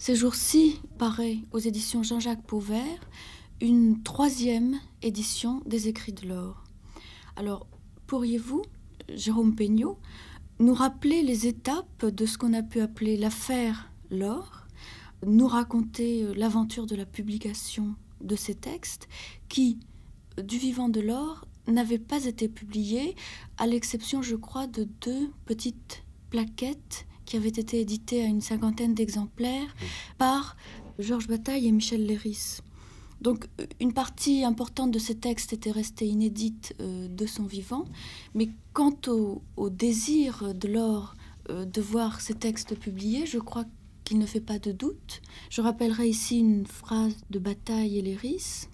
Ces jours-ci paraît aux éditions Jean-Jacques Pauvert une troisième édition des Écrits de l'or. Alors, pourriez-vous, Jérôme Peignot, nous rappeler les étapes de ce qu'on a pu appeler l'affaire l'or, nous raconter euh, l'aventure de la publication de ces textes qui, du vivant de l'or, n'avaient pas été publiés, à l'exception, je crois, de deux petites plaquettes qui avait été édité à une cinquantaine d'exemplaires par Georges Bataille et Michel Léris. Donc euh, une partie importante de ces textes était restée inédite euh, de son vivant, mais quant au, désir de l'or euh, de voir ces textes publiés, je crois qu'il ne fait pas de doute. Je rappellerai ici une phrase de Bataille et Léris.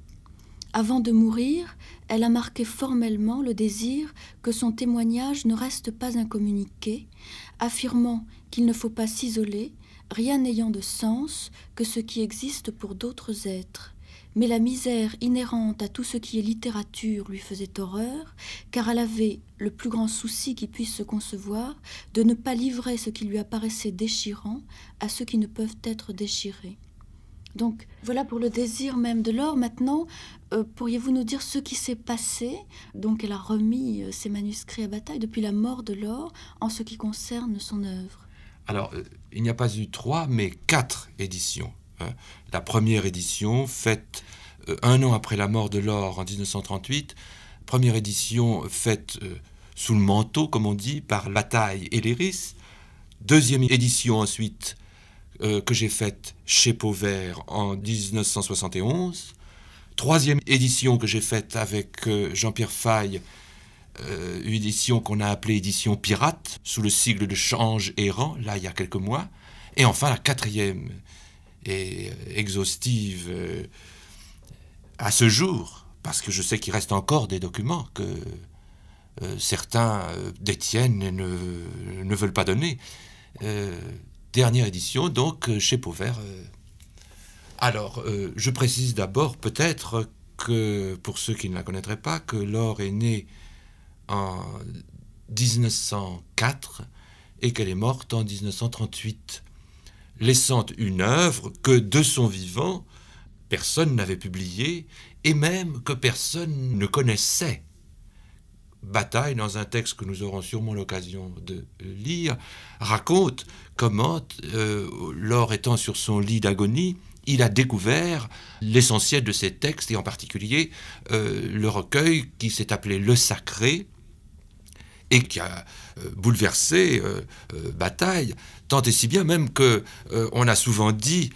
Avant de mourir, elle a marqué formellement le désir que son témoignage ne reste pas incommuniqué, affirmant qu'il ne faut pas s'isoler, rien n'ayant de sens que ce qui existe pour d'autres êtres. Mais la misère inhérente à tout ce qui est littérature lui faisait horreur, car elle avait le plus grand souci qui puisse se concevoir de ne pas livrer ce qui lui apparaissait déchirant à ceux qui ne peuvent être déchirés. Donc voilà pour le désir même de l'or. Maintenant, euh, pourriez-vous nous dire ce qui s'est passé Donc elle a remis euh, ses manuscrits à bataille depuis la mort de l'or en ce qui concerne son œuvre. Alors, euh, il n'y a pas eu trois, mais quatre éditions. Hein. La première édition, faite euh, un an après la mort de Laure en 1938, première édition faite euh, sous le manteau, comme on dit, par Bataille et Léris. Deuxième édition ensuite que j'ai faite chez Pauvert en 1971. Troisième édition que j'ai faite avec Jean-Pierre Faille euh, édition qu'on a appelée édition pirate, sous le sigle de Change errant, là il y a quelques mois. Et enfin la quatrième et euh, exhaustive euh, à ce jour, parce que je sais qu'il reste encore des documents que certains détiennent et ne, veulent pas donner. dernière édition, donc, chez Pauvert. Alors, je précise d'abord peut-être que, pour ceux qui ne la connaîtraient pas, que l'or est né en 1904 et qu'elle est morte en 1938, laissant une œuvre que de son vivant, personne n'avait publiée et même que personne ne connaissait. Bataille, dans un texte que nous aurons sûrement l'occasion de lire, raconte comment, euh, lors étant sur son lit d'agonie, il a découvert l'essentiel de ses textes et en particulier euh, le recueil qui s'est appelé Le Sacré, qui a euh, bouleversé euh, euh, Bataille, tant et si bien même que on a souvent dit,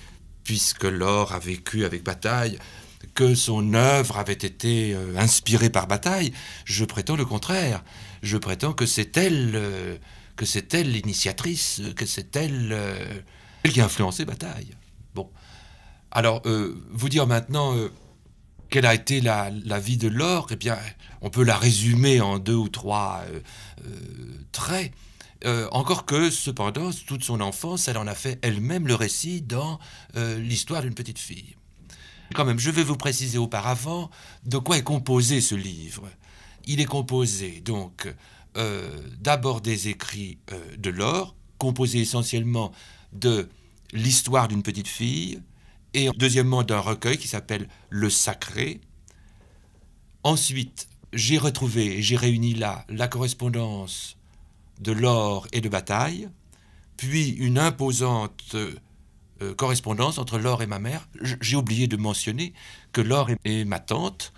puisque Laure a vécu avec Bataille, que son œuvre avait été inspirée par Bataille. Je prétends le contraire. Je prétends que c'est elle, que c'est elle l'initiatrice, que c'est elle, qui a influencé Bataille. Bon. Alors, vous dire maintenant, quelle a été la, vie de l'or Eh bien, on peut la résumer en deux ou trois euh, euh, traits. Euh, encore que, cependant, toute son enfance, elle en a fait elle-même le récit dans l'histoire d'une petite fille. Quand même, je vais vous préciser auparavant de quoi est composé ce livre. Il est composé donc d'abord des écrits de l'or, composé essentiellement de l'histoire d'une petite fille, et deuxièmement d'un recueil qui s'appelle Le Sacré. Ensuite, j'ai retrouvé, et j'ai réuni là la correspondance de l'or et de bataille, puis une imposante euh, correspondance entre Laure et ma mère. J'ai oublié de mentionner que Laure est ma tante,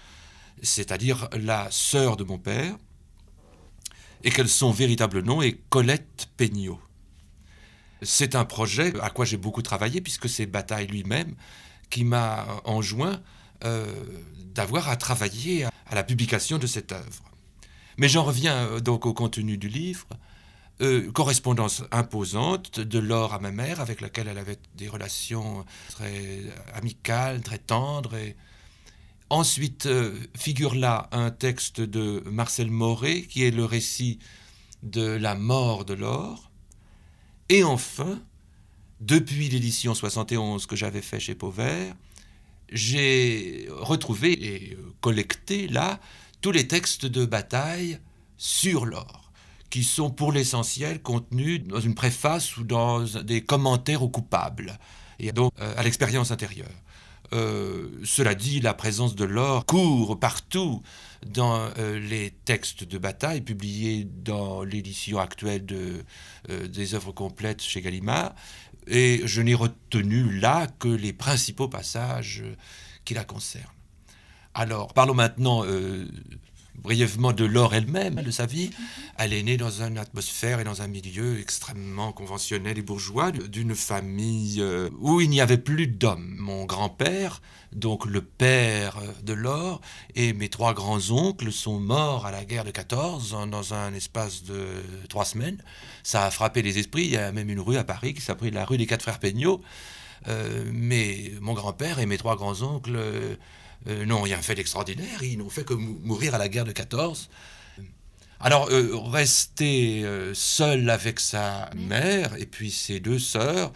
c'est-à-dire la sœur de mon père, et qu'elle son véritable nom est Colette Peignot. C'est un projet à quoi j'ai beaucoup travaillé, puisque c'est Bataille lui-même qui m'a enjoint euh, d'avoir à travailler à la publication de cette œuvre. Mais j'en reviens euh, donc au contenu du livre. Euh, correspondance imposante de Laure à ma mère, avec laquelle elle avait des relations très amicales, très tendres. Et... Ensuite, figure là un texte de Marcel Moret, qui est le récit de la mort de Laure. Et enfin, depuis l'édition 71 que j'avais fait chez Pauvert, j'ai retrouvé et euh, collecté là tous les textes de bataille sur l'or, qui sont pour l'essentiel contenus dans une préface ou dans des commentaires aux coupables, et donc euh, à l'expérience intérieure. Euh, cela dit, la présence de l'or court partout dans euh, les textes de bataille publiés dans l'édition actuelle euh, des œuvres complètes chez Gallimard. Et je n'ai retenu là que les principaux passages qui la concernent. Alors, parlons maintenant euh, brièvement de l'or elle-même, de sa vie, elle est née dans une atmosphère et dans un milieu extrêmement conventionnel et bourgeois, d'une famille euh, où il n'y avait plus d'hommes. Mon grand-père, donc le père de l'or, et mes trois grands-oncles sont morts à la guerre de 14 dans un espace de trois semaines. Ça a frappé les esprits. Il y a même une rue à Paris qui s'appelle la rue des Quatre Frères Peignot. Euh, mais mon grand-père et mes trois grands-oncles euh, euh, n'ont rien fait d'extraordinaire, ils n'ont fait que mourir à la guerre de 14. Alors, resté euh, rester euh, seul avec sa mmh. mère et puis ses deux sœurs,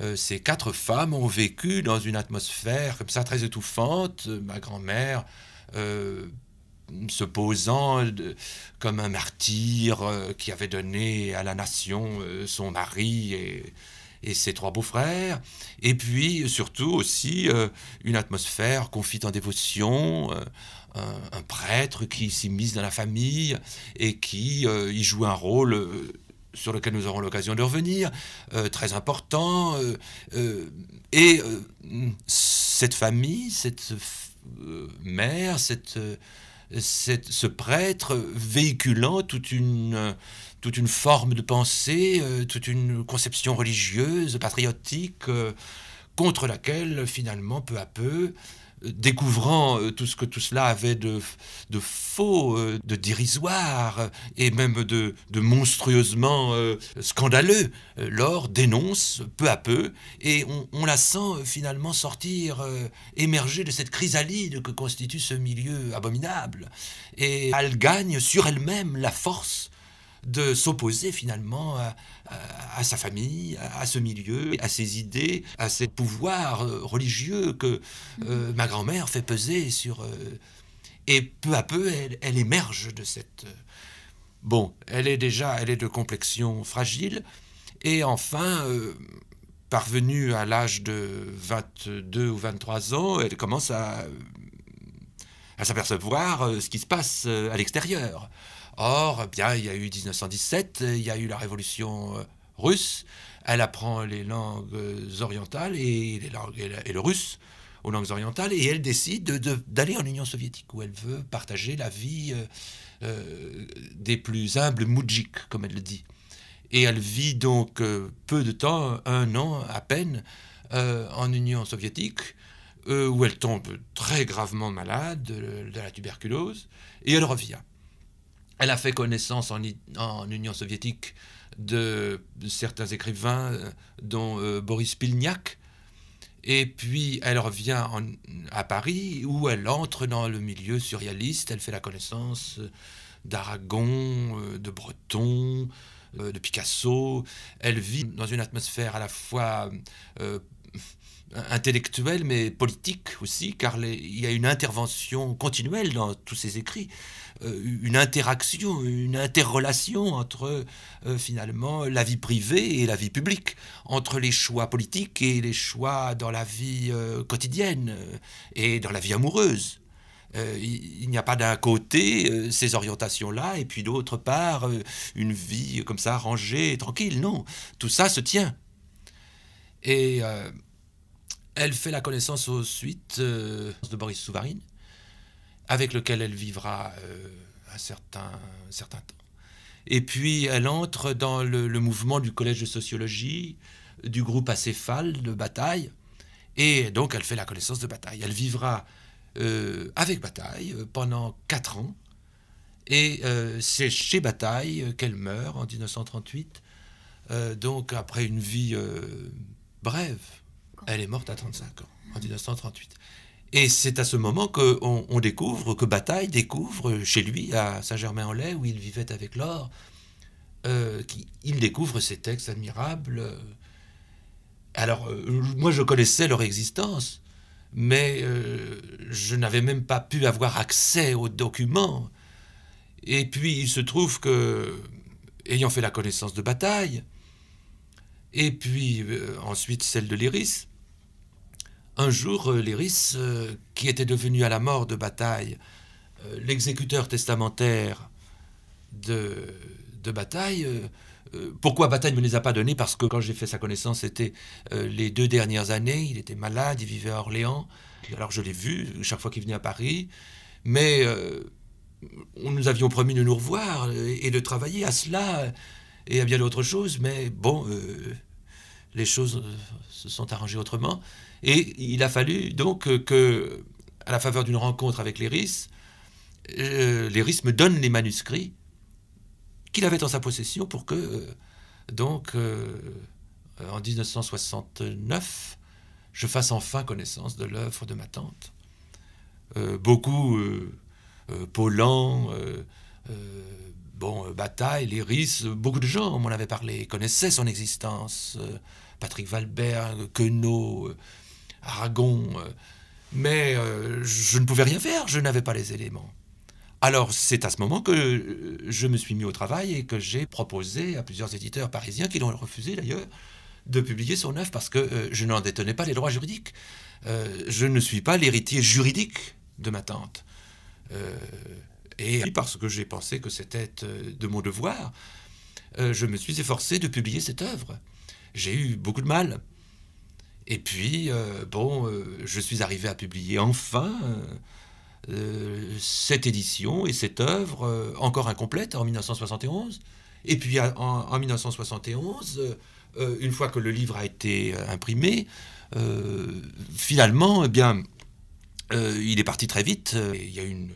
euh, ces quatre femmes ont vécu dans une atmosphère comme ça très étouffante. Ma grand-mère se posant comme un martyr qui avait donné à la nation son mari et et ses trois beaux-frères, et puis surtout aussi euh, une atmosphère confite en dévotion, euh, un, prêtre qui s'immisce dans la famille et qui euh, y joue un rôle sur lequel nous aurons l'occasion de revenir, très important. et cette famille, cette mère, cette, cette, ce prêtre véhiculant toute une toute une forme de pensée, euh, toute une conception religieuse, patriotique, euh, contre laquelle finalement, peu à peu, euh, découvrant tout ce que tout cela avait de, faux, de dérisoire et même de, monstrueusement scandaleux, l'or dénonce peu à peu et on, on, la sent finalement sortir, émerger de cette chrysalide que constitue ce milieu abominable. Et elle gagne sur elle-même la force de s'opposer finalement euh, euh, à, sa famille, à, ce milieu, à ses idées, à ses pouvoirs euh, religieux que mhm. ma grand-mère fait peser sur... et peu à peu, elle, émerge de cette... bon, elle est déjà, elle est de complexion fragile, et enfin parvenue à l'âge de 22 ou 23 ans, elle commence à s'apercevoir ce qui se passe à l'extérieur. Or, eh bien, il y a eu 1917, euh, il y a eu la révolution euh, russe, elle apprend les langues euh, orientales et, les le russe aux langues orientales, et elle décide d'aller en Union soviétique, où elle veut partager la vie des plus humbles moujiks, comme elle le dit. Et elle vit donc peu de temps, un an à peine, en Union soviétique, où elle tombe très gravement malade de la tuberculose, et elle revient. Elle a fait connaissance en, Union soviétique de certains écrivains, euh, dont euh, Boris Pilniak. Et puis elle revient à Paris où elle entre dans le milieu surréaliste, elle fait la connaissance euh, d'Aragon, de Breton, de Picasso. Elle vit dans une atmosphère à la fois intellectuelle mais politique aussi, car il y a une intervention continuelle dans tous ses écrits. Euh, une interaction, une interrelation entre euh, finalement la vie privée et la vie publique, entre les choix politiques et les choix dans la vie euh, quotidienne et dans la vie amoureuse. il, n'y a pas d'un côté ces orientations-là et puis d'autre part une vie comme ça rangée, tranquille. Non, tout ça se tient. Et elle fait la connaissance ensuite de Boris Souvarine avec lequel elle vivra euh, un, certain, certain temps. Et puis elle entre dans le, mouvement du collège de sociologie, du groupe acéphale de Bataille, et donc elle fait la connaissance de Bataille. Elle vivra euh, avec Bataille euh, pendant quatre ans, et c'est chez Bataille qu'elle meurt en 1938, donc après une vie brève. Elle est morte à 35 ans, en 1938. Et c'est à ce moment qu'on on découvre, que Bataille découvre chez lui, à Saint-Germain-en-Laye, où il vivait avec l'or, euh, qu'il découvre ces textes admirables. Alors, euh, moi, je connaissais leur existence, mais euh, je n'avais même pas pu avoir accès aux documents. Et puis, il se trouve que, ayant fait la connaissance de Bataille, et puis ensuite celle de l'Iris, un jour, euh, Léris, euh, qui était devenu à la mort de Bataille euh, l'exécuteur testamentaire de, Bataille, pourquoi Bataille ne me les a pas donnés Parce que quand j'ai fait sa connaissance, c'était les deux dernières années. Il était malade, il vivait à Orléans. Alors je l'ai vu chaque fois qu'il venait à Paris. Mais nous avions promis de nous revoir et, de travailler à cela et à bien d'autres choses. Mais bon, les choses se sont arrangées autrement. Et il a fallu donc euh, que, à la faveur d'une rencontre avec Léris, les euh, me donne les manuscrits qu'il avait en sa possession pour que, euh, donc, en 1969, je fasse enfin connaissance de l'œuvre de ma tante. beaucoup, Paulan, bon, Bataille, Léris, beaucoup de gens m'en avaient parlé, connaissaient son existence. Patrick Valberg, Queneau, Aragon. Euh, mais euh, je ne pouvais rien faire, je n'avais pas les éléments. Alors c'est à ce moment que euh, je me suis mis au travail et que j'ai proposé à plusieurs éditeurs parisiens, qui l'ont refusé d'ailleurs, de publier son œuvre parce que je n'en détenais pas les droits juridiques. je ne suis pas l'héritier juridique de ma tante. et parce que j'ai pensé que c'était de mon devoir, je me suis efforcé de publier cette œuvre. J'ai eu beaucoup de mal. Et puis, euh, bon, euh, je suis arrivé à publier enfin euh, cette édition et cette œuvre, encore incomplète, en 1971. Et puis, en, 1971, une fois que le livre a été imprimé, finalement, eh bien, il est parti très vite. il y a une,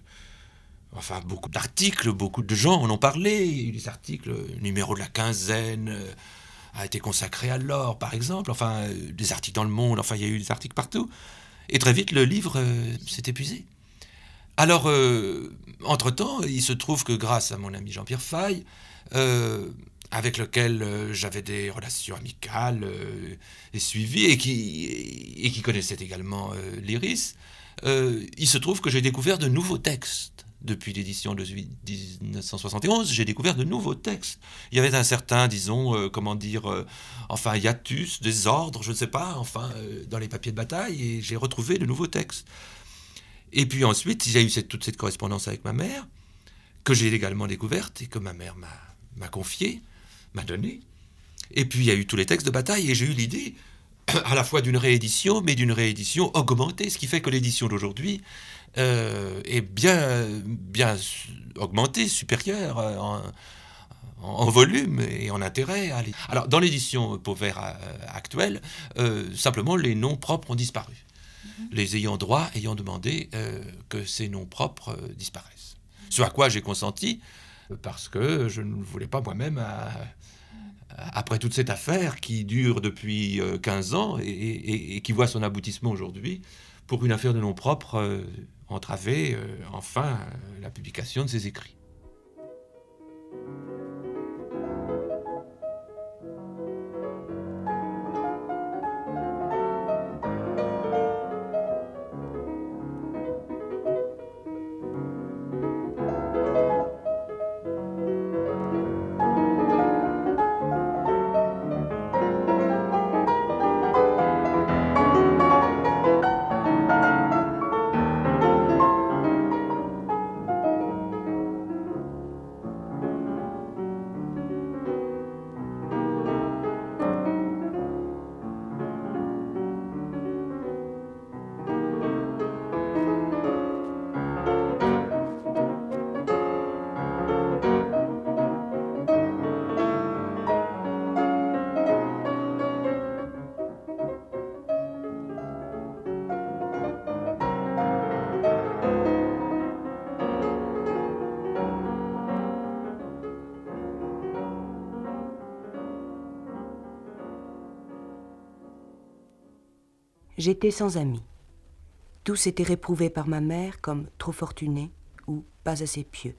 enfin beaucoup d'articles, beaucoup de gens en ont parlé, des articles, numéro de la quinzaine, a été consacré à l'or, par exemple. Enfin, euh, des articles dans le monde, enfin, il y a eu des articles partout. Et très vite, le livre euh, s'est épuisé. Alors, euh, entre-temps, il se trouve que grâce à mon ami Jean-Pierre Faille, avec lequel j'avais des relations amicales et suivies, et qui, et qui connaissait également l'Iris, il se trouve que j'ai découvert de nouveaux textes depuis l'édition de 1971, j'ai découvert de nouveaux textes. Il y avait un certain, disons, euh, comment dire, euh, enfin, hiatus, désordre, je ne sais pas, enfin, euh, dans les papiers de bataille, et j'ai retrouvé de nouveaux textes. Et puis ensuite, il y a eu toute cette correspondance avec ma mère, que j'ai également découverte et que ma mère m'a confiée, m'a donnée. Et puis il y a eu tous les textes de bataille, et j'ai eu l'idée à la fois d'une réédition, mais d'une réédition augmentée, ce qui fait que l'édition d'aujourd'hui euh, est bien, bien augmenté, supérieur euh, en, volume et en intérêt. Alors, dans l'édition Pauvert euh, actuelle, simplement, les noms propres ont disparu. Mhm. Les ayants droit ayant demandé que ces noms propres disparaissent. Ce à quoi j'ai consenti, parce que je ne voulais pas moi-même, après toute cette affaire qui dure depuis 15 ans et, et qui voit son aboutissement aujourd'hui, pour une affaire de noms propres entraver euh, enfin euh, la publication de ses écrits. j'étais sans amis. Tous étaient réprouvés par ma mère comme trop fortunés ou pas assez pieux.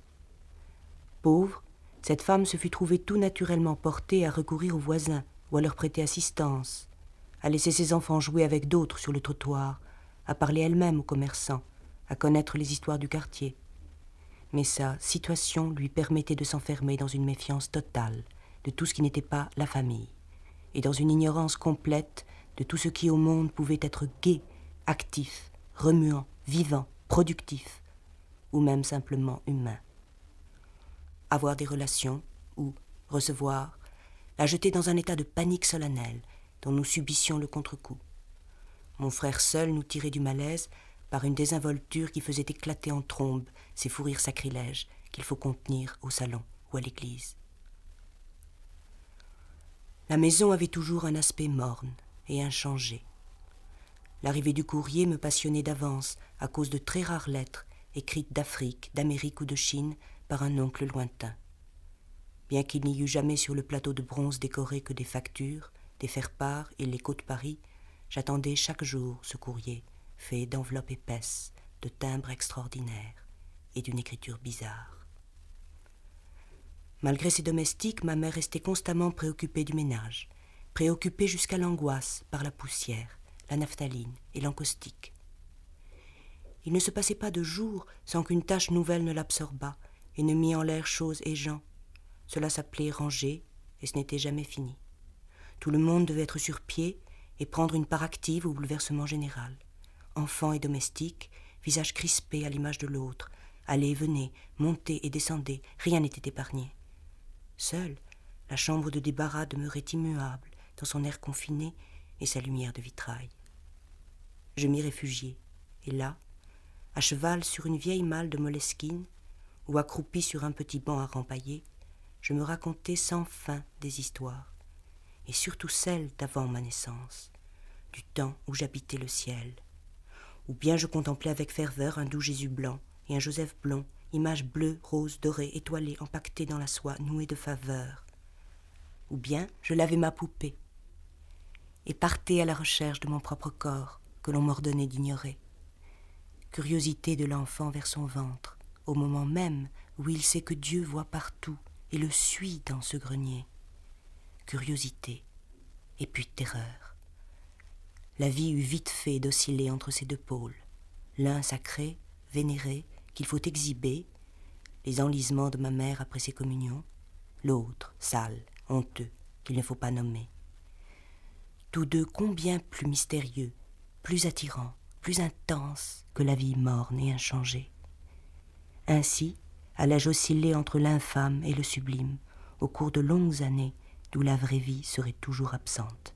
Pauvre, cette femme se fut trouvée tout naturellement portée à recourir aux voisins ou à leur prêter assistance, à laisser ses enfants jouer avec d'autres sur le trottoir, à parler elle-même aux commerçants, à connaître les histoires du quartier. Mais sa situation lui permettait de s'enfermer dans une méfiance totale de tout ce qui n'était pas la famille, et dans une ignorance complète de tout ce qui au monde pouvait être gai, actif, remuant, vivant, productif, ou même simplement humain. Avoir des relations, ou recevoir, la jeter dans un état de panique solennelle dont nous subissions le contre-coup. Mon frère seul nous tirait du malaise par une désinvolture qui faisait éclater en trombe ces fous rires sacrilèges qu'il faut contenir au salon ou à l'église. La maison avait toujours un aspect morne, et inchangé. L'arrivée du courrier me passionnait d'avance à cause de très rares lettres écrites d'Afrique, d'Amérique ou de Chine par un oncle lointain. Bien qu'il n'y eût jamais sur le plateau de bronze décoré que des factures, des faire-part et l'écho de Paris, j'attendais chaque jour ce courrier, fait d'enveloppes épaisses, de timbres extraordinaires et d'une écriture bizarre. Malgré ses domestiques, ma mère restait constamment préoccupée du ménage préoccupé jusqu'à l'angoisse par la poussière, la naphtaline et l'encaustique. Il ne se passait pas de jour sans qu'une tâche nouvelle ne l'absorbât et ne mit en l'air chose et gens. Cela s'appelait ranger, et ce n'était jamais fini. Tout le monde devait être sur pied et prendre une part active au bouleversement général. Enfants et domestiques, visages crispés à l'image de l'autre, allaient et venaient, montaient et descendaient, rien n'était épargné. Seule, la chambre de débarras demeurait immuable, dans son air confiné et sa lumière de vitrail. Je m'y réfugiais, et là, à cheval sur une vieille malle de moleskine, ou accroupi sur un petit banc à rempailler, je me racontais sans fin des histoires, et surtout celles d'avant ma naissance, du temps où j'habitais le ciel. Ou bien je contemplais avec ferveur un doux Jésus blanc et un Joseph blond, images bleues, roses, dorées, étoilées, empaquetées dans la soie, nouée de faveur. Ou bien je lavais ma poupée, et partez à la recherche de mon propre corps que l'on m'ordonnait d'ignorer. Curiosité de l'enfant vers son ventre, au moment même où il sait que Dieu voit partout et le suit dans ce grenier. Curiosité, et puis terreur. La vie eut vite fait d'osciller entre ces deux pôles, l'un sacré, vénéré, qu'il faut exhiber, les enlisements de ma mère après ses communions, l'autre, sale, honteux, qu'il ne faut pas nommer tous deux combien plus mystérieux, plus attirants, plus intenses que la vie morne et inchangée. Ainsi à je osciller entre l'infâme et le sublime au cours de longues années d'où la vraie vie serait toujours absente.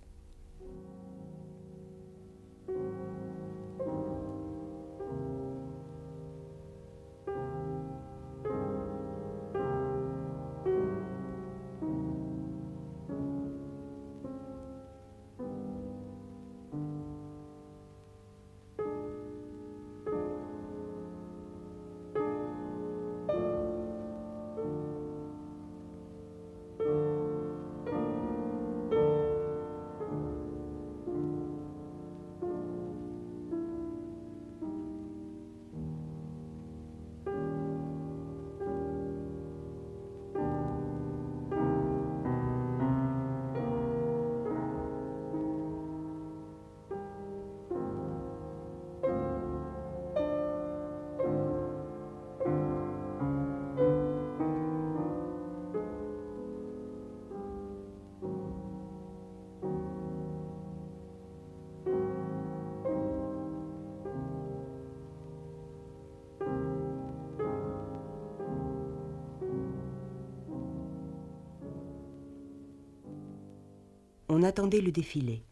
on le défilé.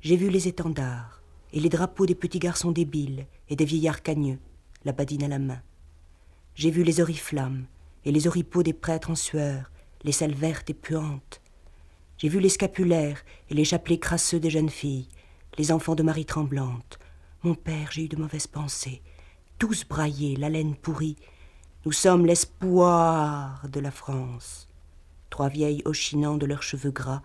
J'ai vu les étendards et les drapeaux des petits garçons débiles et des vieillards cagneux, la badine à la main. J'ai vu les oriflammes et les oripeaux des prêtres en sueur, les salles vertes et puantes. J'ai vu les scapulaires et les chapelets crasseux des jeunes filles, les enfants de Marie tremblante. Mon père, j'ai eu de mauvaises pensées. Tous braillés, la laine pourrie. Nous sommes l'espoir de la France. Trois vieilles hochinant de leurs cheveux gras,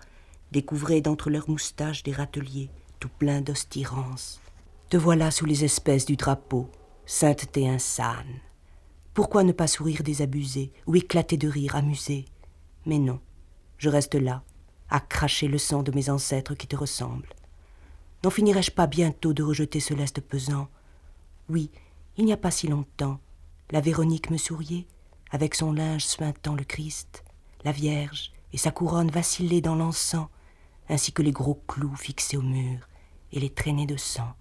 découvraient d'entre leurs moustaches des râteliers, tout pleins d'ostirance. Te voilà sous les espèces du drapeau, sainteté insane. Pourquoi ne pas sourire désabusé ou éclater de rire amusé Mais non, je reste là, à cracher le sang de mes ancêtres qui te ressemblent. N'en finirai-je pas bientôt de rejeter ce leste pesant Oui, il n'y a pas si longtemps, la Véronique me souriait, avec son linge suintant le Christ, la Vierge et sa couronne vacillait dans l'encens, ainsi que les gros clous fixés au mur et les traînées de sang.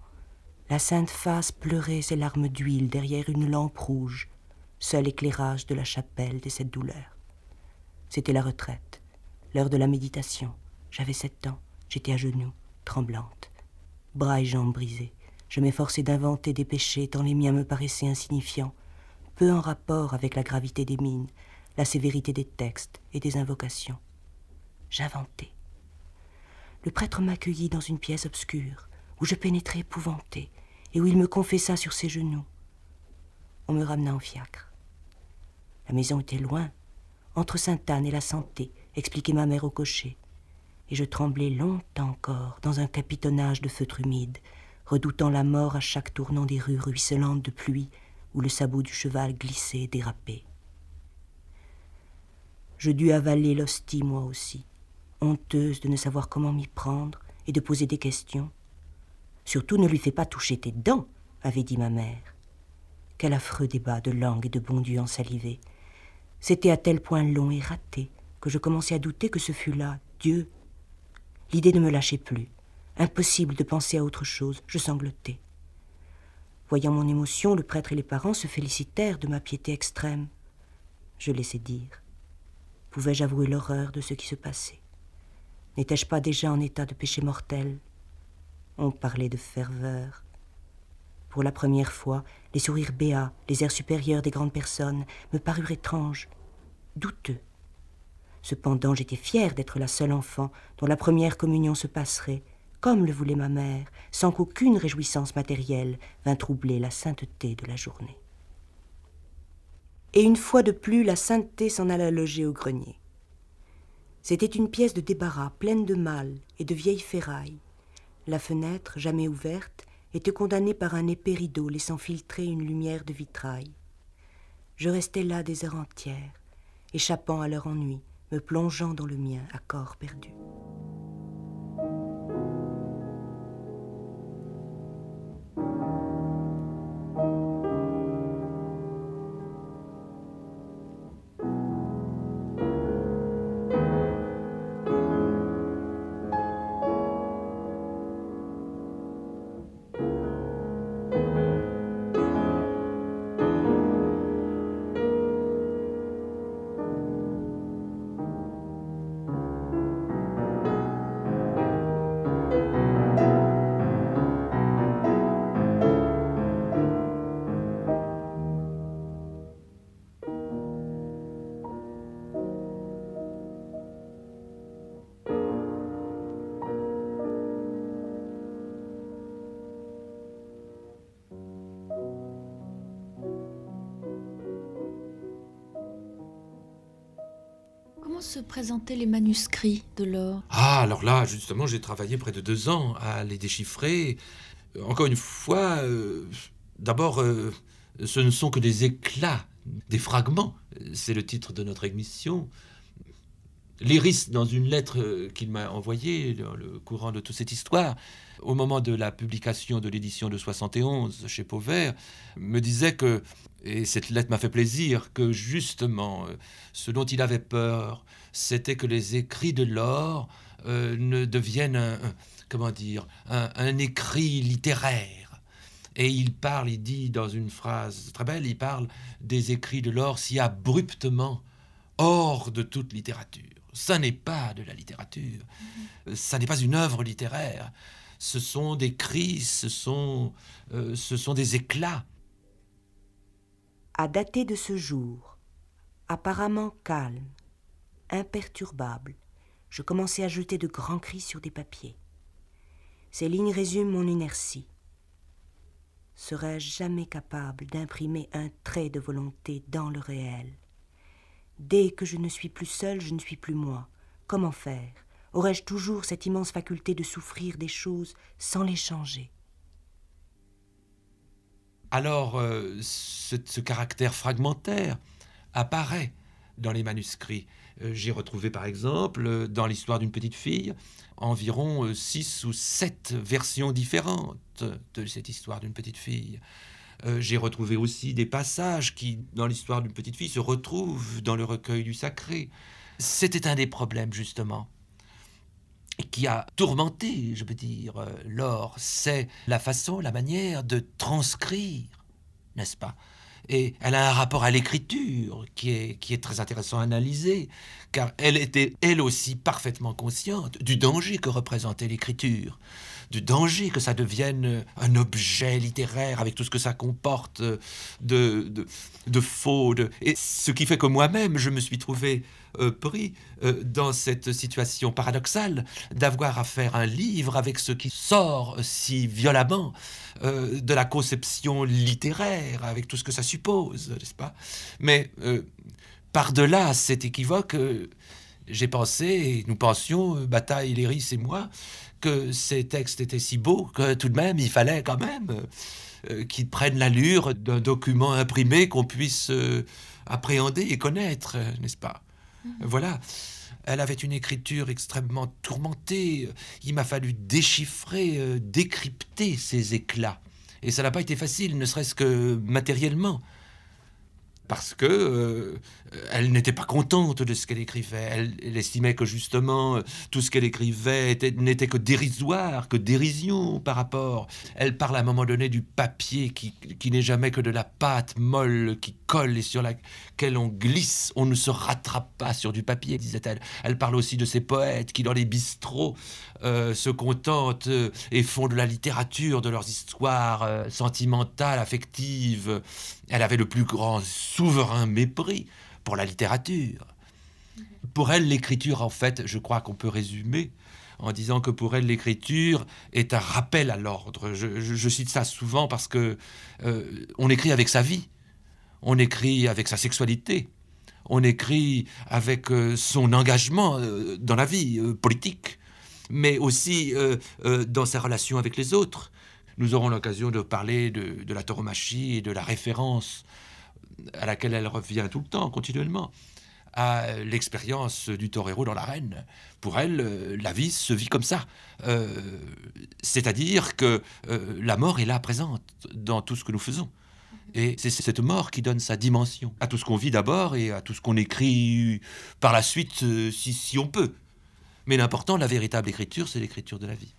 La sainte face pleurait ses larmes d'huile derrière une lampe rouge, seul éclairage de la chapelle de cette douleur. C'était la retraite, l'heure de la méditation. J'avais sept ans, j'étais à genoux, tremblante, bras et jambes brisés. Je m'efforçais d'inventer des péchés tant les miens me paraissaient insignifiants, peu en rapport avec la gravité des mines, la sévérité des textes et des invocations. J'inventais le prêtre m'accueillit dans une pièce obscure, où je pénétrai épouvanté, et où il me confessa sur ses genoux. On me ramena en fiacre. La maison était loin, entre Sainte-Anne et la Santé, expliquait ma mère au cocher, et je tremblais longtemps encore dans un capitonnage de feutre humide, redoutant la mort à chaque tournant des rues ruisselantes de pluie où le sabot du cheval glissait et dérapait. Je dus avaler l'hostie moi aussi, honteuse de ne savoir comment m'y prendre et de poser des questions. Surtout ne lui fais pas toucher tes dents, avait dit ma mère. Quel affreux débat de langue et de bon Dieu salivé C'était à tel point long et raté que je commençais à douter que ce fût là Dieu. L'idée ne me lâchait plus. Impossible de penser à autre chose. Je sanglotais. Voyant mon émotion, le prêtre et les parents se félicitèrent de ma piété extrême. Je laissais dire. Pouvais-je avouer l'horreur de ce qui se passait N'étais-je pas déjà en état de péché mortel On parlait de ferveur. Pour la première fois, les sourires béats, les airs supérieurs des grandes personnes me parurent étranges, douteux. Cependant, j'étais fière d'être la seule enfant dont la première communion se passerait, comme le voulait ma mère, sans qu'aucune réjouissance matérielle vînt troubler la sainteté de la journée. Et une fois de plus, la sainteté s'en alla loger au grenier. C'était une pièce de débarras pleine de mal et de vieilles ferrailles. La fenêtre, jamais ouverte, était condamnée par un épais rideau laissant filtrer une lumière de vitrail. Je restais là des heures entières, échappant à leur ennui, me plongeant dans le mien à corps perdu. présenter les manuscrits de l'or Ah, alors là, justement, j'ai travaillé près de deux ans à les déchiffrer. Euh, encore une fois, euh, d'abord, euh, ce ne sont que des éclats, des fragments. C'est le titre de notre émission. L'iris, dans une lettre euh, qu'il m'a envoyée, dans le courant de toute cette histoire, au moment de la publication de l'édition de 71 chez Pauvert, me disait que, et cette lettre m'a fait plaisir, que justement, euh, ce dont il avait peur, c'était que les écrits de l'or euh, ne deviennent, comment dire, un, un écrit littéraire. Et il parle, il dit dans une phrase très belle, il parle des écrits de l'or si abruptement hors de toute littérature. Ça n'est pas de la littérature. Euh, ça n'est pas une œuvre littéraire. Ce sont des cris, ce sont, euh, ce sont des éclats. À dater de ce jour, apparemment calme, imperturbable, je commençais à jeter de grands cris sur des papiers. Ces lignes résument mon inertie. Serais-je jamais capable d'imprimer un trait de volonté dans le réel Dès que je ne suis plus seule, je ne suis plus moi. Comment faire Aurais-je toujours cette immense faculté de souffrir des choses sans les changer Alors, euh, ce, caractère fragmentaire apparaît dans les manuscrits. Euh, j'ai retrouvé par exemple euh, dans l'histoire d'une petite fille environ six ou sept versions différentes de cette histoire d'une petite fille. Euh, j'ai retrouvé aussi des passages qui, dans l'histoire d'une petite fille, se retrouvent dans le recueil du sacré. C'était un des problèmes, justement, qui a tourmenté, je veux dire, euh, l'or. C'est la façon, la manière de transcrire, n'est-ce pas et elle a un rapport à l'écriture qui est très intéressant à analyser, car elle était elle aussi parfaitement consciente du danger que représentait l'écriture du danger que ça devienne euh, un objet littéraire avec tout ce que ça comporte euh, de, de, de faux. Et ce qui fait que moi-même, je me suis trouvé euh, pris dans cette situation paradoxale d'avoir à faire un livre avec ce qui sort si violemment de la conception littéraire, avec tout ce que ça suppose, n'est-ce pas Mais par-delà cet équivoque, j'ai pensé, nous pensions, Bataille, Léris et moi, que ces textes étaient si beaux que tout de même, il fallait quand même euh, euh, qu'ils prennent l'allure d'un document imprimé qu'on puisse euh, appréhender et connaître, n'est-ce pas mhm. Voilà. Elle avait une écriture extrêmement tourmentée. Il m'a fallu déchiffrer, décrypter ces éclats. Et ça n'a pas été facile, ne serait-ce que matériellement parce que euh, elle n'était pas contente de ce qu'elle écrivait. Elle, estimait que justement euh, tout ce qu'elle écrivait n'était que dérisoire, que dérision par rapport. Elle parle à un moment donné du papier qui, qui n'est jamais que de la pâte molle qui colle et sur la on glisse, on ne se rattrape pas sur du papier, disait-elle. Elle parle aussi de ces poètes qui, dans les bistrots, euh, se contentent euh, et font de la littérature, de leurs histoires euh, sentimentales, affectives. Elle avait le plus grand souverain mépris pour la littérature. Pour elle, l'écriture, en fait, je crois qu'on peut résumer en disant que pour elle, l'écriture est un rappel à l'ordre. Je, cite ça souvent parce que on écrit avec sa vie on écrit avec sa sexualité, on écrit avec euh, son engagement euh, dans la vie euh, politique, mais aussi dans sa relation avec les autres. Nous aurons l'occasion de parler de, la tauromachie et de la référence à laquelle elle revient tout le temps, continuellement, à l'expérience du torero dans l'arène. Pour elle, la vie se vit comme ça. C'est-à-dire que la mort est là présente dans tout ce que nous faisons. Et c'est cette mort qui donne sa dimension à tout ce qu'on vit d'abord et à tout ce qu'on écrit par la suite, euh, si, si on peut. Mais l'important, la véritable écriture, c'est l'écriture de la vie.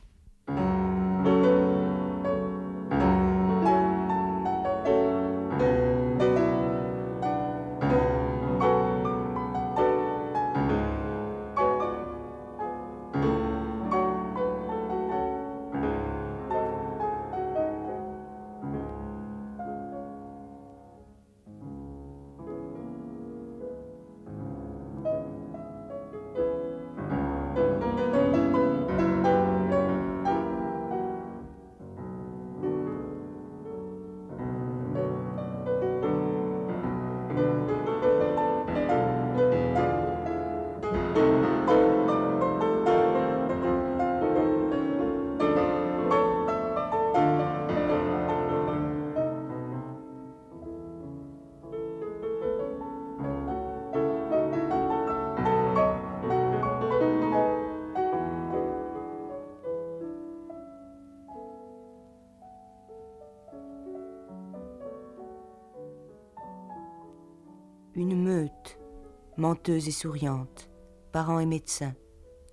menteuse et souriante, parents et médecins,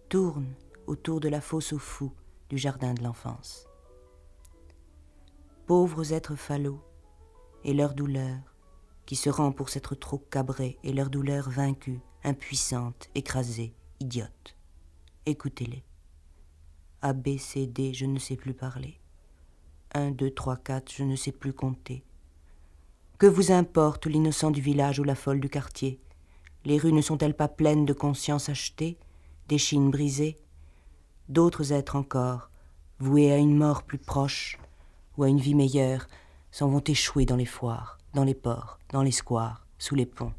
tournent autour de la fosse aux fous du jardin de l'enfance. Pauvres êtres falots, et leur douleur, qui se rend pour s'être trop cabré, et leur douleur vaincue, impuissante, écrasée, idiote. Écoutez-les. A, B, C, D, je ne sais plus parler. 1, 2, 3, 4, je ne sais plus compter. Que vous importe l'innocent du village ou la folle du quartier les rues ne sont-elles pas pleines de consciences achetées, d'échines brisées D'autres êtres encore, voués à une mort plus proche ou à une vie meilleure, s'en vont échouer dans les foires, dans les ports, dans les squares, sous les ponts.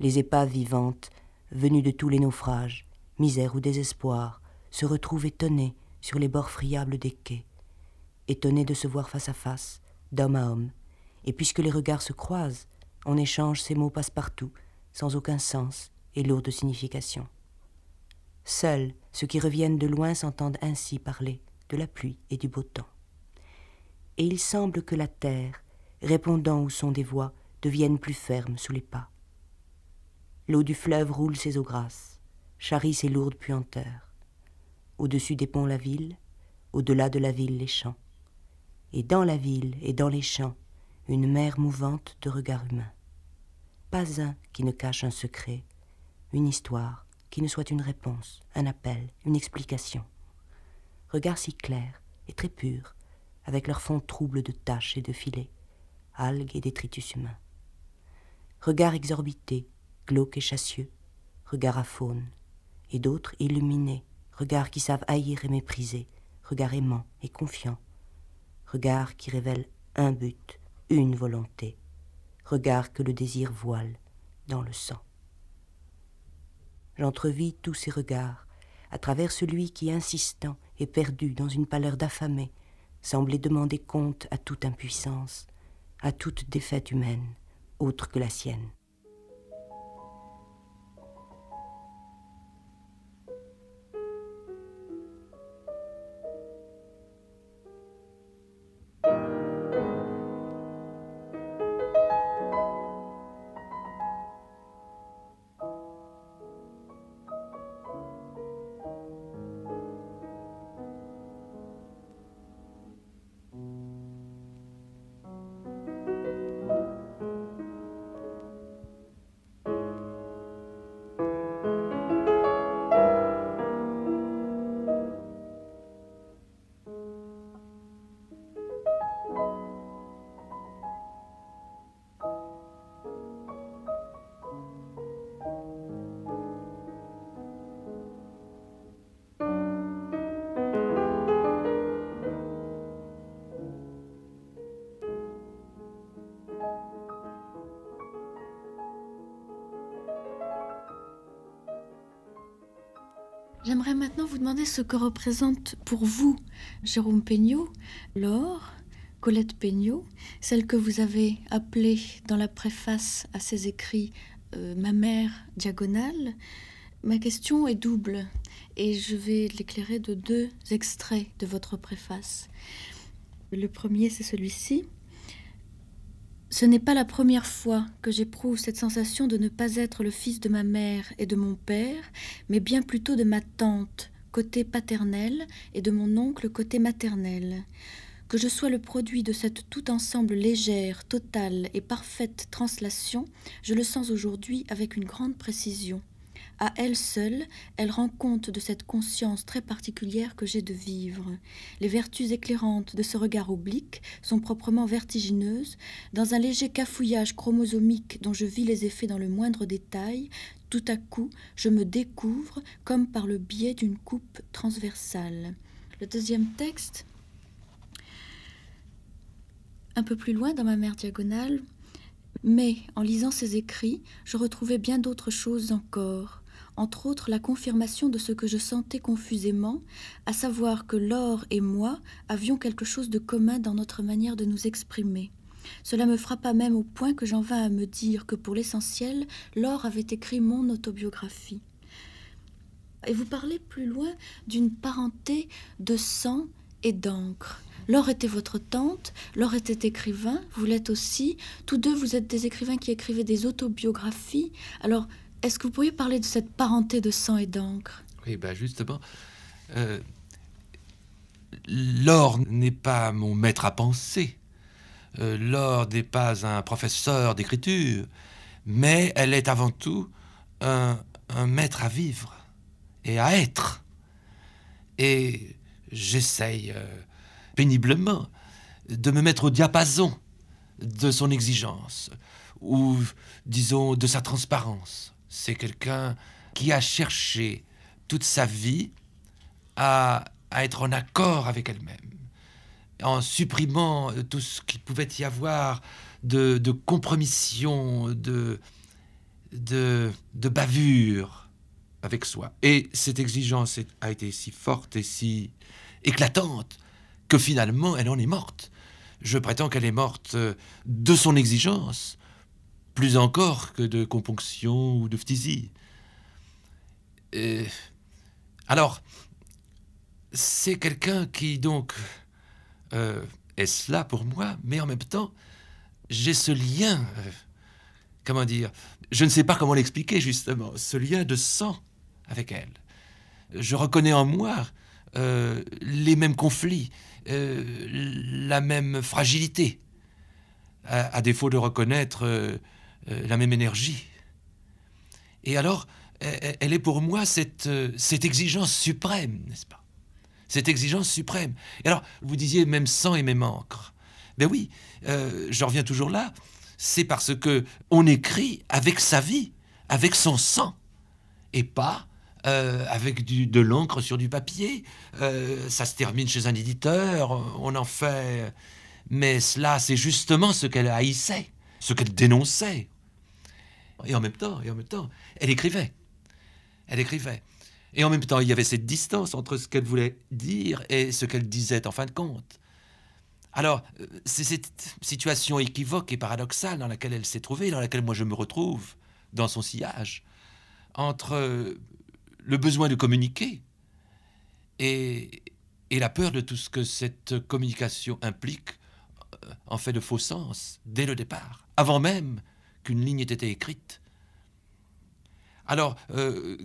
Les épaves vivantes, venues de tous les naufrages, misère ou désespoir, se retrouvent étonnées sur les bords friables des quais, étonnées de se voir face à face, d'homme à homme, et puisque les regards se croisent, on échange, ces mots passe partout, sans aucun sens et lourde de signification. Seuls ceux qui reviennent de loin s'entendent ainsi parler de la pluie et du beau temps. Et il semble que la terre, répondant au son des voix, devienne plus ferme sous les pas. L'eau du fleuve roule ses eaux grasses, charrie ses lourdes puanteurs. Au-dessus des ponts la ville, au-delà de la ville les champs. Et dans la ville et dans les champs, une mer mouvante de regards humains. Pas un qui ne cache un secret, une histoire, qui ne soit une réponse, un appel, une explication. Regards si clairs et très purs, avec leur fond trouble de taches et de filets, algues et détritus humains. Regards exorbités, glauques et chassieux, regards à faune, et d'autres illuminés, regards qui savent haïr et mépriser, regards aimants et confiants, regards qui révèlent un but, une volonté, regard que le désir voile dans le sang. J'entrevis tous ces regards, à travers celui qui, insistant et perdu dans une pâleur d'affamé, semblait demander compte à toute impuissance, à toute défaite humaine, autre que la sienne. maintenant vous demandez ce que représente pour vous Jérôme Peignot, Laure, Colette Peignot, celle que vous avez appelée dans la préface à ses écrits euh, Ma mère diagonale. Ma question est double et je vais l'éclairer de deux extraits de votre préface. Le premier, c'est celui-ci. Ce n'est pas la première fois que j'éprouve cette sensation de ne pas être le fils de ma mère et de mon père, mais bien plutôt de ma tante, côté paternel, et de mon oncle, côté maternel. Que je sois le produit de cette tout ensemble légère, totale et parfaite translation, je le sens aujourd'hui avec une grande précision. À elle seule, elle rend compte de cette conscience très particulière que j'ai de vivre. Les vertus éclairantes de ce regard oblique sont proprement vertigineuses. Dans un léger cafouillage chromosomique dont je vis les effets dans le moindre détail, tout à coup, je me découvre comme par le biais d'une coupe transversale. Le deuxième texte, un peu plus loin dans ma mère diagonale, mais en lisant ses écrits, je retrouvais bien d'autres choses encore entre autres la confirmation de ce que je sentais confusément, à savoir que Laure et moi avions quelque chose de commun dans notre manière de nous exprimer. Cela me frappa même au point que j'en vins à me dire que pour l'essentiel, Laure avait écrit mon autobiographie. Et vous parlez plus loin d'une parenté de sang et d'encre. Laure était votre tante, Laure était écrivain, vous l'êtes aussi. Tous deux, vous êtes des écrivains qui écrivaient des autobiographies. Alors, est-ce que vous pourriez parler de cette parenté de sang et d'encre Oui, ben justement, euh, l'or n'est pas mon maître à penser. Euh, l'or n'est pas un professeur d'écriture, mais elle est avant tout un, maître à vivre et à être. Et j'essaye euh, péniblement de me mettre au diapason de son exigence, ou disons de sa transparence c'est quelqu'un qui a cherché toute sa vie à, être en accord avec elle-même, en supprimant euh, tout ce qu'il pouvait y avoir de, de compromission, de, de, de, bavure avec soi. Et cette exigence a été si forte et si éclatante que finalement elle en est morte. Je prétends qu'elle est morte euh, de son exigence, plus encore que de componction ou de phtisie. alors, c'est quelqu'un qui donc euh, est cela pour moi, mais en même temps, j'ai ce lien, euh, comment dire, je ne sais pas comment l'expliquer justement, ce lien de sang avec elle. Je reconnais en moi euh, les mêmes conflits, la même fragilité, à défaut de reconnaître euh, la même énergie. Et alors, euh, euh, elle, est pour moi cette, exigence suprême, n'est-ce pas Cette exigence suprême. Et alors, vous disiez même sang et même encre. Ben oui, euh, je reviens toujours là. C'est parce que on écrit avec sa vie, avec son sang, et pas avec de l'encre sur du papier. ça se termine chez un éditeur, on en fait. Mais cela, c'est justement ce qu'elle haïssait, ce qu'elle dénonçait et en même temps, et en même temps, elle écrivait. Elle écrivait. Et en même temps, il y avait cette distance entre ce qu'elle voulait dire et ce qu'elle disait en fin de compte. Alors, euh, c'est cette situation équivoque et paradoxale dans laquelle elle s'est trouvée, dans laquelle moi je me retrouve, dans son sillage, entre euh, le besoin de communiquer et, et la peur de tout ce que cette communication implique euh, en fait de faux sens dès le départ, avant même qu'une ligne ait été écrite. Alors, euh,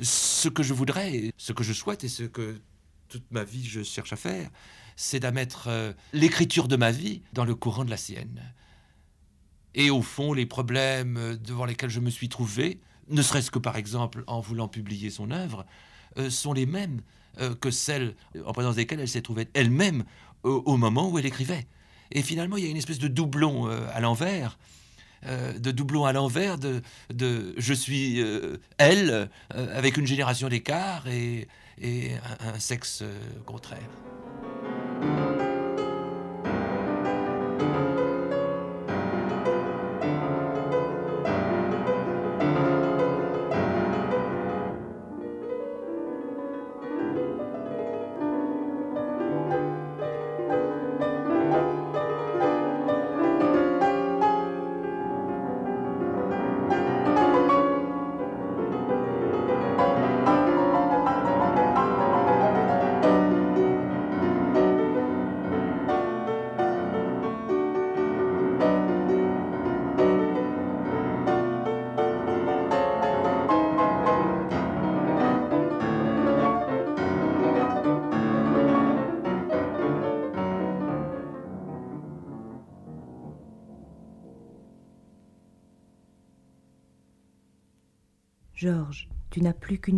ce que je voudrais, ce que je souhaite et ce que toute ma vie je cherche à faire, c'est d'amettre euh, l'écriture de ma vie dans le courant de la sienne. Et au fond, les problèmes euh, devant lesquels je me suis trouvé, ne serait-ce que par exemple en voulant publier son œuvre, sont les mêmes que celles en présence desquelles elle s'est trouvée elle-même au moment où elle écrivait. Et finalement, il y a une espèce de doublon à l'envers euh, de doublons à l'envers, de, je suis euh, elle, euh, avec une génération d'écart et, un sexe contraire.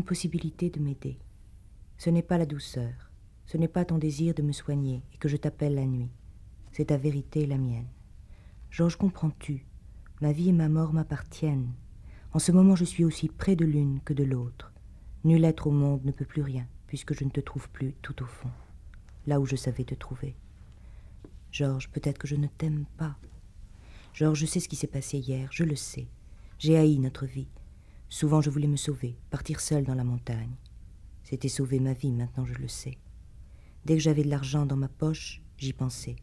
possibilité de m'aider. Ce n'est pas la douceur, ce n'est pas ton désir de me soigner et que je t'appelle la nuit. C'est ta vérité et la mienne. Georges, comprends-tu Ma vie et ma mort m'appartiennent. En ce moment, je suis aussi près de l'une que de l'autre. Nul être au monde ne peut plus rien, puisque je ne te trouve plus tout au fond, là où je savais te trouver. Georges, peut-être que je ne t'aime pas. Georges, je sais ce qui s'est passé hier, je le sais. J'ai haï notre vie. Souvent je voulais me sauver, partir seule dans la montagne. C'était sauver ma vie, maintenant je le sais. Dès que j'avais de l'argent dans ma poche, j'y pensais.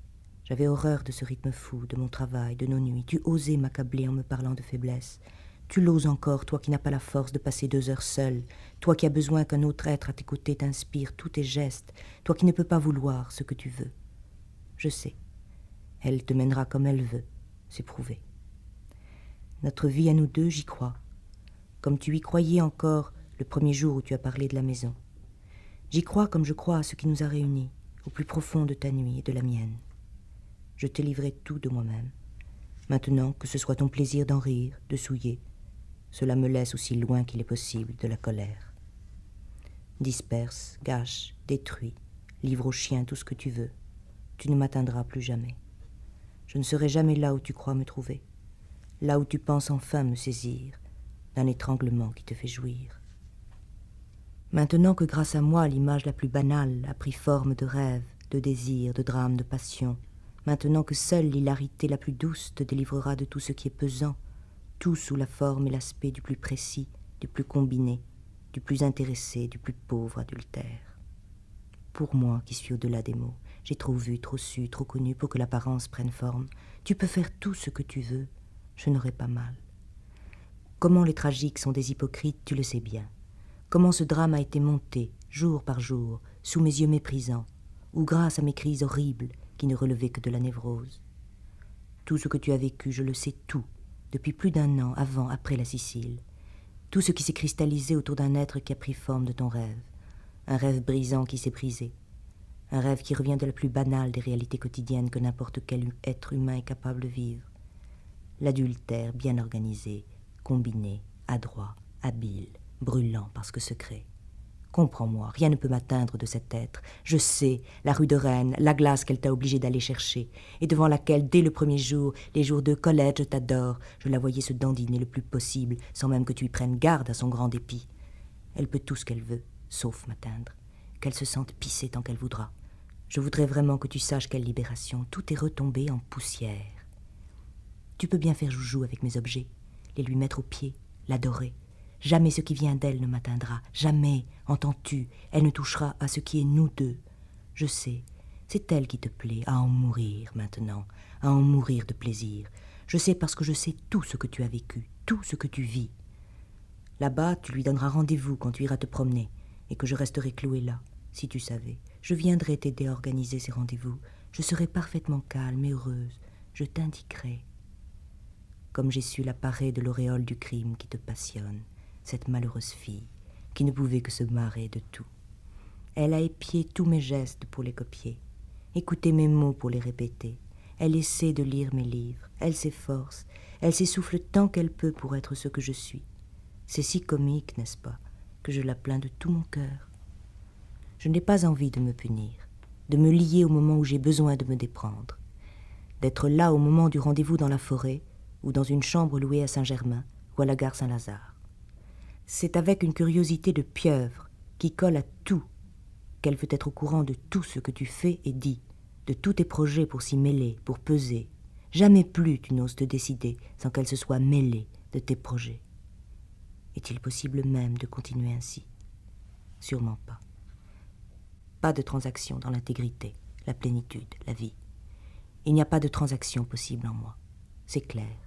J'avais horreur de ce rythme fou, de mon travail, de nos nuits. Tu osais m'accabler en me parlant de faiblesse. Tu l'oses encore, toi qui n'as pas la force de passer deux heures seule, toi qui as besoin qu'un autre être à tes côtés t'inspire tous tes gestes, toi qui ne peux pas vouloir ce que tu veux. Je sais, elle te mènera comme elle veut, c'est prouvé. Notre vie à nous deux, j'y crois comme tu y croyais encore le premier jour où tu as parlé de la maison. J'y crois comme je crois à ce qui nous a réunis, au plus profond de ta nuit et de la mienne. Je t'ai livré tout de moi-même. Maintenant, que ce soit ton plaisir d'en rire, de souiller, cela me laisse aussi loin qu'il est possible de la colère. Disperse, gâche, détruis, livre aux chiens tout ce que tu veux. Tu ne m'atteindras plus jamais. Je ne serai jamais là où tu crois me trouver, là où tu penses enfin me saisir, d'un étranglement qui te fait jouir. Maintenant que grâce à moi l'image la plus banale a pris forme de rêve, de désir, de drame, de passion, maintenant que seule l'hilarité la plus douce te délivrera de tout ce qui est pesant, tout sous la forme et l'aspect du plus précis, du plus combiné, du plus intéressé, du plus pauvre adultère. Pour moi qui suis au-delà des mots, j'ai trop vu, trop su, trop connu pour que l'apparence prenne forme. Tu peux faire tout ce que tu veux, je n'aurai pas mal. Comment les tragiques sont des hypocrites, tu le sais bien. Comment ce drame a été monté, jour par jour, sous mes yeux méprisants, ou grâce à mes crises horribles qui ne relevaient que de la névrose. Tout ce que tu as vécu, je le sais tout, depuis plus d'un an, avant, après la Sicile. Tout ce qui s'est cristallisé autour d'un être qui a pris forme de ton rêve. Un rêve brisant qui s'est brisé. Un rêve qui revient de la plus banale des réalités quotidiennes que n'importe quel être humain est capable de vivre. L'adultère bien organisé, combiné, adroit, habile, brûlant parce que secret. Comprends-moi, rien ne peut m'atteindre de cet être. Je sais la rue de Rennes, la glace qu'elle t'a obligé d'aller chercher, et devant laquelle, dès le premier jour, les jours de collège, je t'adore, je la voyais se dandiner le plus possible, sans même que tu y prennes garde à son grand dépit. Elle peut tout ce qu'elle veut, sauf m'atteindre. Qu'elle se sente pissée tant qu'elle voudra. Je voudrais vraiment que tu saches quelle libération. Tout est retombé en poussière. Tu peux bien faire joujou avec mes objets et lui mettre au pied, l'adorer. Jamais ce qui vient d'elle ne m'atteindra, jamais, entends-tu, elle ne touchera à ce qui est nous deux. Je sais, c'est elle qui te plaît, à en mourir maintenant, à en mourir de plaisir. Je sais parce que je sais tout ce que tu as vécu, tout ce que tu vis. Là-bas, tu lui donneras rendez-vous quand tu iras te promener, et que je resterai cloué là, si tu savais. Je viendrai t'aider à organiser ces rendez-vous. Je serai parfaitement calme et heureuse. Je t'indiquerai comme j'ai su la parer de l'auréole du crime qui te passionne, cette malheureuse fille, qui ne pouvait que se marrer de tout. Elle a épié tous mes gestes pour les copier, écouté mes mots pour les répéter. Elle essaie de lire mes livres, elle s'efforce, elle s'essouffle tant qu'elle peut pour être ce que je suis. C'est si comique, n'est-ce pas, que je la plains de tout mon cœur. Je n'ai pas envie de me punir, de me lier au moment où j'ai besoin de me déprendre, d'être là au moment du rendez-vous dans la forêt, ou dans une chambre louée à Saint-Germain ou à la gare Saint-Lazare. C'est avec une curiosité de pieuvre qui colle à tout qu'elle veut être au courant de tout ce que tu fais et dis, de tous tes projets pour s'y mêler, pour peser. Jamais plus tu n'oses te décider sans qu'elle se soit mêlée de tes projets. Est-il possible même de continuer ainsi Sûrement pas. Pas de transaction dans l'intégrité, la plénitude, la vie. Il n'y a pas de transaction possible en moi. C'est clair.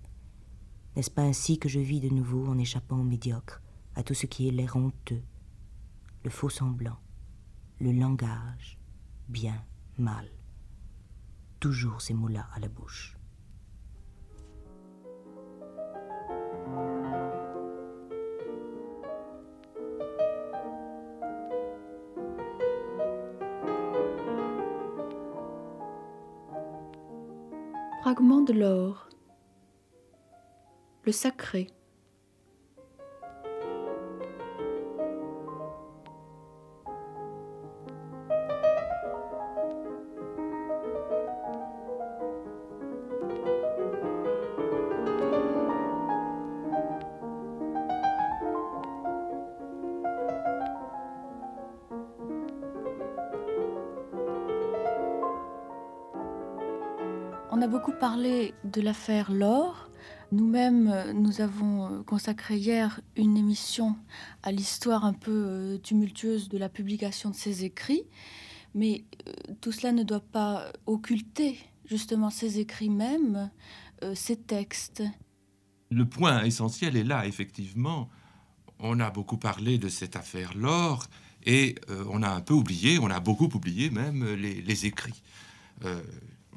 N'est-ce pas ainsi que je vis de nouveau en échappant au médiocre, à tout ce qui est l'air honteux, le faux semblant, le langage, bien, mal. Toujours ces mots-là à la bouche. Fragment de l'or le sacré. On a beaucoup parlé de l'affaire Laure, nous-mêmes, euh, nous avons euh, consacré hier une émission à l'histoire un peu euh, tumultueuse de la publication de ses écrits, mais tout cela ne doit pas occulter justement ses écrits même, ses textes. Le point essentiel est là, effectivement. On a beaucoup parlé de cette affaire L'or et on a un peu oublié, on a beaucoup oublié même les, écrits.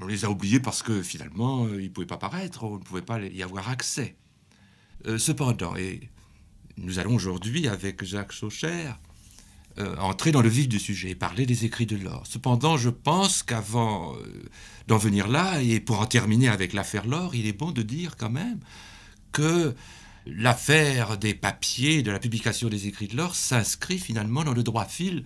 On les a oubliés parce que finalement, euh, ils ne pouvaient pas paraître, on ne pouvait pas y avoir accès. Euh, cependant, et nous allons aujourd'hui, avec Jacques saucher euh, entrer dans le vif du sujet et parler des écrits de l'or. Cependant, je pense qu'avant d'en venir là, et pour en terminer avec l'affaire l'or, il est bon de dire quand même que l'affaire des papiers, de la publication des écrits de l'or, s'inscrit finalement dans le droit fil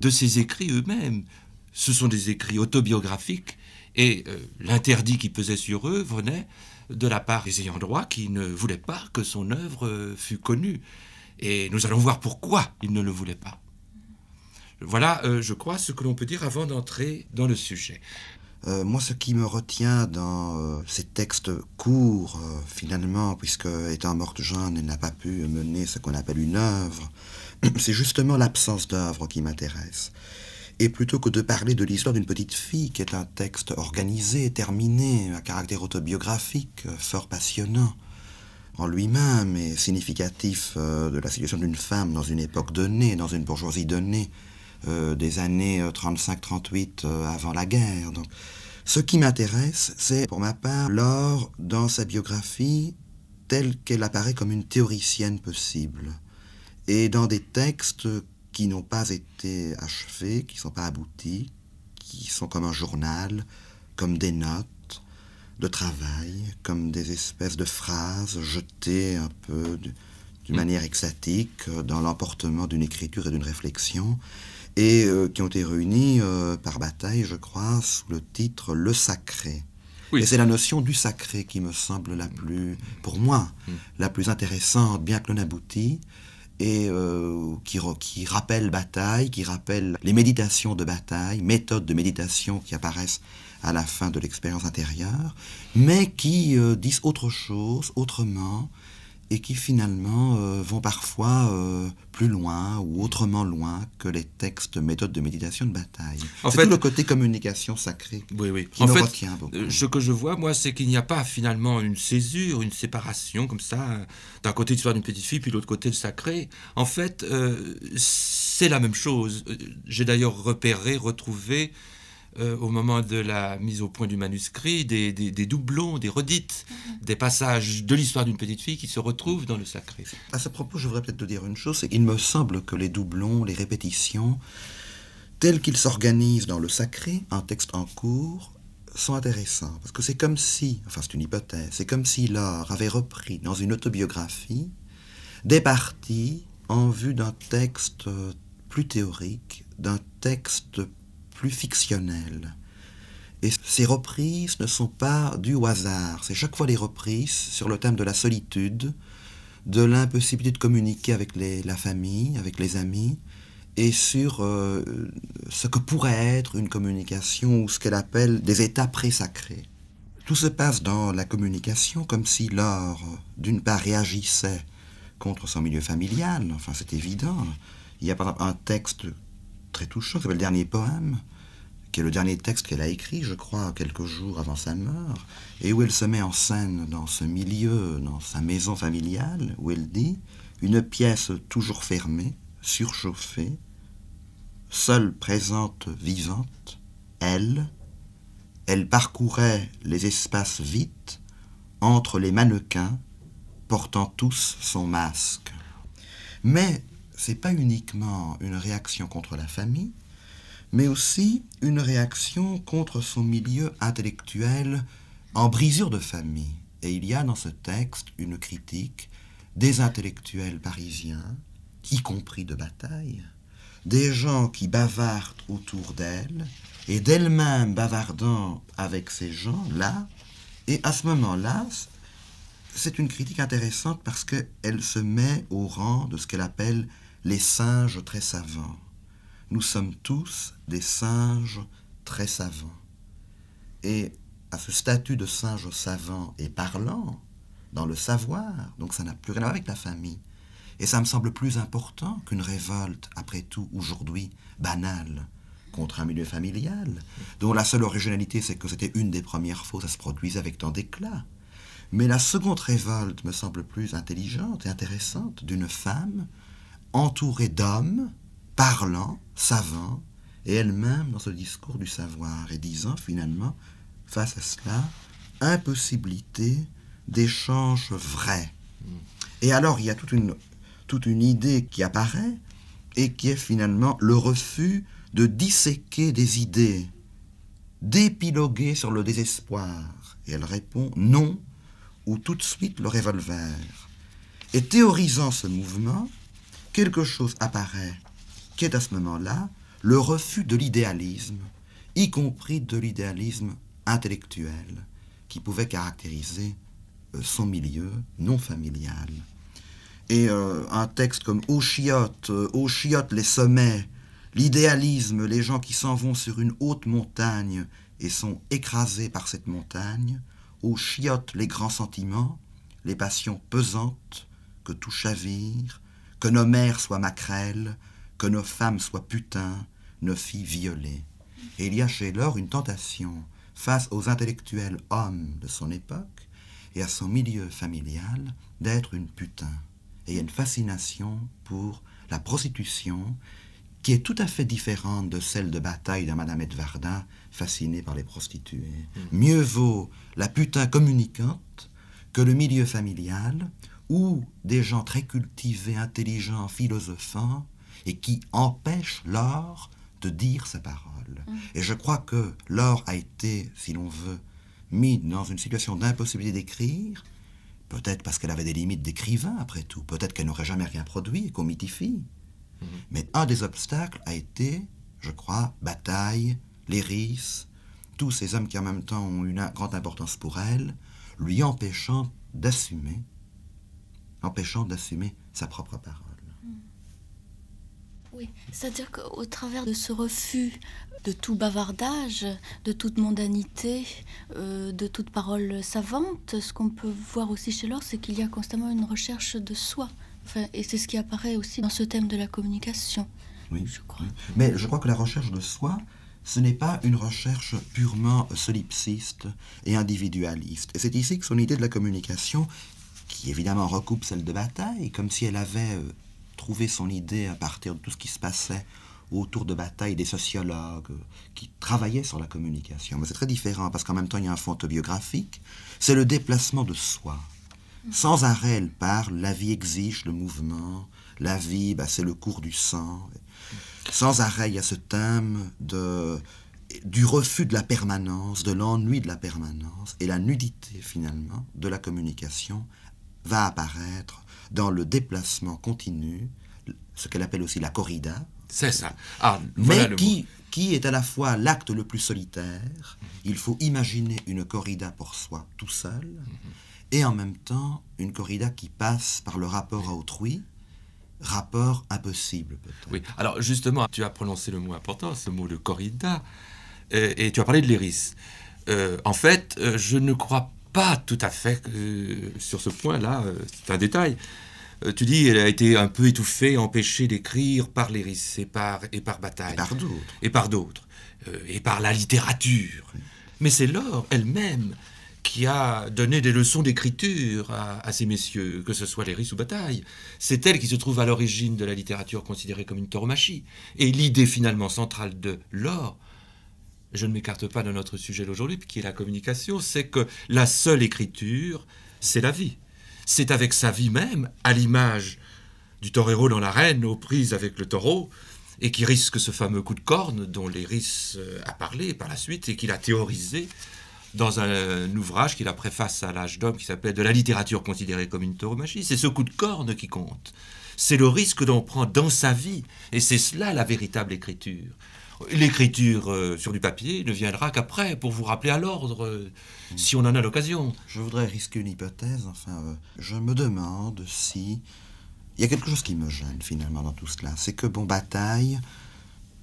de ces écrits eux-mêmes. Ce sont des écrits autobiographiques et euh, l'interdit qui pesait sur eux venait de la part des ayants droit qui ne voulaient pas que son œuvre euh, fût connue. Et nous allons voir pourquoi ils ne le voulaient pas. Voilà, euh, je crois, ce que l'on peut dire avant d'entrer dans le sujet. moi, ce qui me retient dans ces textes courts, finalement, puisque étant morte jeune, elle n'a pas pu mener ce qu'on appelle une œuvre, c'est justement l'absence d'œuvre qui m'intéresse. Et plutôt que de parler de l'histoire d'une petite fille, qui est un texte organisé, terminé, à caractère autobiographique, fort passionnant en lui-même et significatif euh, de la situation d'une femme dans une époque donnée, dans une bourgeoisie donnée, euh, des années 35-38 euh, avant la guerre. Donc, ce qui m'intéresse, c'est pour ma part l'or dans sa biographie telle qu'elle apparaît comme une théoricienne possible, et dans des textes qui n'ont pas été achevés, qui ne sont pas aboutis, qui sont comme un journal, comme des notes de travail, comme des espèces de phrases jetées un peu d'une mm. manière extatique euh, dans l'emportement d'une écriture et d'une réflexion, et euh, qui ont été réunies euh, par bataille, je crois, sous le titre Le sacré. Et c'est la notion du sacré qui me semble la plus, mm. pour moi, mm. la plus intéressante, bien que l'on aboutie, et euh, qui, rappelle bataille, qui rappelle les méditations de bataille, méthodes de méditation qui apparaissent à la fin de l'expérience intérieure, mais qui euh, disent autre chose, autrement, et qui finalement euh, vont parfois euh, plus loin ou autrement loin que les textes méthodes de méditation de bataille. En le côté communication sacrée. Oui, oui. en fait, euh, ce que je vois, moi, c'est qu'il n'y a pas finalement une césure, une séparation comme ça, d'un côté l'histoire d'une petite fille, puis de l'autre côté le sacré. En fait, c'est la même chose. J'ai d'ailleurs repéré, retrouvé euh, au moment de la mise au point du manuscrit, des, doublons, des redites, mhm. des passages de l'histoire d'une petite fille qui se retrouvent dans le sacré. À ce propos, je voudrais peut-être te dire une chose, Il me semble que les doublons, les répétitions, tels qu'ils s'organisent dans le sacré, un texte en cours, sont intéressants, parce que c'est comme si, enfin c'est une hypothèse, c'est comme si l'art avait repris dans une autobiographie des parties en vue d'un texte euh, plus théorique, d'un texte plus fictionnelle. Et ces reprises ne sont pas du hasard, c'est chaque fois des reprises sur le thème de la solitude, de l'impossibilité de communiquer avec les, la famille, avec les amis, et sur euh, ce que pourrait être une communication ou ce qu'elle appelle des états présacrés. Tout se passe dans la communication comme si l'or, d'une part, réagissait contre son milieu familial, enfin c'est évident. Il y a par exemple un texte très touchant, C'est Le Dernier Poème, qui est le dernier texte qu'elle a écrit, je crois, quelques jours avant sa mort, et où elle se met en scène dans ce milieu, dans sa maison familiale, où elle dit Une pièce toujours fermée, surchauffée, seule présente, vivante, elle, elle parcourait les espaces vite entre les mannequins, portant tous son masque. Mais c'est pas uniquement une réaction contre la famille, mais aussi une réaction contre son milieu intellectuel en brisure de famille. Et il y a dans ce texte une critique des intellectuels parisiens, y compris de bataille, des gens qui bavardent autour d'elle, et d'elle-même bavardant avec ces gens-là. Et à ce moment-là, c'est une critique intéressante parce qu'elle se met au rang de ce qu'elle appelle les singes très savants. Nous sommes tous des singes très savants. Et à ce statut de singe savant et parlant, dans le savoir, donc ça n'a plus rien à voir avec la famille. Et ça me semble plus important qu'une révolte, après tout, aujourd'hui, banale, contre un milieu familial, dont la seule originalité, c'est que c'était une des premières fois, ça se produisait avec tant d'éclat. Mais la seconde révolte me semble plus intelligente et intéressante d'une femme entourée d'hommes, parlant, savants, et elle-même dans ce discours du savoir, et disant finalement, face à cela, impossibilité d'échange vrai. Hmm. Et alors il y a toute une, toute une idée qui apparaît, et qui est finalement le refus de disséquer des idées, d'épiloguer sur le désespoir. Et elle répond non, ou tout de suite le revolver. Et théorisant ce mouvement, quelque chose apparaît qui est à ce moment-là le refus de l'idéalisme, y compris de l'idéalisme intellectuel qui pouvait caractériser euh, son milieu non familial. Et euh, un texte comme Au chiotte, euh, Au chiotte les sommets, l'idéalisme, les gens qui s'en vont sur une haute montagne et sont écrasés par cette montagne, Au chiotte les grands sentiments, les passions pesantes que tout chavire, que nos mères soient maquerelles, que nos femmes soient putains, nos filles violées. Et il y a chez l'or une tentation, face aux intellectuels hommes de son époque et à son milieu familial, d'être une putain. Et il y a une fascination pour la prostitution qui est tout à fait différente de celle de bataille de Madame Edvardin, fascinée par les prostituées. Mmh. Mieux vaut la putain communicante que le milieu familial ou des gens très cultivés, intelligents, philosophants, et qui empêchent l'or de dire sa parole. Mmh. Et je crois que l'or a été, si l'on veut, mis dans une situation d'impossibilité d'écrire, peut-être parce qu'elle avait des limites d'écrivain, après tout, peut-être qu'elle n'aurait jamais rien produit et qu'on mythifie. Mmh. Mais un des obstacles a été, je crois, Bataille, Léris, tous ces hommes qui en même temps ont une grande importance pour elle, lui empêchant d'assumer empêchant d'assumer sa propre parole. Hmm. Oui, c'est-à-dire qu'au travers de ce refus de tout bavardage, de toute mondanité, euh, de toute parole savante, ce qu'on peut voir aussi chez l'or, c'est qu'il y a constamment une recherche de soi. Enfin, et c'est ce qui apparaît aussi dans ce thème de la communication. Oui, je crois. Mais je crois que la recherche de soi, ce n'est pas une recherche purement solipsiste et individualiste. c'est ici que son idée de la communication qui évidemment recoupe celle de Bataille, comme si elle avait euh, trouvé son idée à partir de tout ce qui se passait autour de Bataille des sociologues euh, qui travaillaient sur la communication. Mais c'est très différent parce qu'en même temps, il y a un fond autobiographique. C'est le déplacement de soi. Mm. Sans arrêt, elle parle, la vie exige le mouvement, la vie, bah, c'est le cours du sang. Sans arrêt, il y a ce thème de, du refus de la permanence, de l'ennui de la permanence et la nudité finalement de la communication va apparaître dans le déplacement continu, ce qu'elle appelle aussi la corrida. C'est ça. Ah, mais qui, qui est à la fois l'acte le plus solitaire, il faut imaginer une corrida pour soi tout seul, mhm. et en même temps une corrida qui passe par le rapport à autrui, rapport impossible peut-être. Oui, alors justement, tu as prononcé le mot important, ce mot de corrida, et, tu as parlé de l'iris. Euh, en fait, euh, je ne crois pas pas tout à fait euh, sur ce point-là, euh, c'est un détail. Euh, tu dis, elle a été un peu étouffée, empêchée d'écrire par les et par, et par bataille. Et par d'autres. Et, par la littérature. Mais c'est l'or elle-même qui a donné des leçons d'écriture à, ces messieurs, que ce soit les ou bataille. C'est elle qui se trouve à l'origine de la littérature considérée comme une tauromachie. Et l'idée finalement centrale de l'or, je ne m'écarte pas de notre sujet d'aujourd'hui, qui est la communication, c'est que la seule écriture, c'est la vie. C'est avec sa vie même, à l'image du torero dans l'arène, aux prises avec le taureau, et qui risque ce fameux coup de corne dont Léris euh, a parlé par la suite et qu'il a théorisé dans un, ouvrage qu'il a préface à l'âge d'homme qui s'appelle De la littérature considérée comme une tauromachie », C'est ce coup de corne qui compte. C'est le risque dont on prend dans sa vie. Et c'est cela la véritable écriture. L'écriture euh, sur du papier ne viendra qu'après pour vous rappeler à l'ordre, euh, si on en a l'occasion. Je voudrais risquer une hypothèse. Enfin, euh, je me demande si il y a quelque chose qui me gêne finalement dans tout cela. C'est que bon, Bataille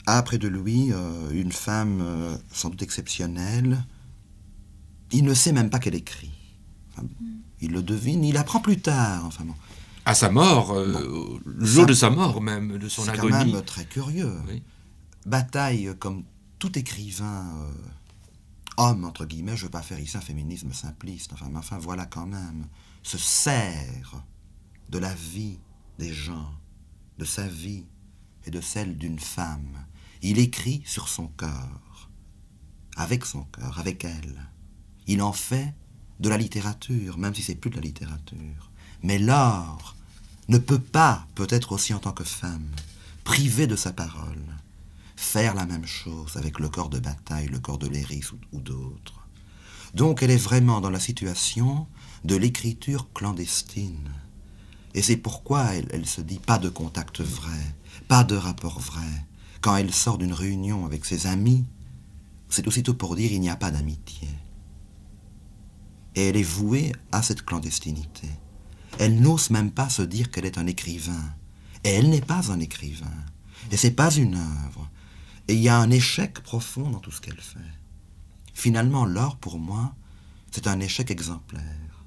a près de lui une femme sans doute exceptionnelle. Il ne sait même pas qu'elle écrit. Hmm. Il le devine, il apprend plus tard. Enfin À sa mort, le jour de sa mort même, de son agonie. C'est quand même très curieux bataille euh, comme tout écrivain euh, homme, entre guillemets, je ne veux pas faire ici un féminisme simpliste, enfin, mais enfin voilà quand même, se sert de la vie des gens, de sa vie et de celle d'une femme. Il écrit sur son corps, avec son corps, avec elle. Il en fait de la littérature, même si c'est plus de la littérature. Mais l'or ne peut pas, peut-être aussi en tant que femme, priver de sa parole faire la même chose avec le corps de bataille, le corps de Léris ou, d'autres. Donc elle est vraiment dans la situation de l'écriture clandestine. Et c'est pourquoi elle, se dit pas de contact vrai, pas de rapport vrai. Quand elle sort d'une réunion avec ses amis, c'est aussitôt pour dire il n'y a pas d'amitié. Et elle est vouée à cette clandestinité. Elle n'ose même pas se dire qu'elle est un écrivain. Et elle n'est pas un écrivain. Et c'est pas une œuvre. Et il y a un échec profond dans tout ce qu'elle fait. Finalement, l'or, pour moi, c'est un échec exemplaire,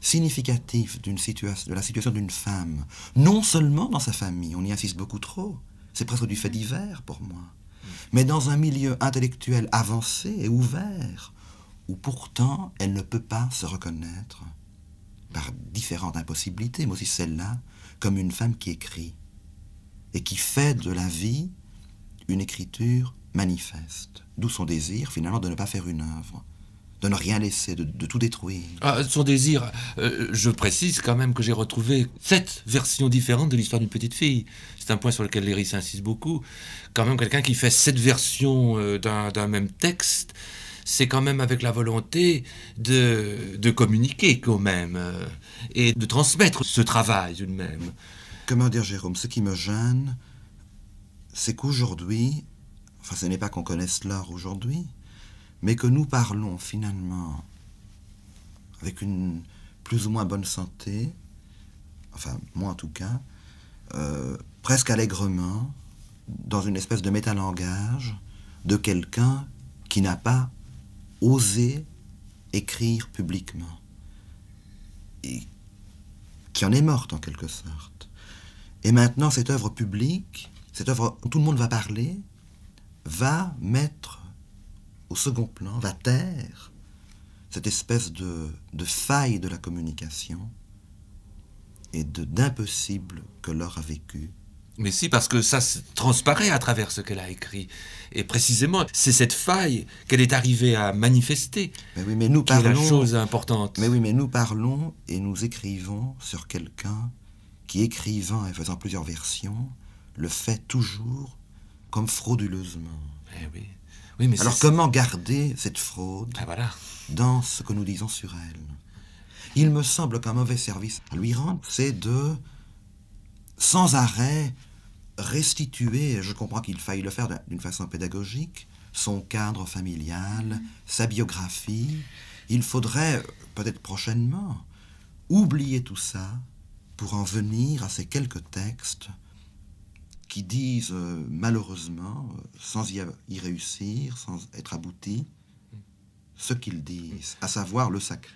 significatif de la situation d'une femme, non seulement dans sa famille, on y insiste beaucoup trop, c'est presque du fait divers pour moi, mais dans un milieu intellectuel avancé et ouvert, où pourtant elle ne peut pas se reconnaître, par différentes impossibilités, mais aussi celle-là, comme une femme qui écrit, et qui fait de la vie une écriture manifeste, d'où son désir finalement de ne pas faire une œuvre de ne rien laisser, de, tout détruire. Ah, son désir, euh, je précise quand même que j'ai retrouvé sept versions différentes de l'histoire d'une petite fille. C'est un point sur lequel Léris insiste beaucoup. Quand même, quelqu'un qui fait sept versions euh, d'un même texte, c'est quand même avec la volonté de, communiquer quand même euh, et de transmettre ce travail tout même. Comment dire, Jérôme, ce qui me gêne, c'est qu'aujourd'hui, enfin ce n'est pas qu'on connaisse l'art aujourd'hui, mais que nous parlons finalement avec une plus ou moins bonne santé, enfin moi en tout cas, euh, presque allègrement, dans une espèce de métalangage de quelqu'un qui n'a pas osé écrire publiquement, et qui en est morte en quelque sorte. Et maintenant, cette œuvre publique, cette œuvre tout le monde va parler, va mettre au second plan, va taire cette espèce de, faille de la communication et de d'impossible que l'or a vécu. Mais si, parce que ça se transparaît à travers ce qu'elle a écrit. Et précisément, c'est cette faille qu'elle est arrivée à manifester. Mais oui, mais nous parlons. Est la chose importante. Mais oui, mais nous parlons et nous écrivons sur quelqu'un qui, écrivant et faisant plusieurs versions, le fait toujours comme frauduleusement. Eh Alors comment garder cette fraude ah, dans ce que nous disons sur elle Il me semble qu'un mauvais service à lui rendre, c'est de sans arrêt restituer, je comprends qu'il faille le faire d'une façon pédagogique, son cadre familial, sa biographie. Il faudrait, peut-être prochainement, oublier tout ça pour en venir à ces quelques textes qui disent euh, malheureusement, euh, sans y, y, réussir, sans être abouti, ce qu'ils disent, à savoir le sacré.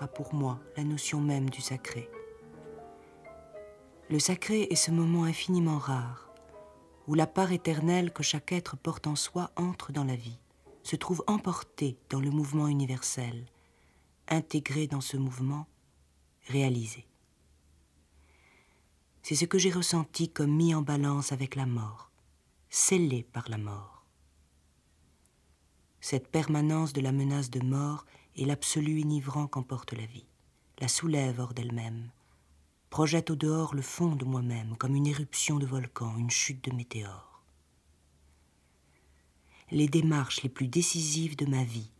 a pour moi la notion même du sacré. Le sacré est ce moment infiniment rare, où la part éternelle que chaque être porte en soi entre dans la vie, se trouve emportée dans le mouvement universel, intégrée dans ce mouvement, réalisée. C'est ce que j'ai ressenti comme mis en balance avec la mort, scellé par la mort. Cette permanence de la menace de mort et l'absolu enivrant qu'emporte la vie, la soulève hors d'elle-même, projette au dehors le fond de moi-même comme une éruption de volcan, une chute de météore. Les démarches les plus décisives de ma vie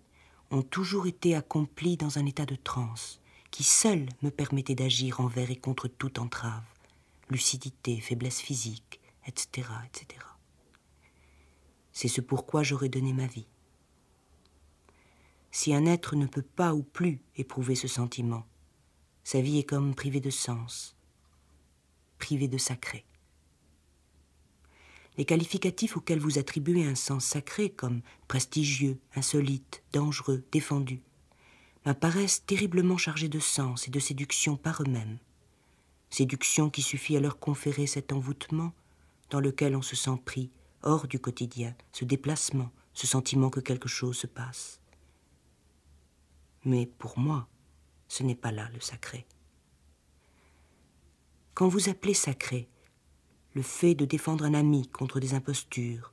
ont toujours été accomplies dans un état de transe qui seul me permettait d'agir envers et contre toute entrave, lucidité, faiblesse physique, etc. etc. C'est ce pourquoi j'aurais donné ma vie si un être ne peut pas ou plus éprouver ce sentiment. Sa vie est comme privée de sens, privée de sacré. Les qualificatifs auxquels vous attribuez un sens sacré comme prestigieux, insolite, dangereux, défendu, m'apparaissent terriblement chargés de sens et de séduction par eux-mêmes. Séduction qui suffit à leur conférer cet envoûtement dans lequel on se sent pris, hors du quotidien, ce déplacement, ce sentiment que quelque chose se passe. Mais pour moi, ce n'est pas là le sacré. Quand vous appelez sacré le fait de défendre un ami contre des impostures,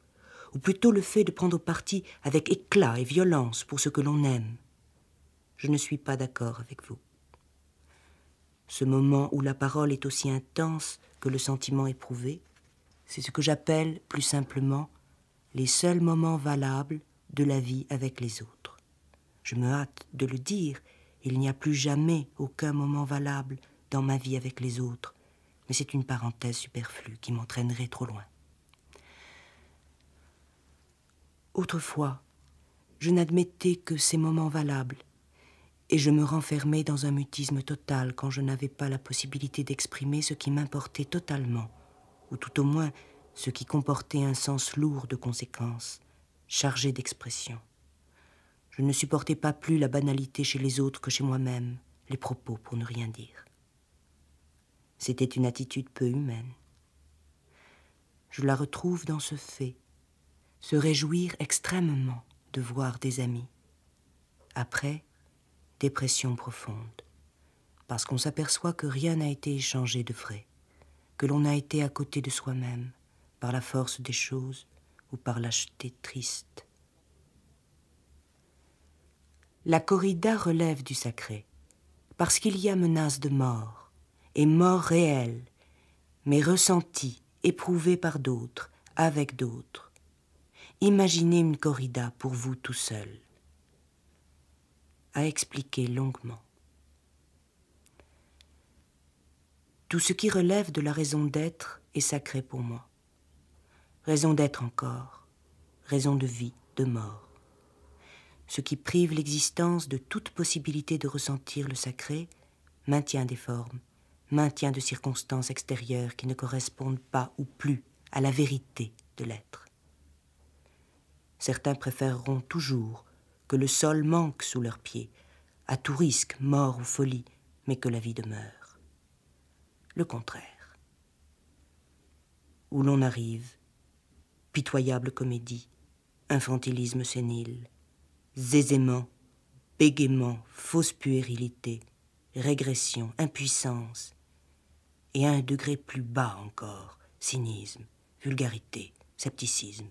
ou plutôt le fait de prendre parti avec éclat et violence pour ce que l'on aime, je ne suis pas d'accord avec vous. Ce moment où la parole est aussi intense que le sentiment éprouvé, c'est ce que j'appelle plus simplement les seuls moments valables de la vie avec les autres. Je me hâte de le dire, il n'y a plus jamais aucun moment valable dans ma vie avec les autres, mais c'est une parenthèse superflue qui m'entraînerait trop loin. Autrefois, je n'admettais que ces moments valables, et je me renfermais dans un mutisme total quand je n'avais pas la possibilité d'exprimer ce qui m'importait totalement, ou tout au moins ce qui comportait un sens lourd de conséquences, chargé d'expression. Je ne supportais pas plus la banalité chez les autres que chez moi-même, les propos pour ne rien dire. C'était une attitude peu humaine. Je la retrouve dans ce fait, se réjouir extrêmement de voir des amis. Après, dépression profonde, parce qu'on s'aperçoit que rien n'a été échangé de vrai, que l'on a été à côté de soi-même, par la force des choses ou par lâcheté triste la corrida relève du sacré, parce qu'il y a menace de mort, et mort réelle, mais ressentie, éprouvée par d'autres, avec d'autres. Imaginez une corrida pour vous tout seul. À expliquer longuement. Tout ce qui relève de la raison d'être est sacré pour moi. Raison d'être encore, raison de vie, de mort ce qui prive l'existence de toute possibilité de ressentir le sacré, maintient des formes, maintient de circonstances extérieures qui ne correspondent pas ou plus à la vérité de l'être. Certains préféreront toujours que le sol manque sous leurs pieds, à tout risque, mort ou folie, mais que la vie demeure. Le contraire. Où l'on arrive, pitoyable comédie, infantilisme sénile, aisément bégaiement, fausse puérilité, régression, impuissance, et à un degré plus bas encore, cynisme, vulgarité, scepticisme,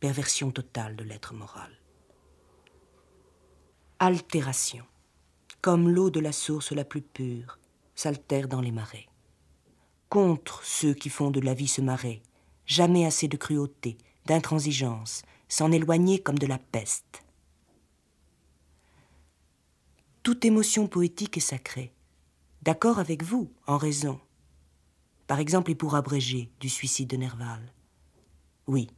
perversion totale de l'être moral. Altération. Comme l'eau de la source la plus pure s'altère dans les marais. Contre ceux qui font de la vie ce marais, jamais assez de cruauté, d'intransigeance, s'en éloigner comme de la peste toute émotion poétique est sacrée. D'accord avec vous, en raison. Par exemple, et pour abréger du suicide de Nerval. Oui.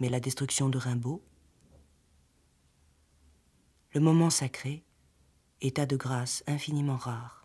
Mais la destruction de Rimbaud Le moment sacré, état de grâce infiniment rare.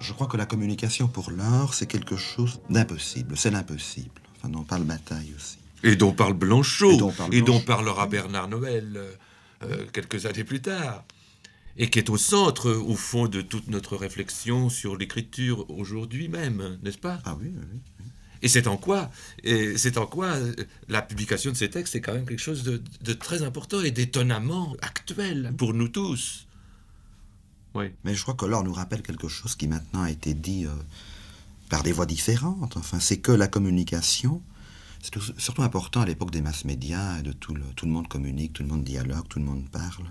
je crois que la communication pour l'art, c'est quelque chose d'impossible. C'est l'impossible. Enfin, dont parle Bataille aussi. Et dont parle Blanchot. Et dont, parlera Bernard Noël euh, euh, quelques années plus tard. Et qui est au centre, au fond, de toute notre réflexion sur l'écriture aujourd'hui même, n'est-ce pas Ah oui, oui. Et c'est en quoi, Et c'est en quoi euh, la publication de ces textes est quand même quelque chose de très important et d'étonnamment actuel pour nous tous. Mais je crois que l'or nous rappelle quelque chose qui maintenant a été dit euh, par des voix différentes. Enfin, c'est que la communication, c'est surtout important à l'époque des masses médias, de tout le, monde communique, tout le monde dialogue, tout le monde parle,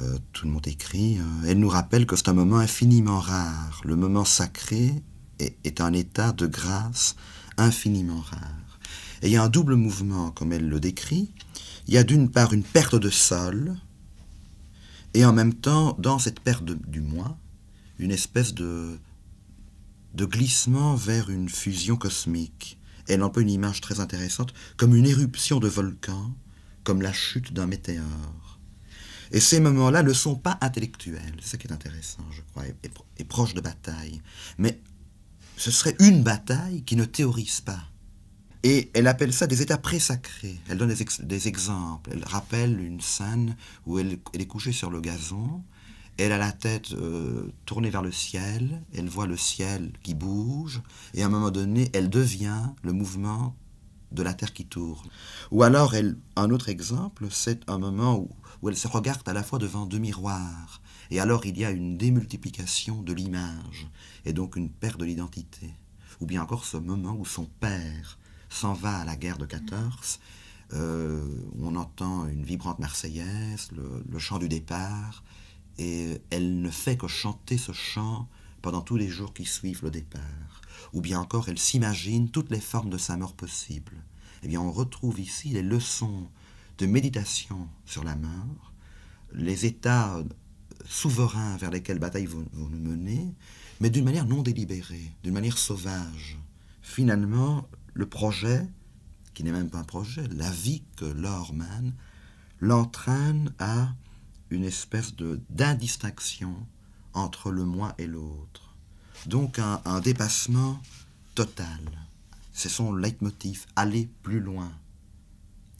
euh, tout le monde écrit. Euh. elle nous rappelle que c'est un moment infiniment rare. Le moment sacré est, est un état de grâce infiniment rare. Et il y a un double mouvement, comme elle le décrit. Il y a d'une part une perte de sol, et en même temps, dans cette perte du moi, une espèce de, de glissement vers une fusion cosmique. Elle en peut une image très intéressante, comme une éruption de volcan, comme la chute d'un météore. Et ces moments-là ne sont pas intellectuels, c'est ce qui est intéressant, je crois, et, proche de bataille. Mais ce serait une bataille qui ne théorise pas, et elle appelle ça des états présacrés. Elle donne des, exemples. Elle rappelle une scène où elle, est couchée sur le gazon. Elle a la tête euh, tournée vers le ciel. Elle voit le ciel qui bouge. Et à un moment donné, elle devient le mouvement de la Terre qui tourne. Ou alors, un autre exemple, c'est un moment où, où, elle se regarde à la fois devant deux miroirs. Et alors, il y a une démultiplication de l'image, et donc une perte de l'identité. Ou bien encore ce moment où son père s'en va à la guerre de 14. Euh, on entend une vibrante marseillaise, le, chant du départ, et elle ne fait que chanter ce chant pendant tous les jours qui suivent le départ. Ou bien encore, elle s'imagine toutes les formes de sa mort possible. Eh bien, on retrouve ici les leçons de méditation sur la mort, les états souverains vers lesquels bataille vous nous mener, mais d'une manière non délibérée, d'une manière sauvage. Finalement, le projet, qui n'est même pas un projet, la vie que mène, l'entraîne à une espèce de d'indistinction entre le moi et l'autre. Donc un, un, dépassement total. C'est son leitmotiv, aller plus loin.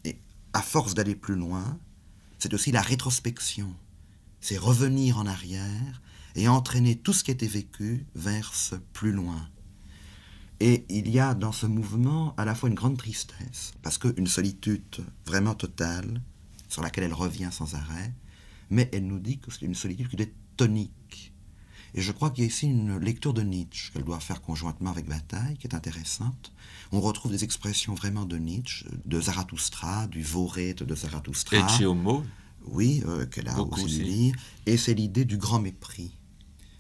Et à force d'aller plus loin, c'est aussi la rétrospection. C'est revenir en arrière et entraîner tout ce qui a été vécu vers plus loin. Et il y a dans ce mouvement à la fois une grande tristesse, parce qu'une solitude vraiment totale, sur laquelle elle revient sans arrêt, mais elle nous dit que c'est une solitude qui est tonique. Et je crois qu'il y a ici une lecture de Nietzsche qu'elle doit faire conjointement avec Bataille, qui est intéressante. On retrouve des expressions vraiment de Nietzsche, de Zarathustra, du Voré de Zarathustra. Et Chiomo Oui, euh, qu'elle a Beaucoup aussi Et c'est l'idée du grand mépris.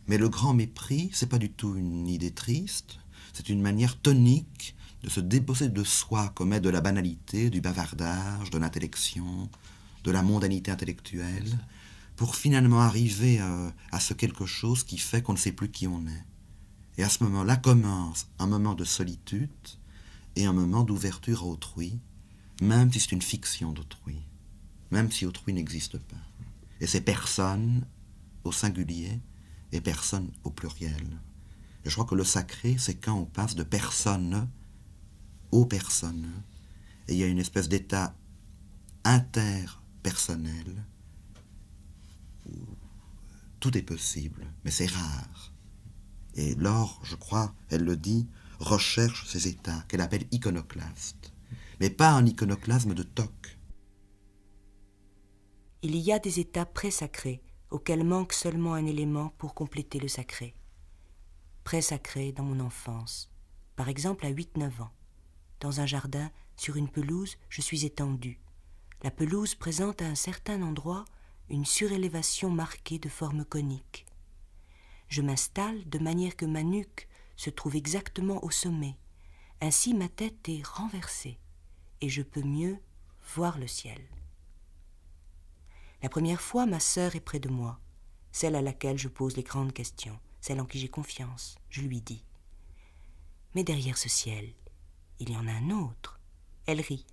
Mais le grand mépris, c'est pas du tout une idée triste, c'est une manière tonique de se déposer de soi comme est de la banalité, du bavardage, de l'intellection, de la mondanité intellectuelle, pour finalement arriver à, euh, à ce quelque chose qui fait qu'on ne sait plus qui on est. Et à ce moment-là commence un moment de solitude et un moment d'ouverture à autrui, même si c'est une fiction d'autrui, même si autrui n'existe pas. Et c'est personne au singulier et personne au pluriel. Je crois que le sacré, c'est quand on passe de personne aux personnes. Et il y a une espèce d'état interpersonnel où tout est possible, mais c'est rare. Et Laure, je crois, elle le dit, recherche ces états qu'elle appelle iconoclaste, mais pas un iconoclasme de toc. Il y a des états pré-sacrés auxquels manque seulement un élément pour compléter le sacré sacré dans mon enfance, par exemple à 8-9 ans. Dans un jardin, sur une pelouse, je suis étendue. La pelouse présente à un certain endroit une surélévation marquée de forme conique. Je m'installe de manière que ma nuque se trouve exactement au sommet. Ainsi ma tête est renversée et je peux mieux voir le ciel. La première fois, ma sœur est près de moi, celle à laquelle je pose les grandes questions celle en qui j'ai confiance, je lui dis. Mais derrière ce ciel, il y en a un autre. Elle rit.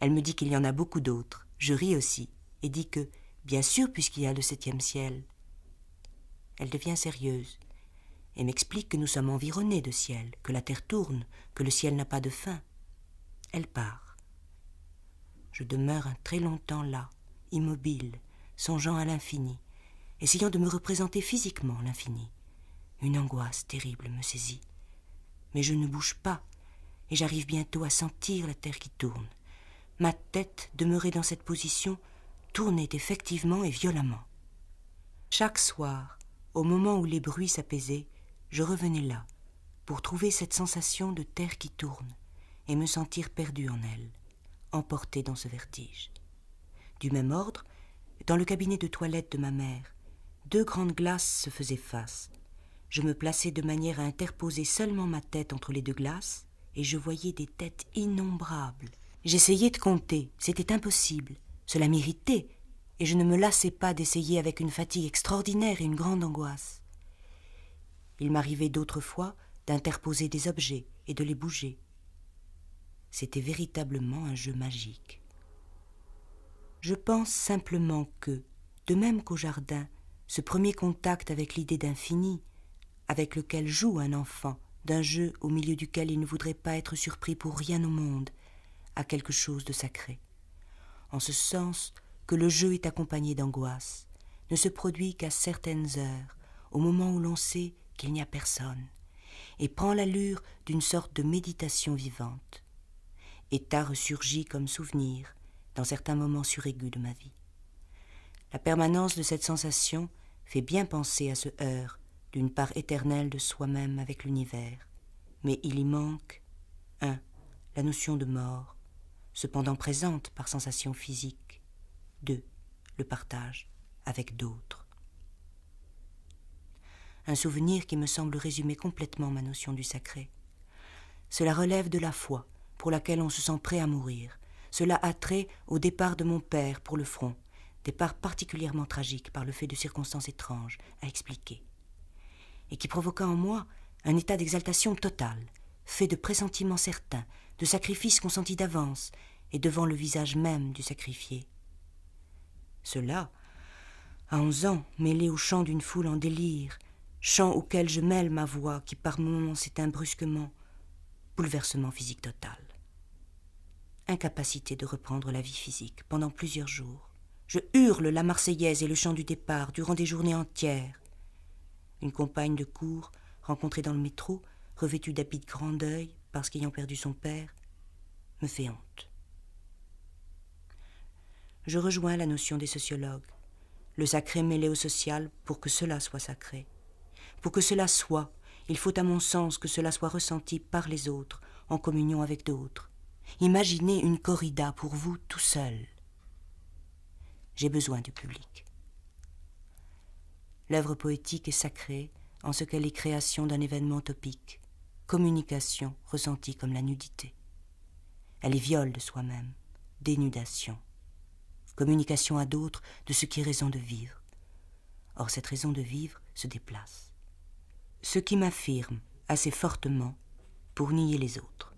Elle me dit qu'il y en a beaucoup d'autres. Je ris aussi et dis que, bien sûr, puisqu'il y a le septième ciel. Elle devient sérieuse et m'explique que nous sommes environnés de ciel, que la terre tourne, que le ciel n'a pas de fin. Elle part. Je demeure un très longtemps là, immobile, songeant à l'infini, essayant de me représenter physiquement l'infini. Une angoisse terrible me saisit. Mais je ne bouge pas, et j'arrive bientôt à sentir la terre qui tourne. Ma tête, demeurée dans cette position, tournait effectivement et violemment. Chaque soir, au moment où les bruits s'apaisaient, je revenais là, pour trouver cette sensation de terre qui tourne, et me sentir perdu en elle, emporté dans ce vertige. Du même ordre, dans le cabinet de toilette de ma mère, deux grandes glaces se faisaient face, je me plaçais de manière à interposer seulement ma tête entre les deux glaces, et je voyais des têtes innombrables. J'essayais de compter, c'était impossible, cela m'irritait, et je ne me lassais pas d'essayer avec une fatigue extraordinaire et une grande angoisse. Il m'arrivait d'autres fois d'interposer des objets et de les bouger. C'était véritablement un jeu magique. Je pense simplement que, de même qu'au jardin, ce premier contact avec l'idée d'infini avec lequel joue un enfant, d'un jeu au milieu duquel il ne voudrait pas être surpris pour rien au monde, à quelque chose de sacré. En ce sens que le jeu est accompagné d'angoisse, ne se produit qu'à certaines heures, au moment où l'on sait qu'il n'y a personne, et prend l'allure d'une sorte de méditation vivante. État ressurgit comme souvenir dans certains moments suraigus de ma vie. La permanence de cette sensation fait bien penser à ce heurt d'une part éternelle de soi-même avec l'univers, mais il y manque 1. La notion de mort, cependant présente par sensation physique. 2. Le partage avec d'autres. Un souvenir qui me semble résumer complètement ma notion du sacré. Cela relève de la foi, pour laquelle on se sent prêt à mourir. Cela a trait au départ de mon père pour le front, départ particulièrement tragique par le fait de circonstances étranges à expliquer et qui provoqua en moi un état d'exaltation totale, fait de pressentiments certains, de sacrifices consentis d'avance, et devant le visage même du sacrifié. Cela, à onze ans, mêlé au chant d'une foule en délire, chant auquel je mêle ma voix qui par moments s'éteint brusquement, bouleversement physique total. Incapacité de reprendre la vie physique pendant plusieurs jours. Je hurle la Marseillaise et le chant du départ durant des journées entières une compagne de cours rencontrée dans le métro, revêtue d'habits de grand deuil parce qu'ayant perdu son père, me fait honte. Je rejoins la notion des sociologues, le sacré mêlé au social pour que cela soit sacré. Pour que cela soit, il faut à mon sens que cela soit ressenti par les autres, en communion avec d'autres. Imaginez une corrida pour vous tout seul. J'ai besoin du public. L'œuvre poétique est sacrée en ce qu'elle est création d'un événement topique, communication ressentie comme la nudité. Elle est viol de soi-même, dénudation, communication à d'autres de ce qui est raison de vivre. Or cette raison de vivre se déplace. Ce qui m'affirme assez fortement pour nier les autres.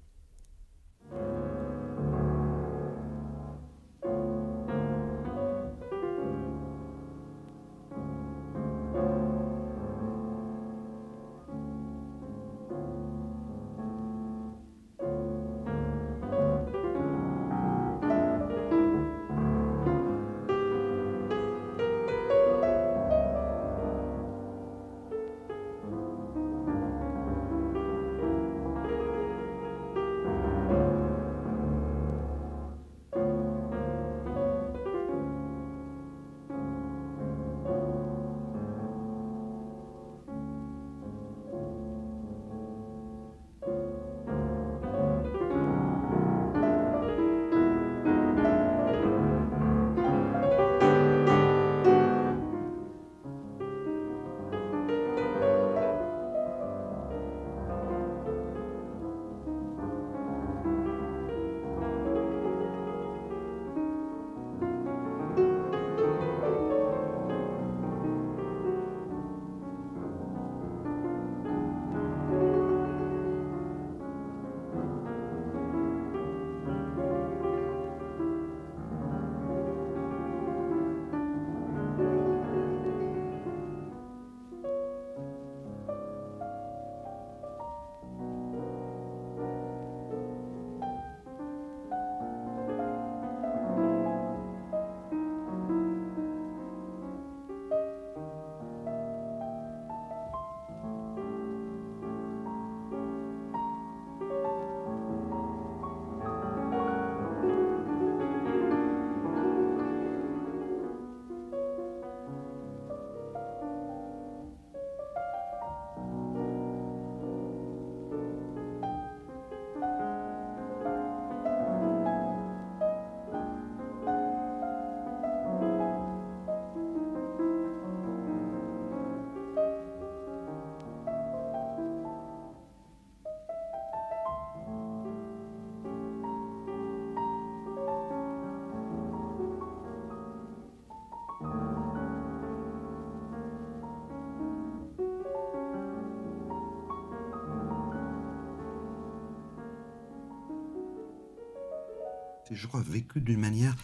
je crois, vécu d'une manière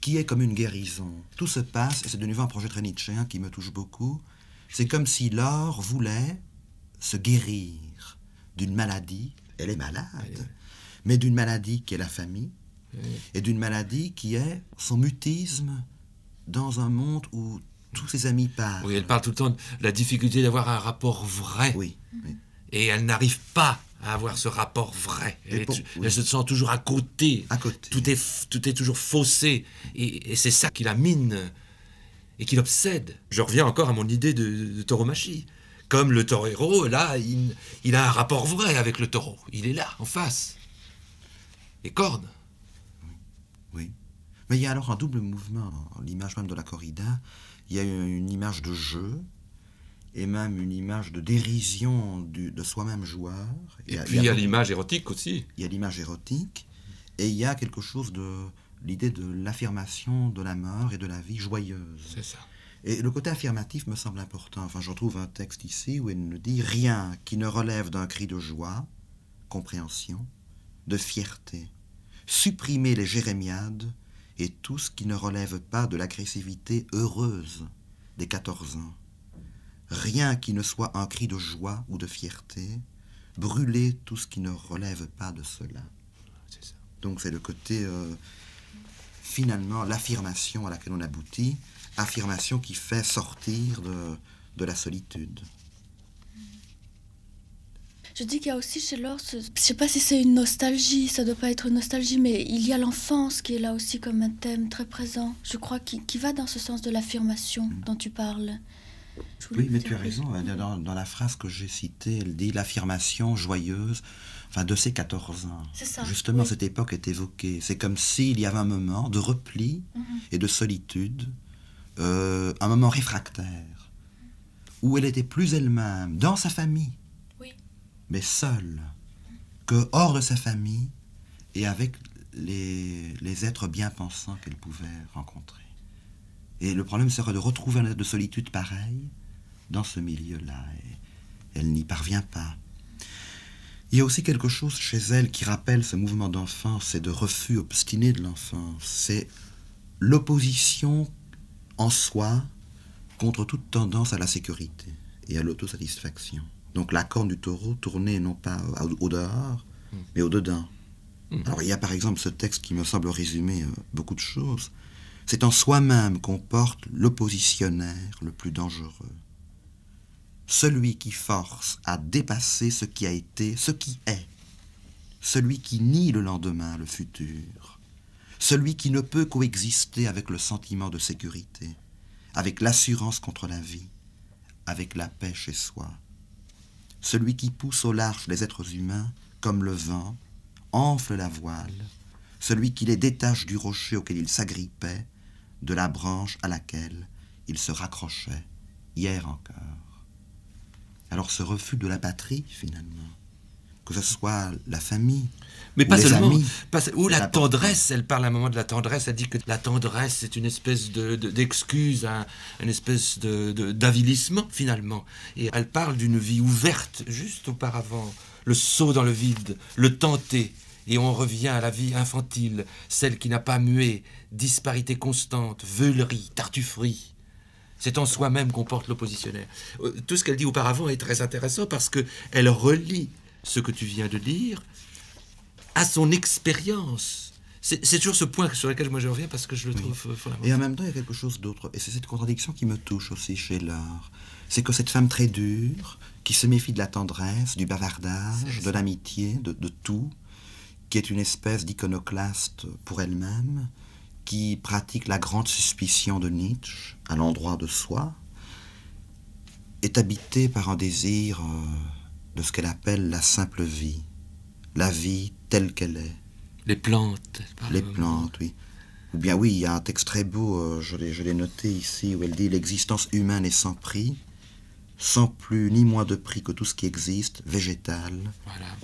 qui est comme une guérison. Tout se passe, et c'est de nouveau un projet très nietzschéen hein, qui me touche beaucoup, c'est comme si l'or voulait se guérir d'une maladie, elle est malade, mais d'une maladie qui est la famille, et d'une maladie qui est son mutisme dans un monde où tous ses amis parlent. Oui, elle parle tout le temps de la difficulté d'avoir un rapport vrai. oui. Et elle n'arrive pas à avoir ce rapport vrai. Elle, se sent toujours à côté. À côté. Tout est, tout est toujours faussé. Et, c'est ça qui la mine et qui l'obsède. Je reviens encore à mon idée de, tauromachie. Comme le torero, là, il, a un rapport vrai avec le taureau. Il est là, en face. Et cornes. Oui. Mais il y a alors un double mouvement. L'image même de la corrida, il y a une image de jeu, et même une image de dérision de soi-même joueur. Et, puis il y a l'image érotique aussi. Il y a l'image érotique, et il y a quelque chose de l'idée de l'affirmation de la mort et de la vie joyeuse. C'est ça. Et le côté affirmatif me semble important. Enfin, je retrouve un texte ici où il ne dit rien qui ne relève d'un cri de joie, compréhension, de fierté. Supprimer les jérémiades et tout ce qui ne relève pas de l'agressivité heureuse des 14 ans rien qui ne soit un cri de joie ou de fierté, brûler tout ce qui ne relève pas de cela. Donc c'est le côté, euh, finalement, l'affirmation à laquelle on aboutit, affirmation qui fait sortir de, de la solitude. Je dis qu'il y a aussi chez Laure, je ne sais pas si c'est une nostalgie, ça ne doit pas être une nostalgie, mais il y a l'enfance qui est là aussi comme un thème très présent, je crois, qui, va dans ce sens de l'affirmation mm. dont tu parles. Oui, mais tu as raison. Euh, dans, la phrase que j'ai citée, elle dit l'affirmation joyeuse enfin, de ses 14 ans. Ça, Justement, cette époque est évoquée. C'est comme s'il y avait un moment de repli mhm. et de solitude, euh, un moment réfractaire, où elle était plus elle-même, dans sa famille, mais seule, que hors de sa famille et avec les êtres bien pensants qu'elle pouvait rencontrer. Et le problème sera de retrouver un état de solitude pareil dans ce milieu-là. Elle n'y parvient pas. Il y a aussi quelque chose chez elle qui rappelle ce mouvement d'enfance et de refus obstiné de l'enfance. C'est l'opposition en soi contre toute tendance à la sécurité et à l'autosatisfaction. Donc la corne du taureau tournée non pas au dehors, hmm. mais au dedans. Hmm. Alors il y a par exemple ce texte qui me semble résumer euh, beaucoup de choses. C'est en soi-même qu'on porte l'oppositionnaire le plus dangereux. Celui qui force à dépasser ce qui a été, ce qui est. Celui qui nie le lendemain, le futur. Celui qui ne peut coexister avec le sentiment de sécurité, avec l'assurance contre la vie, avec la paix chez soi. Celui qui pousse au large les êtres humains comme le vent, enfle la voile, celui qui les détache du rocher auquel ils s'agrippaient, de la branche à laquelle il se raccrochait hier encore. Alors ce refus de la patrie, finalement, que ce soit la famille. Mais pas la, tendresse, elle parle un moment de la tendresse, elle dit que la tendresse est une espèce d'excuse, un, hein, une espèce d'avilissement finalement. Et elle parle d'une vie ouverte juste auparavant, le saut dans le vide, le tenter, et on revient à la vie infantile, celle qui n'a pas mué, disparité constante, veulerie, tartufferie. C'est en soi-même qu'on porte l'oppositionnaire. Euh, tout ce qu'elle dit auparavant est très intéressant parce que elle relie ce que tu viens de dire à son expérience. C'est toujours ce point sur lequel moi je reviens parce que je le trouve euh, fondamental. Et en même temps, il y a quelque chose d'autre. Et c'est cette contradiction qui me touche aussi chez l'art. C'est que cette femme très dure, qui se méfie de la tendresse, du bavardage, de l'amitié, de, tout, qui est une espèce d'iconoclaste pour elle-même, qui pratique la grande suspicion de Nietzsche à l'endroit de soi, est habitée par un désir euh, de ce qu'elle appelle la simple vie, la vie telle qu'elle est. Les plantes. Les plantes, oui. Ou bien oui, il y a un texte très beau, euh, je l'ai noté ici, où elle dit L'existence humaine est sans prix, sans plus ni moins de prix que tout ce qui existe, végétal,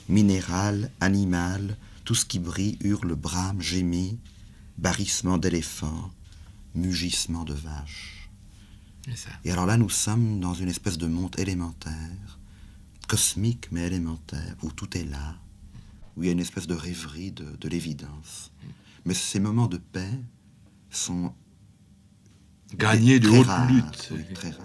minéral, animal, tout ce qui brille, hurle, brame, gémit, barrissement d'éléphants, mugissement de vaches. Et alors là, nous sommes dans une espèce de monde élémentaire, cosmique mais élémentaire, où tout est là, où il y a une espèce de rêverie de, l'évidence. Mais ces moments de paix sont gagnés de hautes luttes. très rares.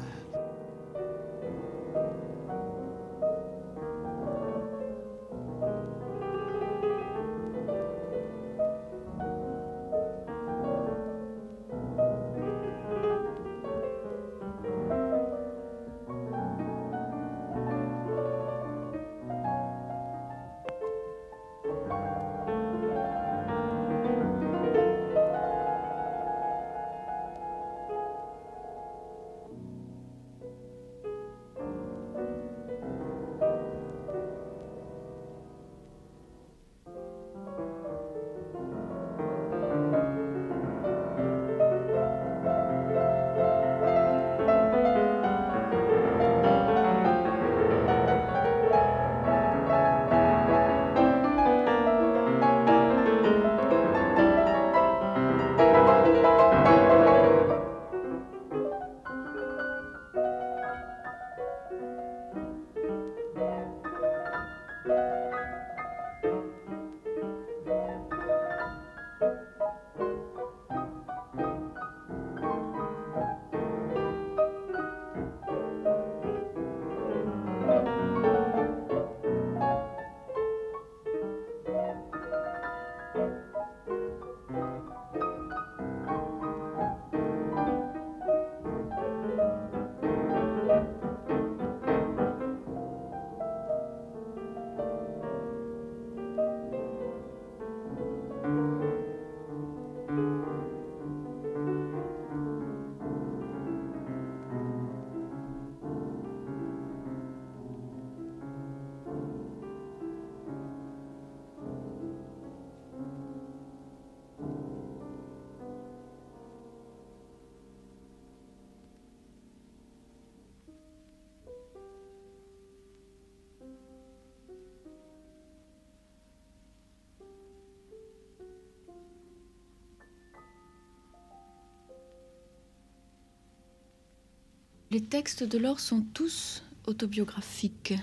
Les textes de l'or sont tous autobiographiques.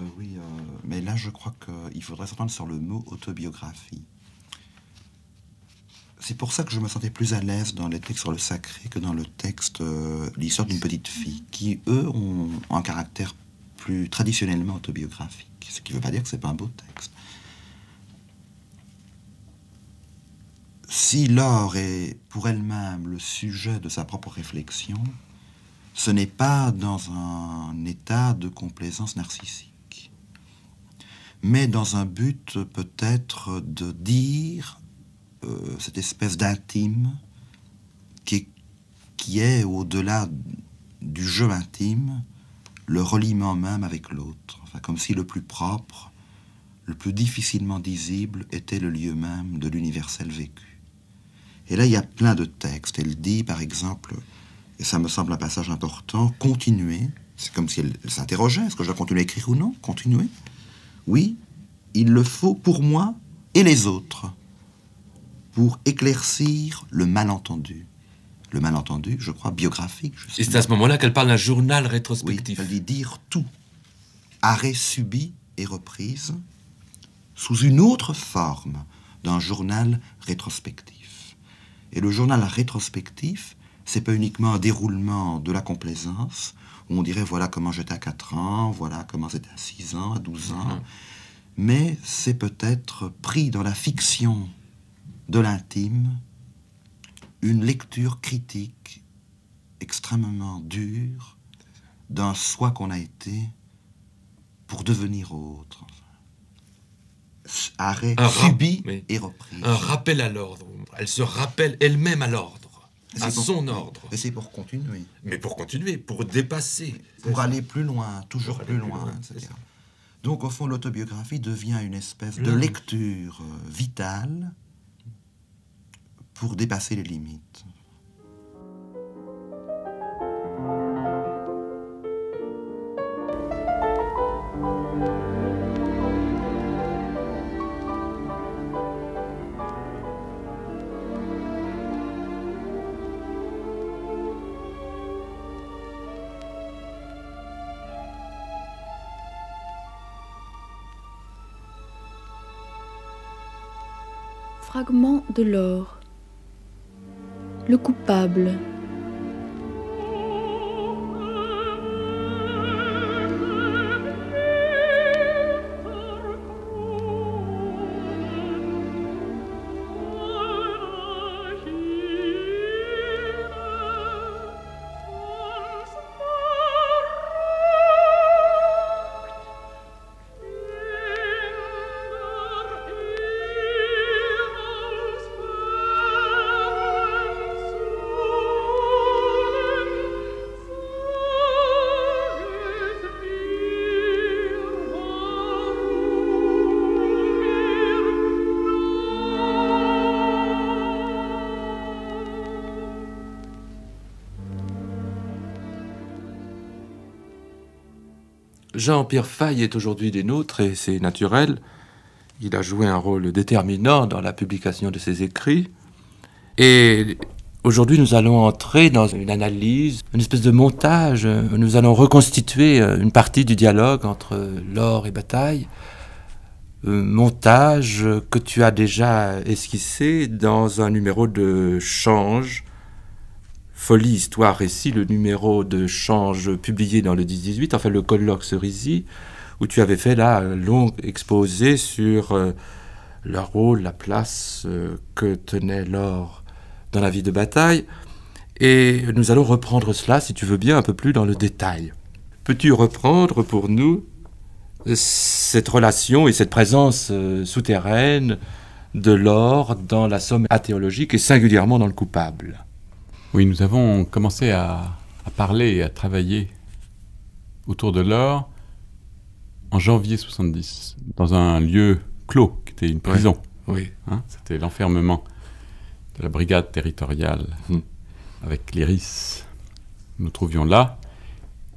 Euh, oui, euh, mais là, je crois qu'il faudrait s'entendre sur le mot autobiographie. C'est pour ça que je me sentais plus à l'aise dans les textes sur le sacré que dans le texte euh, L'histoire d'une petite fille, qui, eux, ont un caractère plus traditionnellement autobiographique. Ce qui ne veut pas dire que ce n'est pas un beau texte. Si l'or est pour elle-même le sujet de sa propre réflexion, ce n'est pas dans un état de complaisance narcissique, mais dans un but peut-être de dire euh, cette espèce d'intime qui est, qui est au-delà du jeu intime, le reliement même avec l'autre, enfin, comme si le plus propre, le plus difficilement disible était le lieu même de l'universel vécu. Et là, il y a plein de textes. Elle dit, par exemple, et ça me semble un passage important, continuer, C'est comme si elle, s'interrogeait, est-ce que je dois continuer à écrire ou non Continuer Oui, il le faut pour moi et les autres, pour éclaircir le malentendu. Le malentendu, je crois, biographique. Et c'est à ce moment-là qu'elle parle d'un journal rétrospectif. elle dit dire tout. Arrêt subi et reprise sous une autre forme d'un journal rétrospectif. Et le journal rétrospectif, c'est pas uniquement un déroulement de la complaisance, où on dirait voilà comment j'étais à 4 ans, voilà comment j'étais à 6 ans, à 12 ans, mm-hmm. mais c'est peut-être pris dans la fiction de l'intime une lecture critique extrêmement dure d'un soi qu'on a été pour devenir autre. Arrêt subi et repris. Un rappel à l'ordre. Elle se rappelle elle-même à l'ordre, à son ordre. Et c'est pour continuer. Mais pour continuer, pour dépasser. Pour aller plus loin, toujours plus loin, Donc, au fond, l'autobiographie devient une espèce de mm. lecture euh, vitale pour dépasser les limites. de l'or. Le coupable Jean-Pierre Fay est aujourd'hui des nôtres et c'est naturel. Il a joué un rôle déterminant dans la publication de ses écrits. Et aujourd'hui, nous allons entrer dans une analyse, une espèce de montage. Nous allons reconstituer euh, une partie du dialogue entre euh, l'or et bataille. Euh, montage que tu as déjà esquissé dans un numéro de Change Folie, Histoire, Récit, le numéro de change publié dans le 10-18, enfin le colloque Cerisi, où tu avais fait là un long exposé sur euh, le rôle, la place euh, que tenait l'or dans la vie de bataille. Et nous allons reprendre cela, si tu veux bien, un peu plus dans le détail. Peux-tu reprendre pour nous cette relation et cette présence euh, souterraine de l'or dans la somme athéologique et singulièrement dans le coupable oui, nous avons commencé à, parler et à travailler autour de l'or en janvier 70, dans un lieu clos, qui était une prison. Oui. Hein, c'était l'enfermement de la brigade territoriale hmm. avec l'IRIS. Nous nous trouvions là.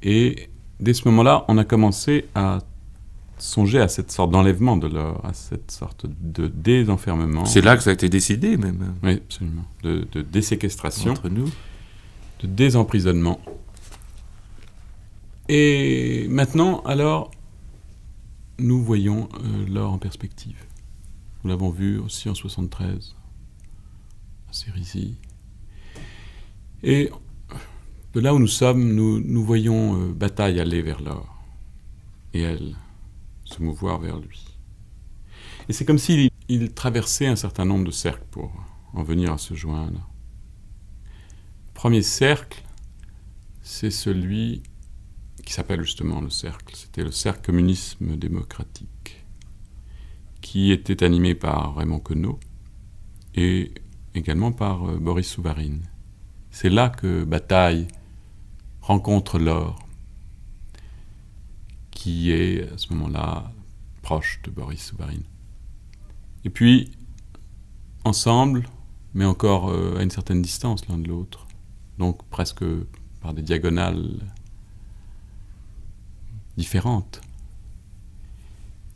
Et dès ce moment-là, on a commencé à songer à cette sorte d'enlèvement, de leur, à cette sorte de désenfermement. C'est là que ça a été décidé même. Oui, absolument. De, déséquestration. Entre nous. De désemprisonnement. Et maintenant, alors, nous voyons euh, l'or en perspective. Nous l'avons vu aussi en 73, à Cerisy. Et de là où nous sommes, nous, nous voyons euh, Bataille aller vers l'or. Et elle, se mouvoir vers lui. Et c'est comme s'il traversait un certain nombre de cercles pour en venir à se joindre. Premier cercle, c'est celui qui s'appelle justement le cercle. C'était le cercle communisme démocratique, qui était animé par Raymond Queneau et également par euh, Boris Souvarine. C'est là que Bataille rencontre l'or, qui est à ce moment-là proche de Boris Souvarine. Et puis, ensemble, mais encore euh, à une certaine distance l'un de l'autre, donc presque par des diagonales différentes,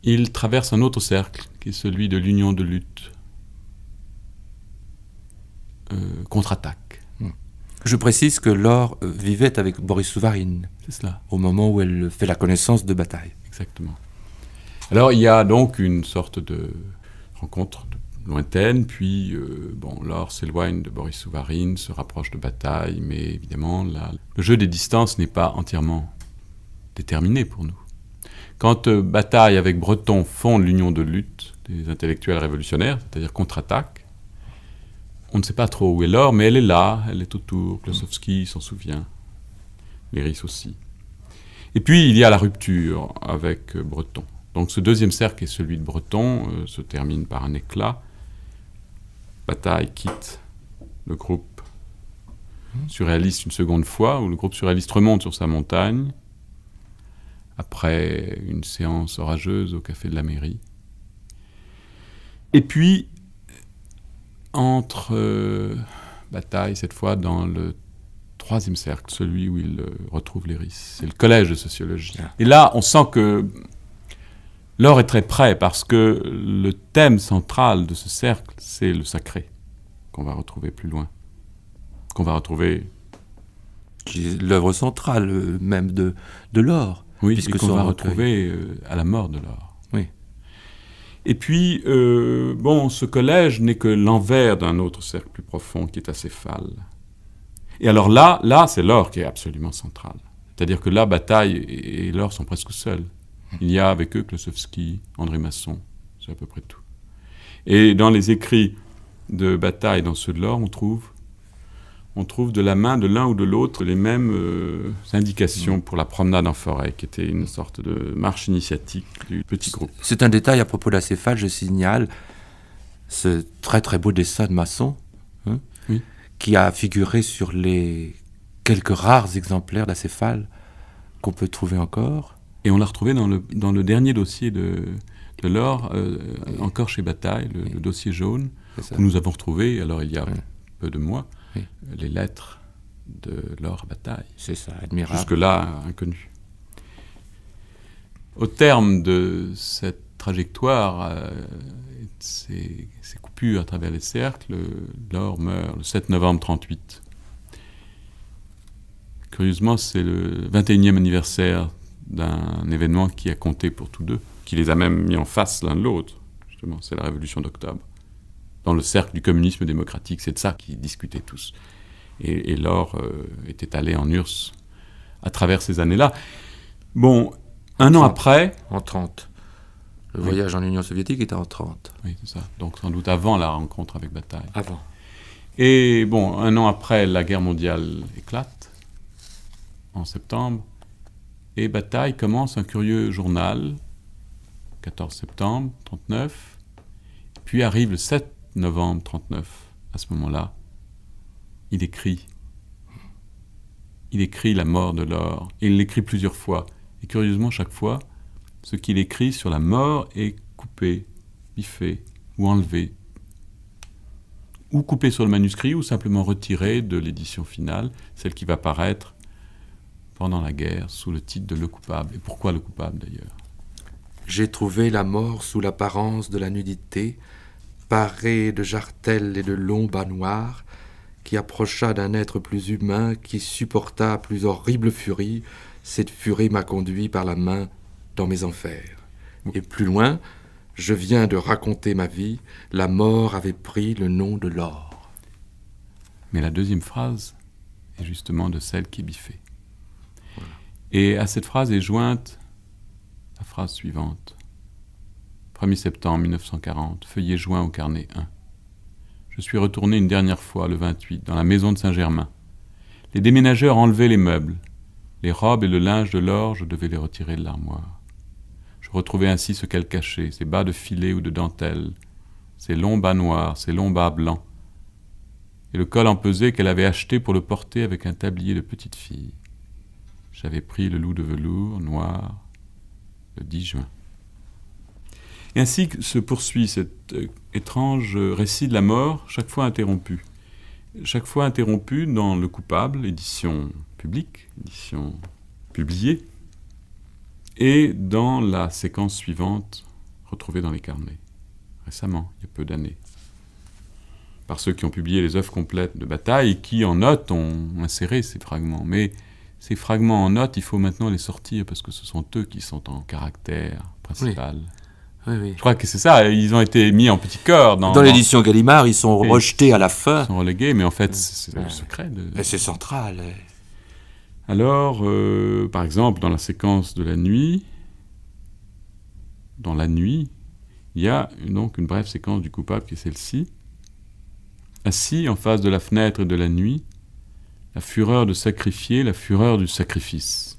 ils traversent un autre cercle qui est celui de l'union de lutte. Euh, contre-attaque. Je précise que Laure euh, vivait avec Boris Souvarine. Au moment où elle fait la connaissance de Bataille. Exactement. Alors il y a donc une sorte de rencontre lointaine, puis euh, bon, Laure s'éloigne de Boris Souvarine, se rapproche de Bataille, mais évidemment le jeu des distances n'est pas entièrement déterminé pour nous. Quand euh, Bataille avec Breton fonde l'union de lutte des intellectuels révolutionnaires, c'est-à-dire contre-attaque, on ne sait pas trop où est l'or, mais elle est là, elle est autour. Klosowski s'en souvient. Léris aussi. Et puis, il y a la rupture avec euh, Breton. Donc ce deuxième cercle est celui de Breton euh, se termine par un éclat. Bataille quitte le groupe surréaliste une seconde fois, où le groupe surréaliste remonte sur sa montagne, après une séance orageuse au café de la mairie. Et puis, entre euh, bataille cette fois dans le troisième cercle, celui où il euh, retrouve l'Iris. C'est le collège de sociologie. Ah. Et là, on sent que l'or est très près parce que le thème central de ce cercle, c'est le sacré qu'on va retrouver plus loin, qu'on va retrouver l'œuvre centrale euh, même de, de l'or. Oui, puisque qu'on va retrouver à la mort de l'or. Et puis, euh, bon, ce collège n'est que l'envers d'un autre cercle plus profond qui est assez acéphale. Et alors là, là, c'est l'or qui est absolument central. C'est-à-dire que là, Bataille et, l'or sont presque seuls. Il y a avec eux Klosowski, André Masson, c'est à peu près tout. Et dans les écrits de Bataille, dans ceux de l'or, on trouve on trouve de la main de l'un ou de l'autre les mêmes euh, indications pour la promenade en forêt, qui était une sorte de marche initiatique du petit groupe. C'est un détail à propos de la céphale, je signale ce très très beau dessin de maçon, hein, qui a figuré sur les quelques rares exemplaires d'acéphale qu'on peut trouver encore. Et on l'a retrouvé dans le, dernier dossier de, l'or, euh, encore chez Bataille, le, dossier jaune, que nous avons retrouvé, alors il y a peu de mois les lettres de leur bataille. C'est ça, admirable. Jusque-là, inconnu. Au terme de cette trajectoire, euh, c'est coupé à travers les cercles, Laure meurt le 7 novembre 38. Curieusement, c'est le 21e anniversaire d'un événement qui a compté pour tous deux, qui les a même mis en face l'un de l'autre. Justement, c'est la révolution d'octobre dans le cercle du communisme démocratique. C'est de ça qu'ils discutaient tous. Et, et euh, était allé en URSS à travers ces années-là. Bon, un an après... En 30. Le voyage en Union soviétique était en 30. Oui, c'est ça. Donc sans doute avant la rencontre avec Bataille. Avant. Et bon, un an après, la guerre mondiale éclate, en septembre, et Bataille commence un curieux journal, 14 septembre 1939. puis arrive le 7 novembre 39, à ce moment-là, il écrit. Il écrit la mort de l'or, et il l'écrit plusieurs fois. Et curieusement, chaque fois, ce qu'il écrit sur la mort est coupé, biffé ou enlevé. Ou coupé sur le manuscrit, ou simplement retiré de l'édition finale, celle qui va paraître pendant la guerre sous le titre de Le coupable. Et pourquoi le coupable d'ailleurs J'ai trouvé la mort sous l'apparence de la nudité, barré de jartelles et de longs bas noirs, qui approcha d'un être plus humain, qui supporta plus horrible furie. Cette furie m'a conduit par la main dans mes enfers. Et plus loin, je viens de raconter ma vie, la mort avait pris le nom de l'or. Mais la deuxième phrase est justement de celle qui biffait. Et à cette phrase est jointe la phrase suivante. 1er septembre 1940, feuillet joint au carnet 1. Je suis retourné une dernière fois le 28 dans la maison de Saint-Germain. Les déménageurs enlevaient les meubles. Les robes et le linge de l'or, je devais les retirer de l'armoire. Je retrouvais ainsi ce qu'elle cachait, ses bas de filet ou de dentelle, ses longs bas noirs, ses longs bas blancs, et le col empesé qu'elle avait acheté pour le porter avec un tablier de petite fille. J'avais pris le loup de velours noir le 10 juin. Et ainsi se poursuit cet euh, étrange récit de la mort, chaque fois interrompu. Chaque fois interrompu dans Le coupable, édition publique, édition publiée, et dans la séquence suivante, retrouvée dans les carnets, récemment, il y a peu d'années par ceux qui ont publié les œuvres complètes de Bataille, qui en notes ont inséré ces fragments. Mais ces fragments en notes, il faut maintenant les sortir parce que ce sont eux qui sont en caractère principal. Je crois que c'est ça, ils ont été mis en petit corps. Dans, l'édition Gallimard, ils sont rejetés à la fin. Ils sont relégués, mais en fait, c'est le secret. c'est central. Alors, euh, par exemple, dans la séquence de la nuit, dans la nuit, il y a donc une brève séquence du coupable qui est celle-ci. Assis en face de la fenêtre de la nuit, la fureur de sacrifier, la fureur du sacrifice,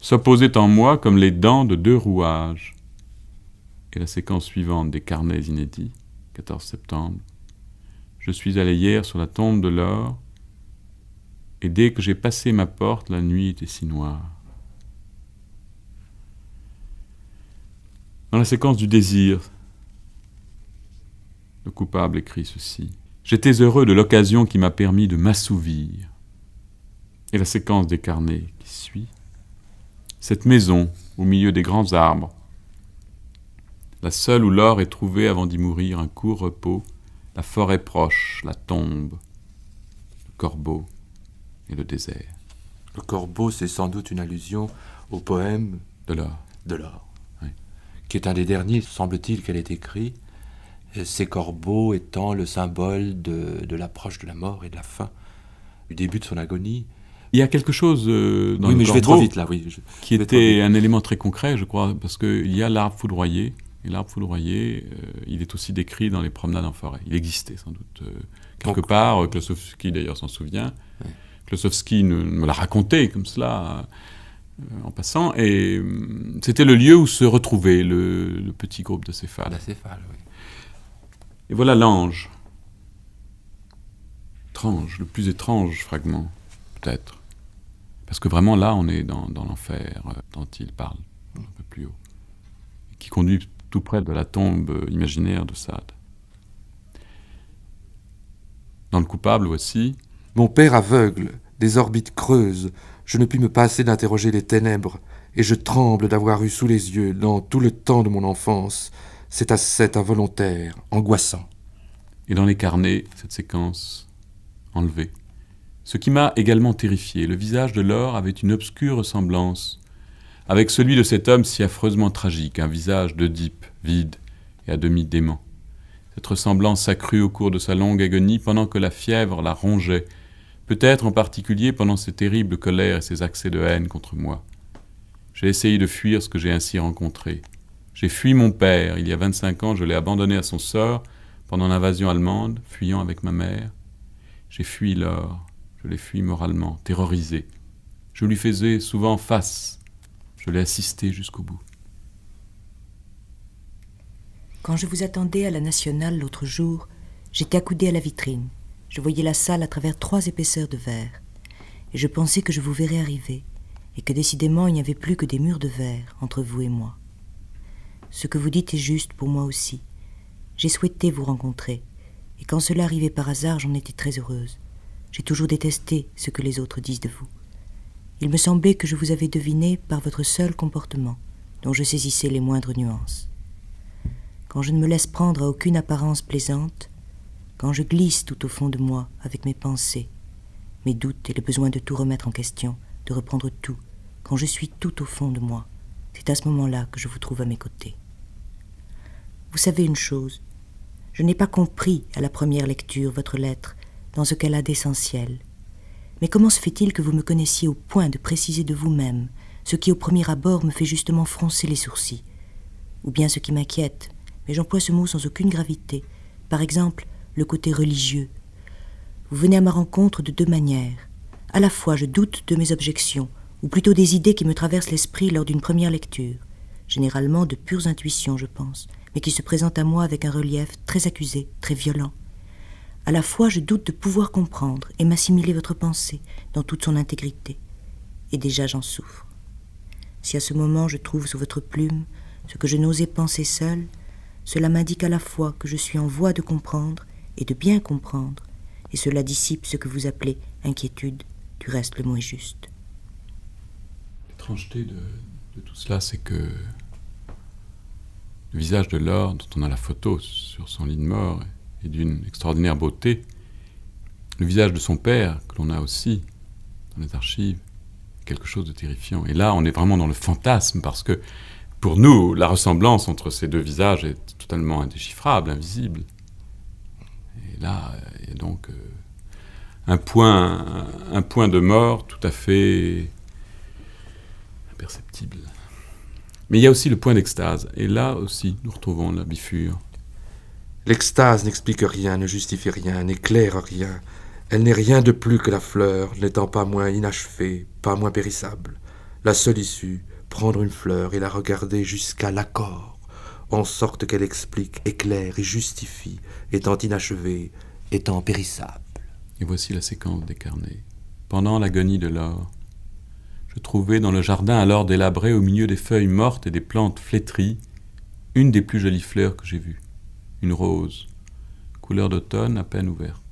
s'opposait en moi comme les dents de deux rouages et la séquence suivante des carnets inédits, 14 septembre. Je suis allé hier sur la tombe de l'or, et dès que j'ai passé ma porte, la nuit était si noire. Dans la séquence du désir, le coupable écrit ceci. J'étais heureux de l'occasion qui m'a permis de m'assouvir. Et la séquence des carnets qui suit. Cette maison, au milieu des grands arbres, la seule où l'or est trouvé avant d'y mourir, un court repos, la forêt proche, la tombe, le corbeau et le désert. Le corbeau, c'est sans doute une allusion au poème de l'or. De l'or. Qui est un des derniers, semble-t-il, qu'elle ait écrit, ces corbeaux étant le symbole de, l'approche de la mort et de la fin, du début de son agonie. Il y a quelque chose euh, dans oui, mais je vais trop vite, là, oui. qui était un élément très concret, je crois, parce qu'il y a l'arbre foudroyé, et l'arbre le voyez, euh, il est aussi décrit dans les promenades en forêt. Il existait sans doute euh, quelque part. Euh, Klosowski d'ailleurs s'en souvient. Klosowski me l'a raconté comme cela en passant. Et c'était le lieu où se retrouvait le, petit groupe de céphales. La céphale, oui. Et voilà l'ange. Étrange, le plus étrange fragment, peut-être. Parce que vraiment là, on est dans, dans l'enfer dont il parle, un peu plus haut, qui conduit près de la tombe imaginaire de saad Dans le coupable voici Mon père aveugle, des orbites creuses, je ne puis me passer d'interroger les ténèbres, et je tremble d'avoir eu sous les yeux, dans tout le temps de mon enfance, cet ascète involontaire, angoissant. Et dans les carnets, cette séquence enlevée. Ce qui m'a également terrifié, le visage de l'or avait une obscure ressemblance avec celui de cet homme si affreusement tragique, un visage d'Oedipe, vide et à demi dément. Cette ressemblance s'accrut au cours de sa longue agonie pendant que la fièvre la rongeait, peut-être en particulier pendant ses terribles colères et ses accès de haine contre moi. J'ai essayé de fuir ce que j'ai ainsi rencontré. J'ai fui mon père, il y a 25 ans, je l'ai abandonné à son sort pendant l'invasion allemande, fuyant avec ma mère. J'ai fui l'or, je l'ai fui moralement, terrorisé. Je lui faisais souvent face je l'ai assisté jusqu'au bout. Quand je vous attendais à la Nationale l'autre jour, j'étais accoudée à la vitrine. Je voyais la salle à travers trois épaisseurs de verre. Et je pensais que je vous verrais arriver, et que décidément il n'y avait plus que des murs de verre entre vous et moi. Ce que vous dites est juste pour moi aussi. J'ai souhaité vous rencontrer, et quand cela arrivait par hasard, j'en étais très heureuse. J'ai toujours détesté ce que les autres disent de vous. Il me semblait que je vous avais deviné par votre seul comportement, dont je saisissais les moindres nuances. Quand je ne me laisse prendre à aucune apparence plaisante, quand je glisse tout au fond de moi avec mes pensées, mes doutes et le besoin de tout remettre en question, de reprendre tout, quand je suis tout au fond de moi, c'est à ce moment-là que je vous trouve à mes côtés. Vous savez une chose, je n'ai pas compris à la première lecture votre lettre dans ce qu'elle a d'essentiel, mais comment se fait-il que vous me connaissiez au point de préciser de vous-même ce qui au premier abord me fait justement froncer les sourcils Ou bien ce qui m'inquiète, mais j'emploie ce mot sans aucune gravité, par exemple le côté religieux. Vous venez à ma rencontre de deux manières. À la fois je doute de mes objections, ou plutôt des idées qui me traversent l'esprit lors d'une première lecture, généralement de pures intuitions, je pense, mais qui se présentent à moi avec un relief très accusé, très violent. À la fois, je doute de pouvoir comprendre et m'assimiler votre pensée dans toute son intégrité. Et déjà, j'en souffre. Si à ce moment je trouve sous votre plume ce que je n'osais penser seul, cela m'indique à la fois que je suis en voie de comprendre et de bien comprendre, et cela dissipe ce que vous appelez inquiétude, du reste le mot est juste. L'étrangeté de, de tout cela, c'est que le visage de Laure, dont on a la photo sur son lit de mort, et d'une extraordinaire beauté. Le visage de son père, que l'on a aussi dans les archives, quelque chose de terrifiant. Et là, on est vraiment dans le fantasme, parce que pour nous, la ressemblance entre ces deux visages est totalement indéchiffrable, invisible. Et là, euh, il y a donc euh, un point, un point de mort tout à fait imperceptible. Mais il y a aussi le point d'extase. Et là aussi, nous retrouvons la bifure. L'extase n'explique rien, ne justifie rien, n'éclaire rien. Elle n'est rien de plus que la fleur, n'étant pas moins inachevée, pas moins périssable. La seule issue, prendre une fleur et la regarder jusqu'à l'accord, en sorte qu'elle explique, éclaire et justifie, étant inachevée, étant périssable. Et voici la séquence des carnets. Pendant l'agonie de l'or, je trouvais dans le jardin alors délabré, au milieu des feuilles mortes et des plantes flétries, une des plus jolies fleurs que j'ai vues une rose, couleur d'automne à peine ouverte.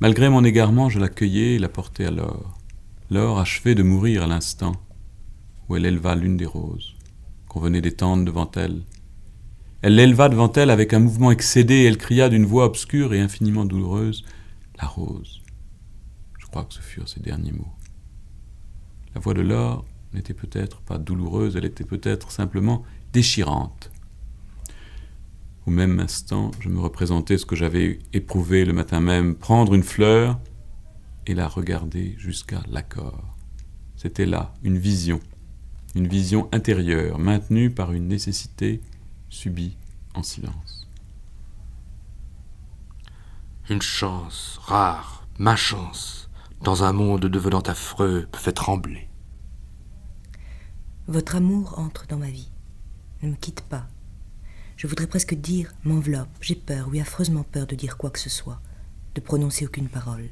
Malgré mon égarement, je la cueillais et la portai à l'or. L'or achevait de mourir à l'instant où elle éleva l'une des roses, qu'on venait d'étendre devant elle. Elle l'éleva devant elle avec un mouvement excédé et elle cria d'une voix obscure et infiniment douloureuse La rose. Je crois que ce furent ses derniers mots. La voix de l'or n'était peut-être pas douloureuse, elle était peut-être simplement déchirante. Au même instant, je me représentais ce que j'avais éprouvé le matin même, prendre une fleur et la regarder jusqu'à l'accord. C'était là une vision, une vision intérieure, maintenue par une nécessité subie en silence. Une chance rare, ma chance, dans un monde devenant affreux, me fait trembler. Votre amour entre dans ma vie. Ne me quitte pas je voudrais presque dire, m'enveloppe, j'ai peur, oui affreusement peur de dire quoi que ce soit, de prononcer aucune parole.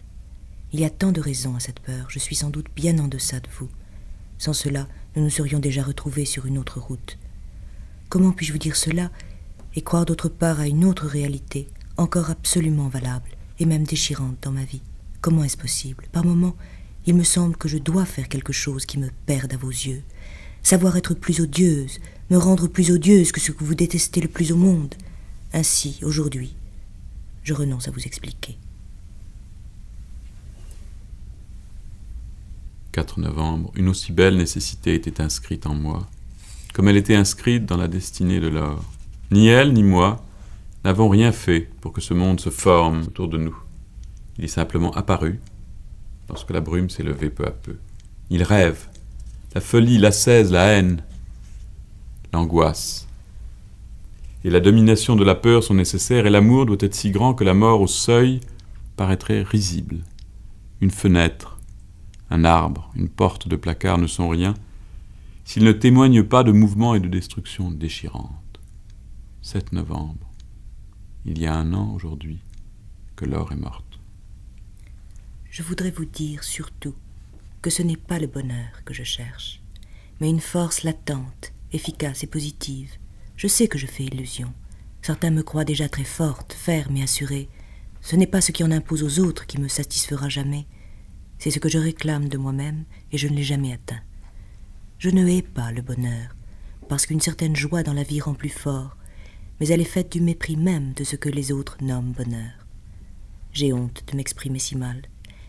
Il y a tant de raisons à cette peur, je suis sans doute bien en deçà de vous. Sans cela, nous nous serions déjà retrouvés sur une autre route. Comment puis-je vous dire cela et croire d'autre part à une autre réalité, encore absolument valable et même déchirante dans ma vie Comment est-ce possible Par moments, il me semble que je dois faire quelque chose qui me perde à vos yeux, savoir être plus odieuse, me rendre plus odieuse que ce que vous détestez le plus au monde. Ainsi, aujourd'hui, je renonce à vous expliquer. 4 novembre, une aussi belle nécessité était inscrite en moi, comme elle était inscrite dans la destinée de l'or. Ni elle, ni moi, n'avons rien fait pour que ce monde se forme autour de nous. Il est simplement apparu lorsque la brume s'est levée peu à peu. Il rêve. La folie, l'assaise, la haine, l'angoisse. Et la domination de la peur sont nécessaires, et l'amour doit être si grand que la mort au seuil paraîtrait risible. Une fenêtre, un arbre, une porte de placard ne sont rien s'ils ne témoignent pas de mouvements et de destruction déchirante. 7 novembre, il y a un an aujourd'hui que l'or est morte. Je voudrais vous dire surtout que ce n'est pas le bonheur que je cherche, mais une force latente efficace et positive. Je sais que je fais illusion. Certains me croient déjà très forte, ferme et assurée. Ce n'est pas ce qui en impose aux autres qui me satisfera jamais. C'est ce que je réclame de moi-même et je ne l'ai jamais atteint. Je ne hais pas le bonheur, parce qu'une certaine joie dans la vie rend plus fort, mais elle est faite du mépris même de ce que les autres nomment bonheur. J'ai honte de m'exprimer si mal,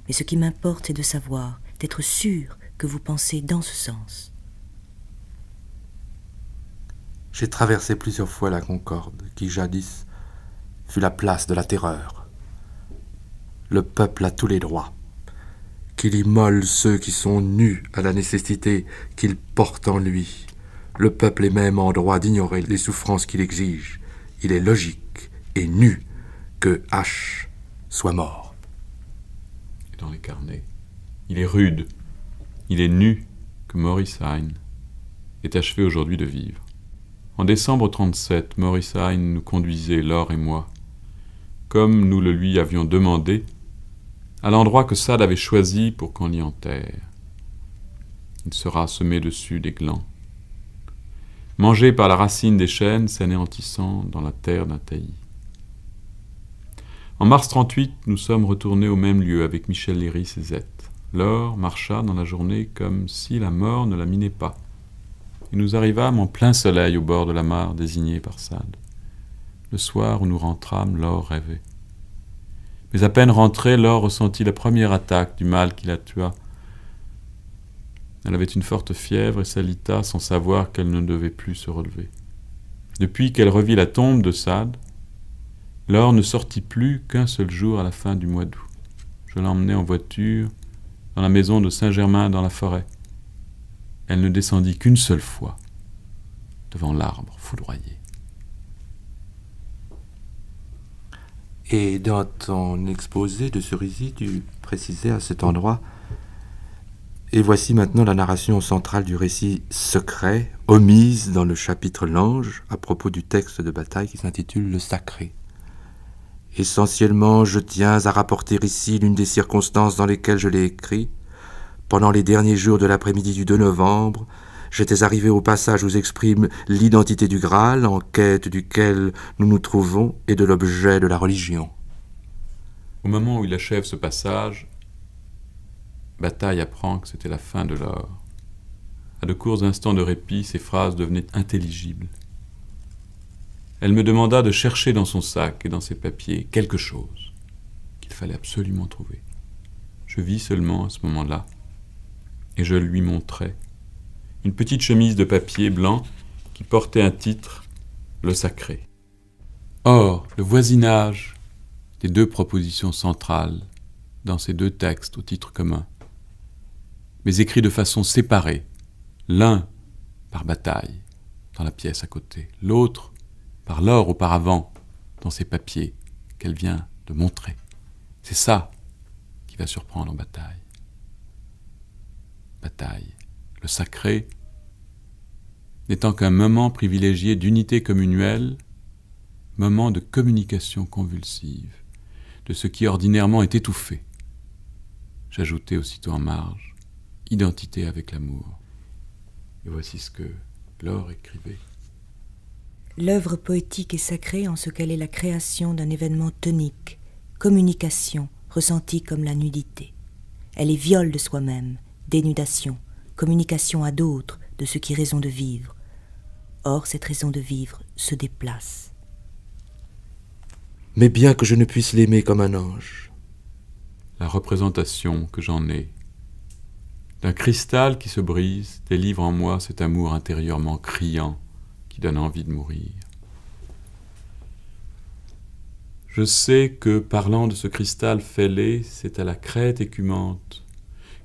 mais ce qui m'importe, c'est de savoir, d'être sûr que vous pensez dans ce sens. J'ai traversé plusieurs fois la Concorde, qui jadis fut la place de la terreur. Le peuple a tous les droits. Qu'il immole ceux qui sont nus à la nécessité qu'il porte en lui. Le peuple est même en droit d'ignorer les souffrances qu'il exige. Il est logique et nu que H soit mort. Dans les carnets, il est rude, il est nu que Maurice Heine est achevé aujourd'hui de vivre. En décembre 37, Maurice Hine nous conduisait, Laure et moi, comme nous le lui avions demandé, à l'endroit que Sade avait choisi pour qu'on y enterre. Il sera semé dessus des glands, mangé par la racine des chênes s'anéantissant dans la terre d'un taillis. En mars 38, nous sommes retournés au même lieu avec Michel Léry et Laure marcha dans la journée comme si la mort ne la minait pas et nous arrivâmes en plein soleil au bord de la mare désignée par Sade. Le soir où nous rentrâmes, Laure rêvait. Mais à peine rentrée, Laure ressentit la première attaque du mal qui la tua. Elle avait une forte fièvre et s'alita sans savoir qu'elle ne devait plus se relever. Depuis qu'elle revit la tombe de Sade, Laure ne sortit plus qu'un seul jour à la fin du mois d'août. Je l'emmenai en voiture dans la maison de Saint-Germain dans la forêt elle ne descendit qu'une seule fois devant l'arbre foudroyé. Et dans ton exposé de récit, tu précisais à cet endroit et voici maintenant la narration centrale du récit secret, omise dans le chapitre L'Ange, à propos du texte de bataille qui s'intitule Le Sacré. Essentiellement, je tiens à rapporter ici l'une des circonstances dans lesquelles je l'ai écrit, pendant les derniers jours de l'après-midi du 2 novembre, j'étais arrivé au passage où s'exprime l'identité du Graal, en quête duquel nous nous trouvons, et de l'objet de la religion. Au moment où il achève ce passage, Bataille apprend que c'était la fin de l'or. À de courts instants de répit, ses phrases devenaient intelligibles. Elle me demanda de chercher dans son sac et dans ses papiers quelque chose qu'il fallait absolument trouver. Je vis seulement à ce moment-là et je lui montrais Une petite chemise de papier blanc qui portait un titre Le Sacré. Or, le voisinage des deux propositions centrales dans ces deux textes au titre commun, mais écrits de façon séparée, l'un par bataille dans la pièce à côté, l'autre par l'or auparavant dans ces papiers qu'elle vient de montrer. C'est ça qui va surprendre en bataille. Le sacré n'étant qu'un moment privilégié d'unité communuelle, moment de communication convulsive, de ce qui ordinairement est étouffé. J'ajoutais aussitôt en marge, identité avec l'amour. Et voici ce que Laure écrivait. L'œuvre poétique est sacrée en ce qu'elle est la création d'un événement tonique, communication, ressentie comme la nudité. Elle est viol de soi-même, dénudation, communication à d'autres de ce qui raison de vivre. Or, cette raison de vivre se déplace. Mais bien que je ne puisse l'aimer comme un ange. La représentation que j'en ai, d'un cristal qui se brise, délivre en moi cet amour intérieurement criant qui donne envie de mourir. Je sais que, parlant de ce cristal fêlé, c'est à la crête écumante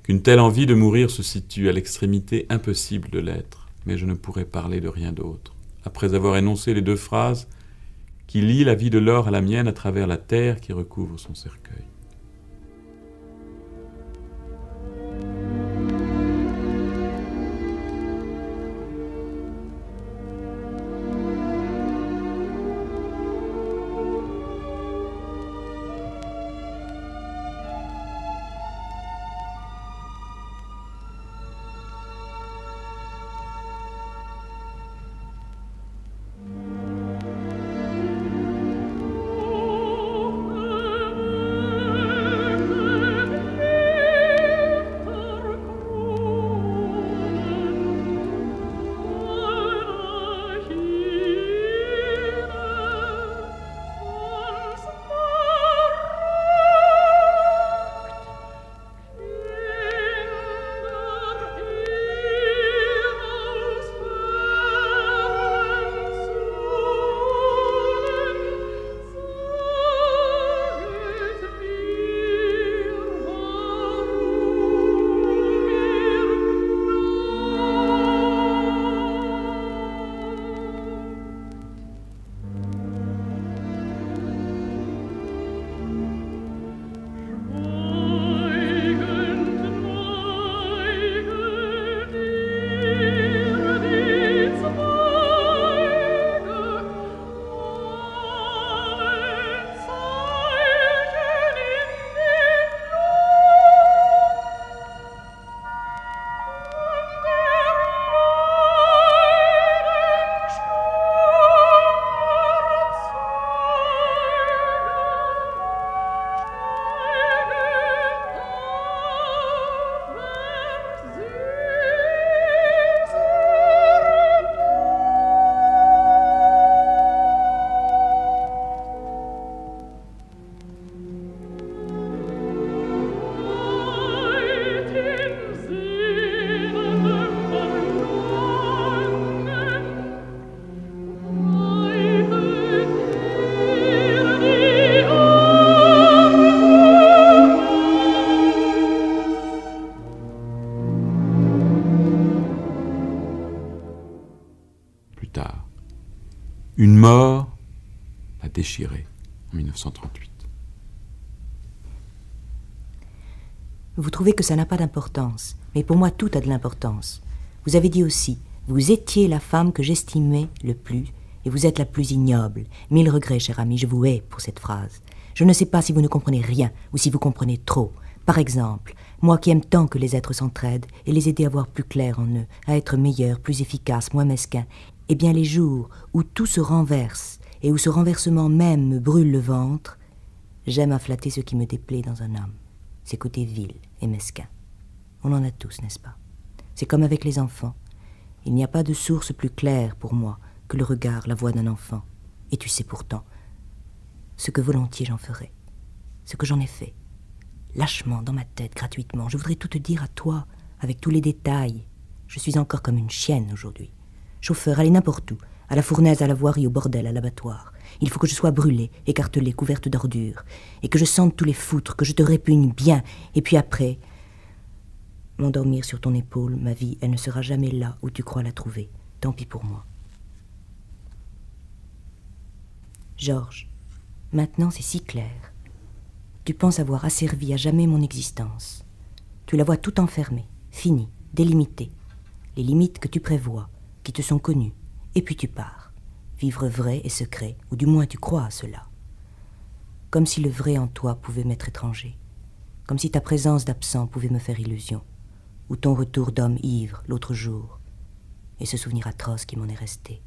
une telle envie de mourir se situe à l'extrémité impossible de l'être, mais je ne pourrais parler de rien d'autre. Après avoir énoncé les deux phrases qui lient la vie de l'or à la mienne à travers la terre qui recouvre son cercueil. Une mort l'a déchiré en 1938. Vous trouvez que ça n'a pas d'importance, mais pour moi tout a de l'importance. Vous avez dit aussi, vous étiez la femme que j'estimais le plus, et vous êtes la plus ignoble. Mille regrets, cher ami, je vous hais pour cette phrase. Je ne sais pas si vous ne comprenez rien ou si vous comprenez trop. Par exemple, moi qui aime tant que les êtres s'entraident et les aider à voir plus clair en eux, à être meilleurs, plus efficaces, moins mesquins, eh bien les jours où tout se renverse et où ce renversement même me brûle le ventre, j'aime à flatter ce qui me déplaît dans un homme, ses côtés vils et mesquins. On en a tous, n'est-ce pas C'est comme avec les enfants. Il n'y a pas de source plus claire pour moi que le regard, la voix d'un enfant. Et tu sais pourtant ce que volontiers j'en ferai, ce que j'en ai fait. Lâchement, dans ma tête, gratuitement, je voudrais tout te dire à toi, avec tous les détails. Je suis encore comme une chienne aujourd'hui. Chauffeur, aller n'importe où, à la fournaise, à la voirie, au bordel, à l'abattoir. Il faut que je sois brûlée, écartelée, couverte d'ordures, et que je sente tous les foutres, que je te répugne bien, et puis après. M'endormir sur ton épaule, ma vie, elle ne sera jamais là où tu crois la trouver. Tant pis pour moi. Georges, maintenant c'est si clair. Tu penses avoir asservi à jamais mon existence. Tu la vois tout enfermée, finie, délimitée. Les limites que tu prévois, te sont connus, et puis tu pars. Vivre vrai et secret, ou du moins tu crois à cela. Comme si le vrai en toi pouvait m'être étranger, comme si ta présence d'absent pouvait me faire illusion, ou ton retour d'homme ivre l'autre jour, et ce souvenir atroce qui m'en est resté.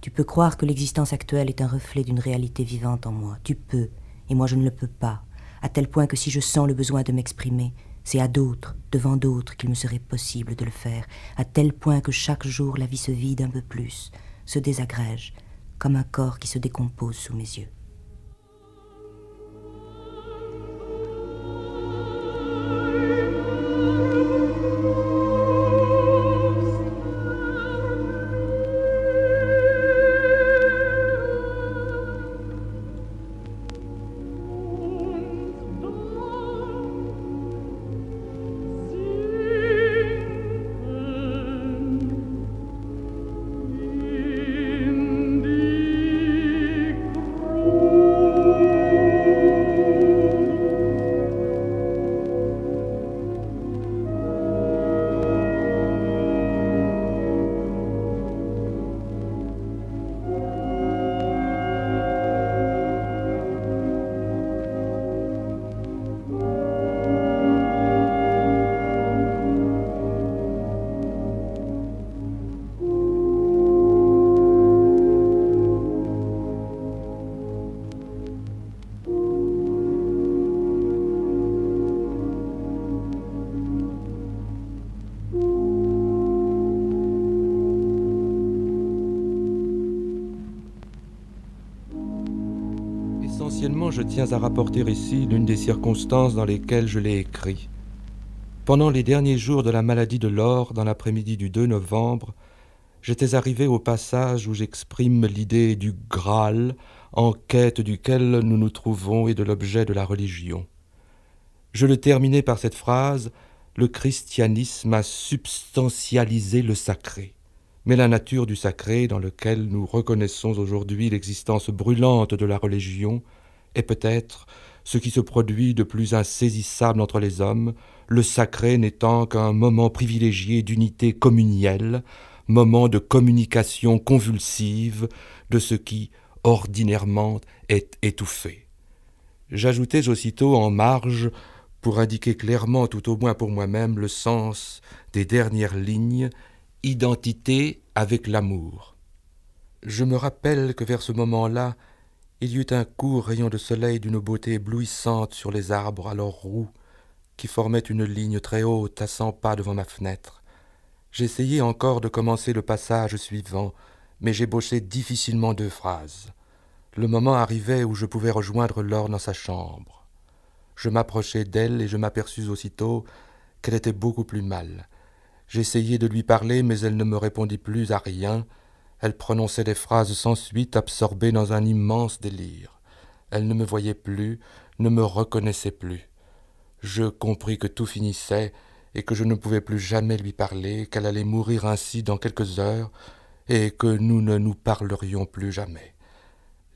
Tu peux croire que l'existence actuelle est un reflet d'une réalité vivante en moi. Tu peux, et moi je ne le peux pas, à tel point que si je sens le besoin de m'exprimer, c'est à d'autres, devant d'autres, qu'il me serait possible de le faire, à tel point que chaque jour la vie se vide un peu plus, se désagrège, comme un corps qui se décompose sous mes yeux. tiens à rapporter ici l'une des circonstances dans lesquelles je l'ai écrit. Pendant les derniers jours de la maladie de l'or, dans l'après-midi du 2 novembre, j'étais arrivé au passage où j'exprime l'idée du Graal, en quête duquel nous nous trouvons et de l'objet de la religion. Je le terminais par cette phrase Le christianisme a substantialisé le sacré. Mais la nature du sacré, dans lequel nous reconnaissons aujourd'hui l'existence brûlante de la religion, et peut-être ce qui se produit de plus insaisissable entre les hommes, le sacré n'étant qu'un moment privilégié d'unité communielle, moment de communication convulsive de ce qui, ordinairement, est étouffé. J'ajoutais aussitôt en marge, pour indiquer clairement, tout au moins pour moi-même, le sens des dernières lignes, identité avec l'amour. Je me rappelle que vers ce moment-là, il y eut un court rayon de soleil d'une beauté éblouissante sur les arbres alors roux, qui formaient une ligne très haute à cent pas devant ma fenêtre. J'essayai encore de commencer le passage suivant, mais j'ébauchai difficilement deux phrases. Le moment arrivait où je pouvais rejoindre Laure dans sa chambre. Je m'approchai d'elle et je m'aperçus aussitôt qu'elle était beaucoup plus mal. J'essayai de lui parler, mais elle ne me répondit plus à rien, elle prononçait des phrases sans suite, absorbée dans un immense délire. Elle ne me voyait plus, ne me reconnaissait plus. Je compris que tout finissait, et que je ne pouvais plus jamais lui parler, qu'elle allait mourir ainsi dans quelques heures, et que nous ne nous parlerions plus jamais.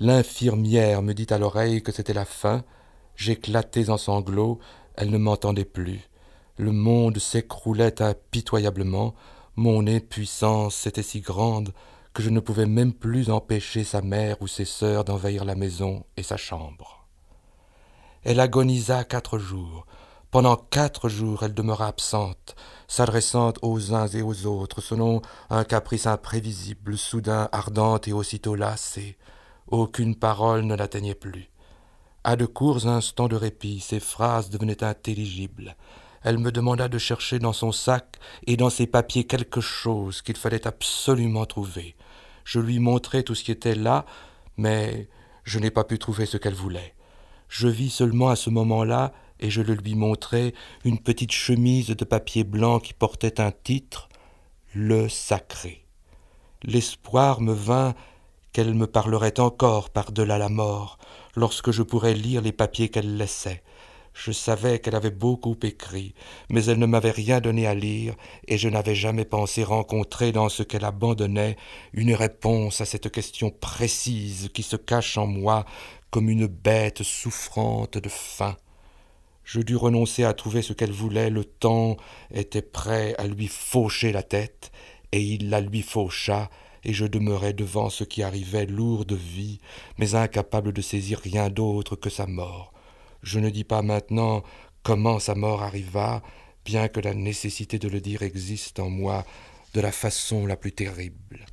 L'infirmière me dit à l'oreille que c'était la fin, j'éclatais en sanglots, elle ne m'entendait plus. Le monde s'écroulait impitoyablement, mon impuissance était si grande que je ne pouvais même plus empêcher sa mère ou ses sœurs d'envahir la maison et sa chambre. Elle agonisa quatre jours. Pendant quatre jours, elle demeura absente, s'adressant aux uns et aux autres, selon un caprice imprévisible, soudain ardente et aussitôt lassée. Aucune parole ne l'atteignait plus. À de courts instants de répit, ses phrases devenaient intelligibles. Elle me demanda de chercher dans son sac et dans ses papiers quelque chose qu'il fallait absolument trouver. Je lui montrai tout ce qui était là, mais je n'ai pas pu trouver ce qu'elle voulait. Je vis seulement à ce moment-là, et je le lui montrai, une petite chemise de papier blanc qui portait un titre Le Sacré. L'espoir me vint qu'elle me parlerait encore par-delà la mort, lorsque je pourrais lire les papiers qu'elle laissait. Je savais qu'elle avait beaucoup écrit, mais elle ne m'avait rien donné à lire, et je n'avais jamais pensé rencontrer dans ce qu'elle abandonnait une réponse à cette question précise qui se cache en moi comme une bête souffrante de faim. Je dus renoncer à trouver ce qu'elle voulait, le temps était prêt à lui faucher la tête, et il la lui faucha, et je demeurai devant ce qui arrivait lourd de vie, mais incapable de saisir rien d'autre que sa mort. Je ne dis pas maintenant comment sa mort arriva, bien que la nécessité de le dire existe en moi de la façon la plus terrible.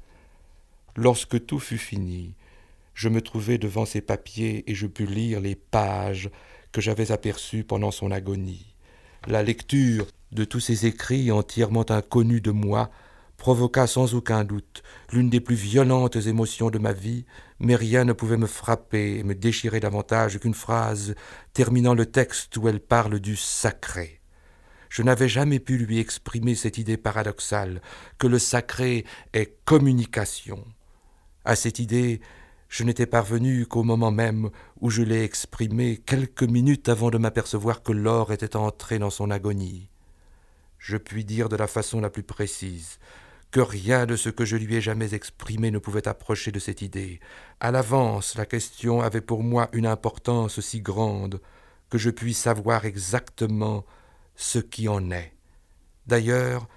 Lorsque tout fut fini, je me trouvai devant ses papiers et je pus lire les pages que j'avais aperçues pendant son agonie. La lecture de tous ces écrits entièrement inconnus de moi provoqua sans aucun doute l'une des plus violentes émotions de ma vie, mais rien ne pouvait me frapper et me déchirer davantage qu'une phrase terminant le texte où elle parle du sacré. Je n'avais jamais pu lui exprimer cette idée paradoxale que le sacré est communication. À cette idée, je n'étais parvenu qu'au moment même où je l'ai exprimée, quelques minutes avant de m'apercevoir que l'or était entré dans son agonie. Je puis dire de la façon la plus précise que rien de ce que je lui ai jamais exprimé ne pouvait approcher de cette idée. À l'avance, la question avait pour moi une importance si grande que je puis savoir exactement ce qui en est. D'ailleurs,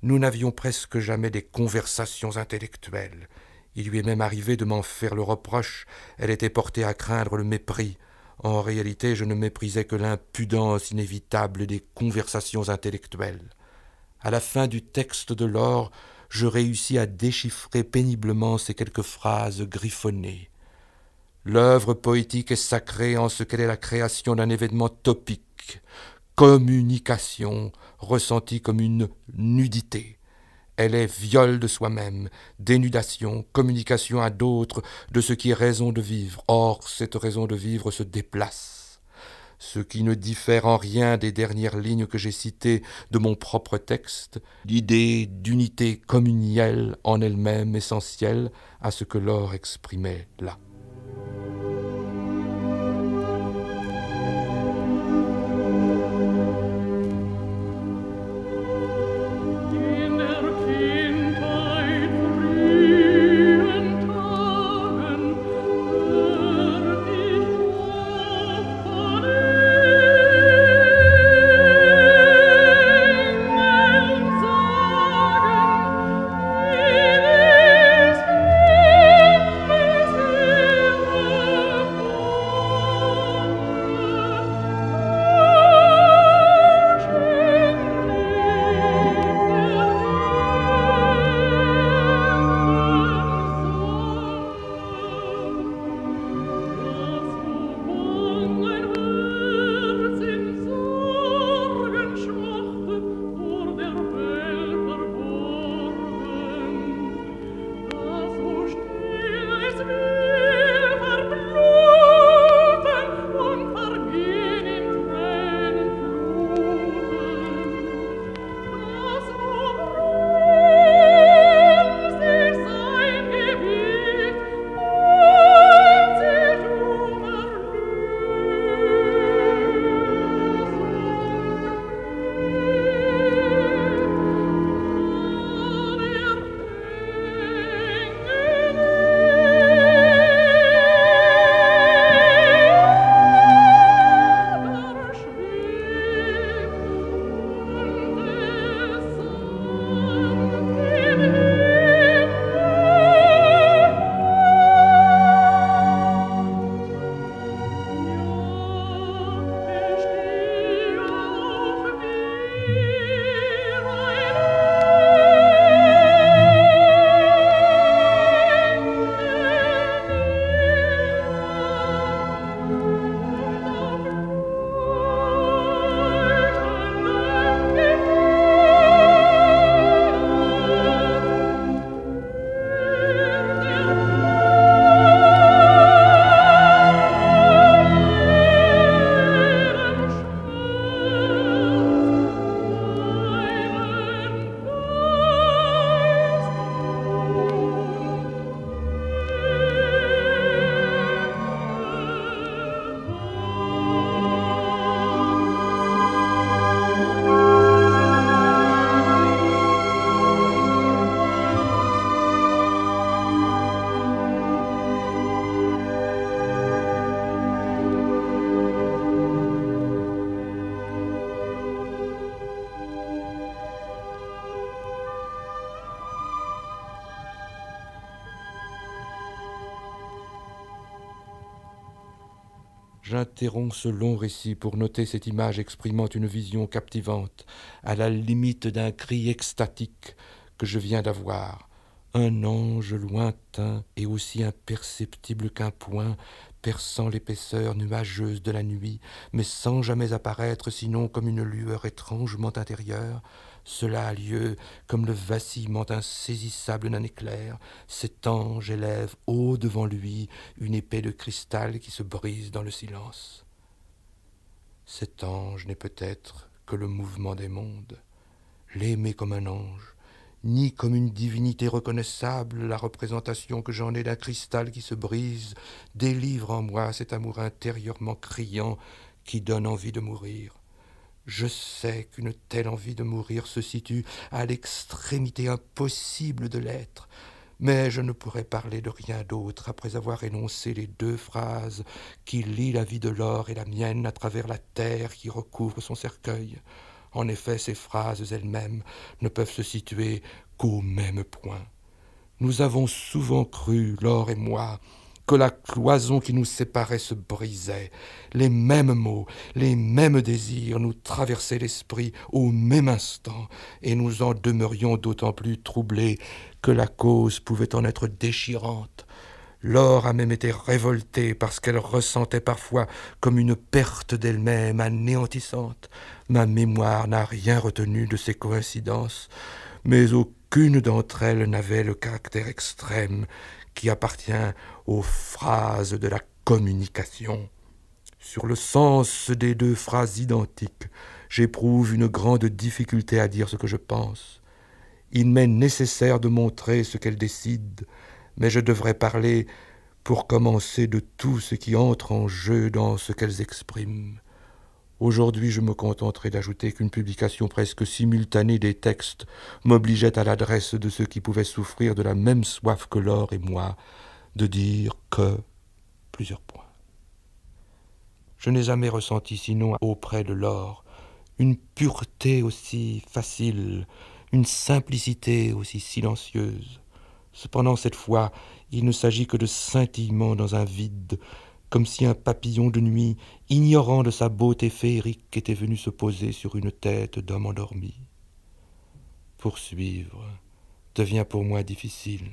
nous n'avions presque jamais des conversations intellectuelles. Il lui est même arrivé de m'en faire le reproche, elle était portée à craindre le mépris. En réalité, je ne méprisais que l'impudence inévitable des conversations intellectuelles. À la fin du texte de l'or, je réussis à déchiffrer péniblement ces quelques phrases griffonnées. L'œuvre poétique est sacrée en ce qu'elle est la création d'un événement topique, communication, ressentie comme une nudité. Elle est viol de soi-même, dénudation, communication à d'autres de ce qui est raison de vivre. Or, cette raison de vivre se déplace ce qui ne diffère en rien des dernières lignes que j'ai citées de mon propre texte, l'idée d'unité communielle en elle-même essentielle à ce que l'or exprimait là. J'interromps ce long récit pour noter cette image exprimant une vision captivante, à la limite d'un cri extatique que je viens d'avoir. Un ange lointain et aussi imperceptible qu'un point, perçant l'épaisseur nuageuse de la nuit, mais sans jamais apparaître sinon comme une lueur étrangement intérieure, cela a lieu comme le vacillement insaisissable d'un éclair. Cet ange élève haut devant lui une épée de cristal qui se brise dans le silence. Cet ange n'est peut-être que le mouvement des mondes. L'aimer comme un ange, ni comme une divinité reconnaissable, la représentation que j'en ai d'un cristal qui se brise délivre en moi cet amour intérieurement criant qui donne envie de mourir. Je sais qu'une telle envie de mourir se situe à l'extrémité impossible de l'être, mais je ne pourrais parler de rien d'autre après avoir énoncé les deux phrases qui lient la vie de l'or et la mienne à travers la terre qui recouvre son cercueil. En effet, ces phrases elles-mêmes ne peuvent se situer qu'au même point. Nous avons souvent cru, l'or et moi, que la cloison qui nous séparait se brisait. Les mêmes mots, les mêmes désirs nous traversaient l'esprit au même instant, et nous en demeurions d'autant plus troublés que la cause pouvait en être déchirante. L'or a même été révoltée parce qu'elle ressentait parfois comme une perte d'elle-même anéantissante. Ma mémoire n'a rien retenu de ces coïncidences, mais aucune d'entre elles n'avait le caractère extrême qui appartient aux phrases de la communication. Sur le sens des deux phrases identiques, j'éprouve une grande difficulté à dire ce que je pense. Il m'est nécessaire de montrer ce qu'elles décident, mais je devrais parler pour commencer de tout ce qui entre en jeu dans ce qu'elles expriment. Aujourd'hui, je me contenterai d'ajouter qu'une publication presque simultanée des textes m'obligeait à l'adresse de ceux qui pouvaient souffrir de la même soif que l'or et moi de dire que plusieurs points. Je n'ai jamais ressenti sinon auprès de l'or une pureté aussi facile, une simplicité aussi silencieuse. Cependant, cette fois, il ne s'agit que de scintillements dans un vide comme si un papillon de nuit, ignorant de sa beauté féerique, était venu se poser sur une tête d'homme endormi. Poursuivre devient pour moi difficile.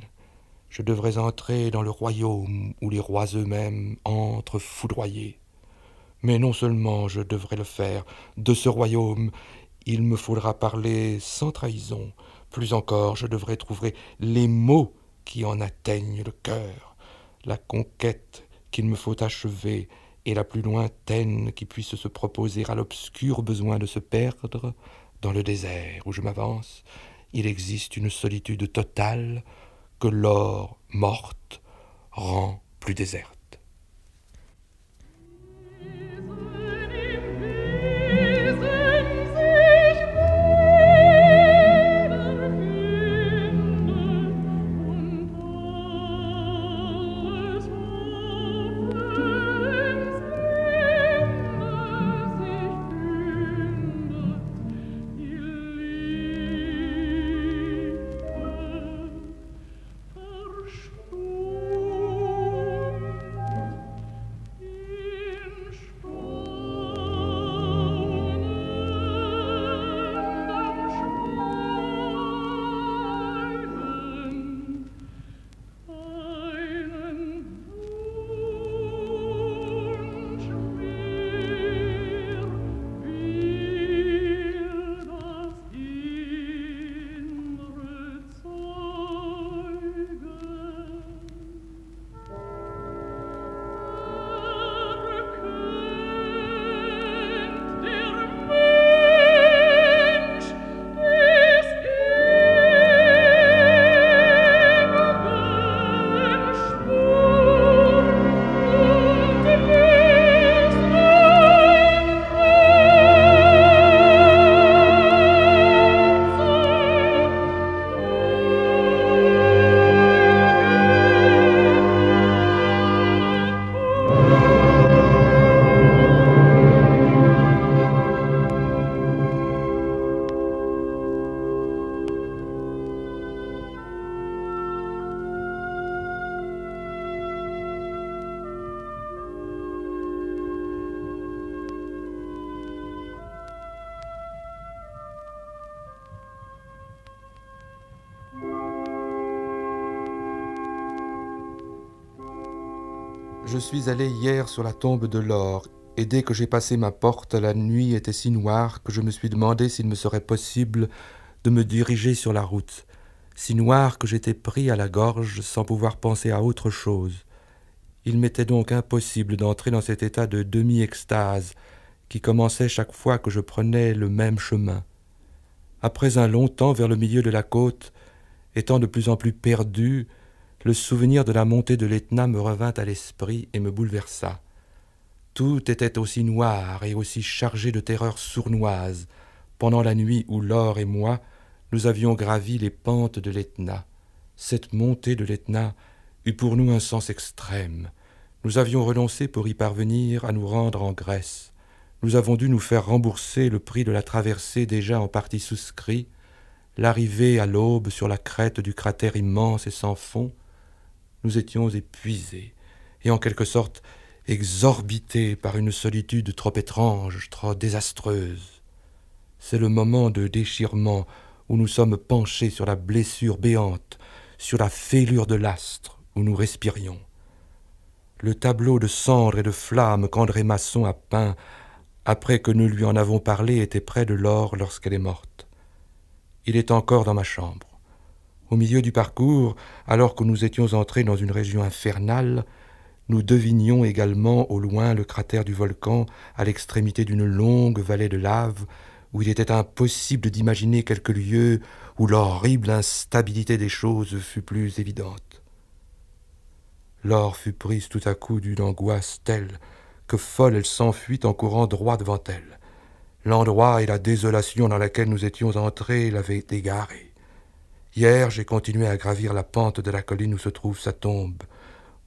Je devrais entrer dans le royaume où les rois eux-mêmes entrent foudroyés. Mais non seulement je devrais le faire, de ce royaume, il me faudra parler sans trahison. Plus encore, je devrais trouver les mots qui en atteignent le cœur. La conquête qu'il me faut achever, et la plus lointaine qui puisse se proposer à l'obscur besoin de se perdre dans le désert où je m'avance, il existe une solitude totale que l'or morte rend plus déserte. suis allé hier sur la tombe de l'or, et dès que j'ai passé ma porte, la nuit était si noire que je me suis demandé s'il me serait possible de me diriger sur la route, si noire que j'étais pris à la gorge sans pouvoir penser à autre chose. Il m'était donc impossible d'entrer dans cet état de demi-extase qui commençait chaque fois que je prenais le même chemin. Après un long temps vers le milieu de la côte, étant de plus en plus perdu, le souvenir de la montée de l'Etna me revint à l'esprit et me bouleversa. Tout était aussi noir et aussi chargé de terreurs sournoises pendant la nuit où Laure et moi nous avions gravi les pentes de l'Etna. Cette montée de l'Etna eut pour nous un sens extrême. Nous avions renoncé pour y parvenir à nous rendre en Grèce. Nous avons dû nous faire rembourser le prix de la traversée déjà en partie souscrit, l'arrivée à l'aube sur la crête du cratère immense et sans fond, nous étions épuisés et en quelque sorte exorbités par une solitude trop étrange, trop désastreuse. C'est le moment de déchirement où nous sommes penchés sur la blessure béante, sur la fêlure de l'astre où nous respirions. Le tableau de cendres et de flammes qu'André Masson a peint après que nous lui en avons parlé était près de l'or lorsqu'elle est morte. Il est encore dans ma chambre. Au milieu du parcours, alors que nous étions entrés dans une région infernale, nous devinions également au loin le cratère du volcan à l'extrémité d'une longue vallée de lave où il était impossible d'imaginer quelque lieu où l'horrible instabilité des choses fût plus évidente. Laure fut prise tout à coup d'une angoisse telle que folle elle s'enfuit en courant droit devant elle. L'endroit et la désolation dans laquelle nous étions entrés l'avaient égarée. Hier, j'ai continué à gravir la pente de la colline où se trouve sa tombe,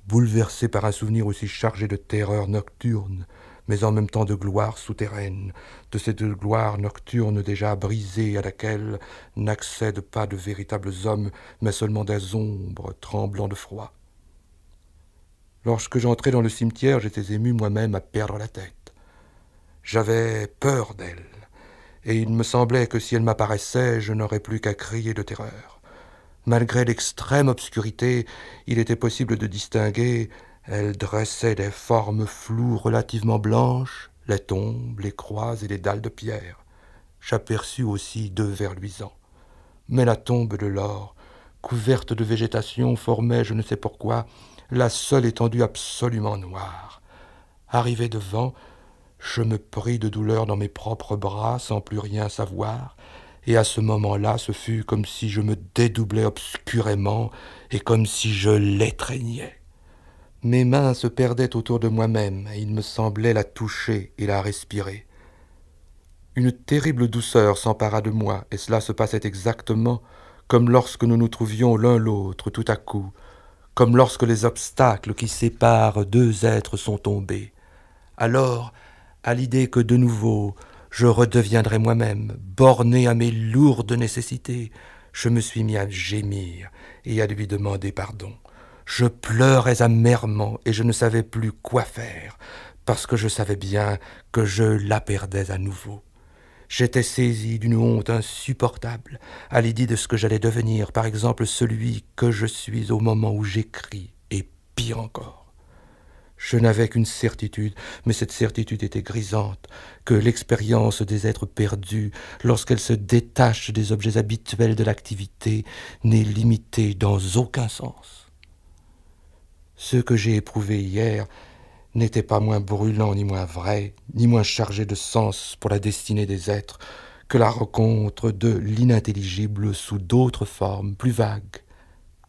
bouleversé par un souvenir aussi chargé de terreur nocturne, mais en même temps de gloire souterraine, de cette gloire nocturne déjà brisée à laquelle n'accèdent pas de véritables hommes, mais seulement des ombres tremblant de froid. Lorsque j'entrais dans le cimetière, j'étais ému moi-même à perdre la tête. J'avais peur d'elle et il me semblait que si elle m'apparaissait, je n'aurais plus qu'à crier de terreur. Malgré l'extrême obscurité, il était possible de distinguer elle dressait des formes floues relativement blanches, les tombes, les croix et les dalles de pierre. J'aperçus aussi deux vers luisants. Mais la tombe de l'or, couverte de végétation, formait, je ne sais pourquoi, la seule étendue absolument noire. Arrivé devant, je me pris de douleur dans mes propres bras sans plus rien savoir, et à ce moment-là, ce fut comme si je me dédoublais obscurément et comme si je l'étreignais. Mes mains se perdaient autour de moi-même, et il me semblait la toucher et la respirer. Une terrible douceur s'empara de moi, et cela se passait exactement comme lorsque nous nous trouvions l'un l'autre tout à coup, comme lorsque les obstacles qui séparent deux êtres sont tombés. Alors, à l'idée que de nouveau je redeviendrais moi-même, borné à mes lourdes nécessités, je me suis mis à gémir et à lui demander pardon. Je pleurais amèrement et je ne savais plus quoi faire, parce que je savais bien que je la perdais à nouveau. J'étais saisi d'une honte insupportable à l'idée de ce que j'allais devenir, par exemple celui que je suis au moment où j'écris, et pire encore. Je n'avais qu'une certitude, mais cette certitude était grisante, que l'expérience des êtres perdus, lorsqu'elle se détache des objets habituels de l'activité, n'est limitée dans aucun sens. Ce que j'ai éprouvé hier n'était pas moins brûlant, ni moins vrai, ni moins chargé de sens pour la destinée des êtres, que la rencontre de l'inintelligible sous d'autres formes, plus vagues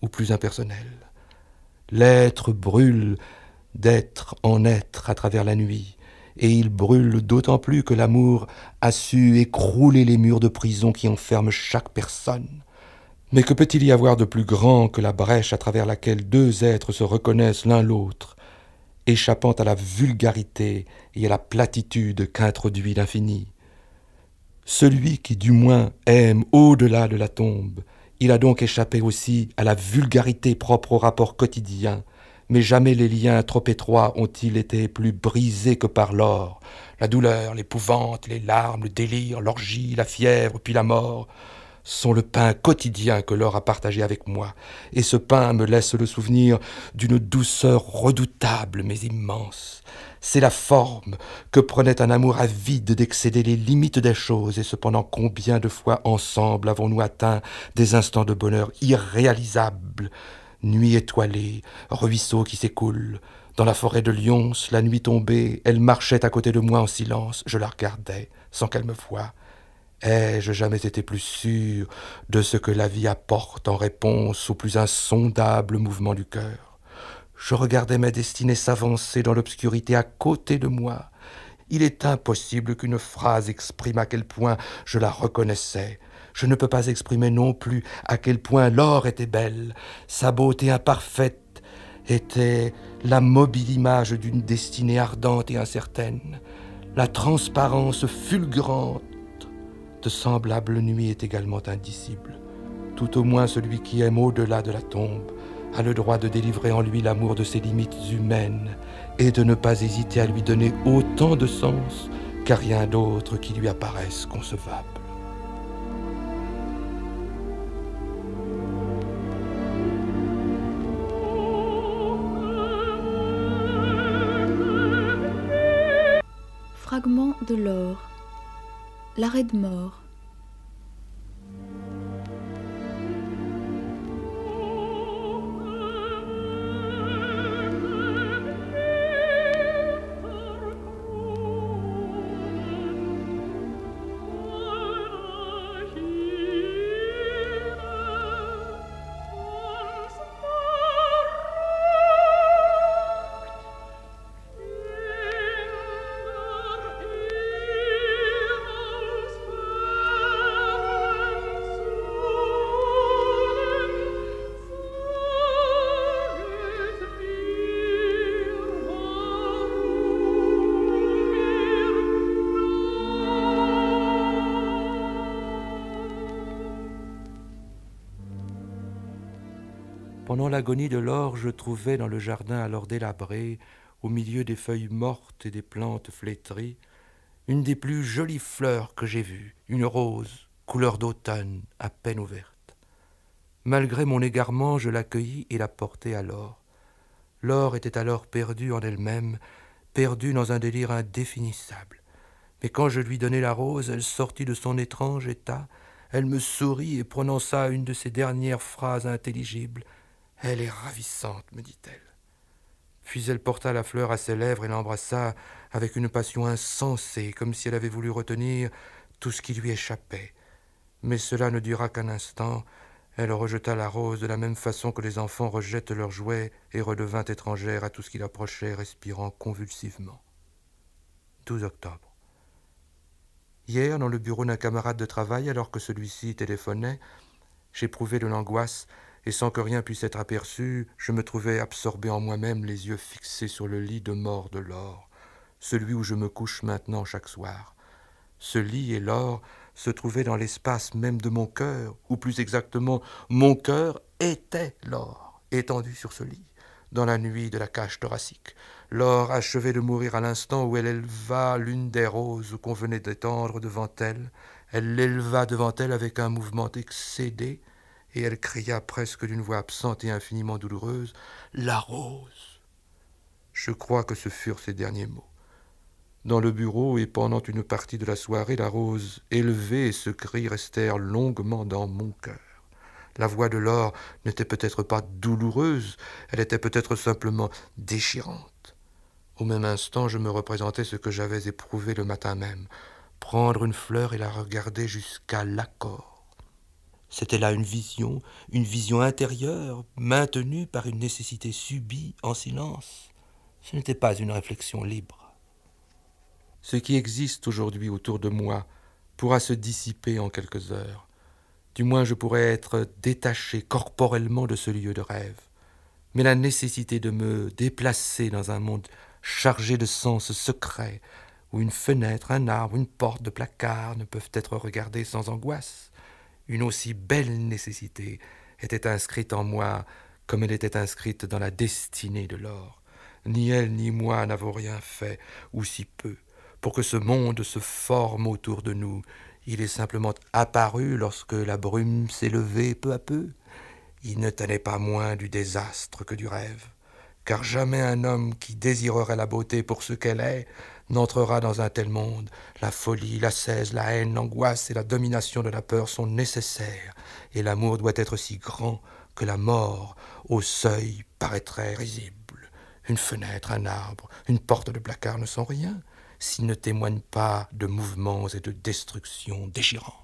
ou plus impersonnelles. L'être brûle, d'être en être à travers la nuit, et il brûle d'autant plus que l'amour a su écrouler les murs de prison qui enferment chaque personne. Mais que peut-il y avoir de plus grand que la brèche à travers laquelle deux êtres se reconnaissent l'un l'autre, échappant à la vulgarité et à la platitude qu'introduit l'infini Celui qui du moins aime au-delà de la tombe, il a donc échappé aussi à la vulgarité propre au rapport quotidien, mais jamais les liens trop étroits ont-ils été plus brisés que par l'or. La douleur, l'épouvante, les larmes, le délire, l'orgie, la fièvre, puis la mort sont le pain quotidien que l'or a partagé avec moi, et ce pain me laisse le souvenir d'une douceur redoutable mais immense. C'est la forme que prenait un amour avide d'excéder les limites des choses, et cependant combien de fois ensemble avons-nous atteint des instants de bonheur irréalisables Nuit étoilée, ruisseau qui s'écoule. Dans la forêt de Lyons, la nuit tombée, elle marchait à côté de moi en silence. Je la regardais, sans qu'elle me voie. Ai-je jamais été plus sûr de ce que la vie apporte en réponse au plus insondable mouvement du cœur Je regardais ma destinée s'avancer dans l'obscurité à côté de moi. Il est impossible qu'une phrase exprime à quel point je la reconnaissais, je ne peux pas exprimer non plus à quel point l'or était belle, sa beauté imparfaite était la mobile image d'une destinée ardente et incertaine. La transparence fulgurante de semblables nuit est également indicible. Tout au moins celui qui aime au-delà de la tombe a le droit de délivrer en lui l'amour de ses limites humaines et de ne pas hésiter à lui donner autant de sens qu'à rien d'autre qui lui apparaisse concevable. fragment de l'or, l'arrêt de mort, l'agonie de l'or, je trouvais dans le jardin alors délabré, au milieu des feuilles mortes et des plantes flétries, une des plus jolies fleurs que j'ai vues, une rose, couleur d'automne, à peine ouverte. Malgré mon égarement, je l'accueillis et la portai à l'or. L'or était alors perdue en elle-même, perdue dans un délire indéfinissable. Mais quand je lui donnai la rose, elle sortit de son étrange état, elle me sourit et prononça une de ses dernières phrases intelligibles elle est ravissante, me dit-elle. Puis elle porta la fleur à ses lèvres et l'embrassa avec une passion insensée, comme si elle avait voulu retenir tout ce qui lui échappait. Mais cela ne dura qu'un instant. Elle rejeta la rose de la même façon que les enfants rejettent leurs jouets et redevint étrangère à tout ce qui l'approchait, respirant convulsivement. 12 octobre. Hier, dans le bureau d'un camarade de travail, alors que celui-ci téléphonait, j'éprouvais de l'angoisse et sans que rien puisse être aperçu, je me trouvais absorbé en moi-même, les yeux fixés sur le lit de mort de l'or, celui où je me couche maintenant chaque soir. Ce lit et l'or se trouvaient dans l'espace même de mon cœur, ou plus exactement, mon cœur était l'or, étendu sur ce lit, dans la nuit de la cage thoracique. L'or achevait de mourir à l'instant où elle éleva l'une des roses qu'on venait d'étendre devant elle. Elle l'éleva devant elle avec un mouvement excédé, et elle cria presque d'une voix absente et infiniment douloureuse La rose Je crois que ce furent ses derniers mots. Dans le bureau et pendant une partie de la soirée, la rose élevée et ce cri restèrent longuement dans mon cœur. La voix de l'or n'était peut-être pas douloureuse, elle était peut-être simplement déchirante. Au même instant, je me représentais ce que j'avais éprouvé le matin même prendre une fleur et la regarder jusqu'à l'accord c'était là une vision, une vision intérieure, maintenue par une nécessité subie en silence. Ce n'était pas une réflexion libre. Ce qui existe aujourd'hui autour de moi pourra se dissiper en quelques heures. Du moins je pourrais être détaché corporellement de ce lieu de rêve. Mais la nécessité de me déplacer dans un monde chargé de sens secrets, où une fenêtre, un arbre, une porte de placard ne peuvent être regardés sans angoisse, une aussi belle nécessité était inscrite en moi comme elle était inscrite dans la destinée de l'or. Ni elle ni moi n'avons rien fait, ou si peu, pour que ce monde se forme autour de nous. Il est simplement apparu lorsque la brume s'est levée peu à peu. Il ne tenait pas moins du désastre que du rêve, car jamais un homme qui désirerait la beauté pour ce qu'elle est n'entrera dans un tel monde. La folie, l'ascèse, la haine, l'angoisse et la domination de la peur sont nécessaires, et l'amour doit être si grand que la mort, au seuil, paraîtrait risible. Une fenêtre, un arbre, une porte de placard ne sont rien s'ils ne témoignent pas de mouvements et de destructions déchirants.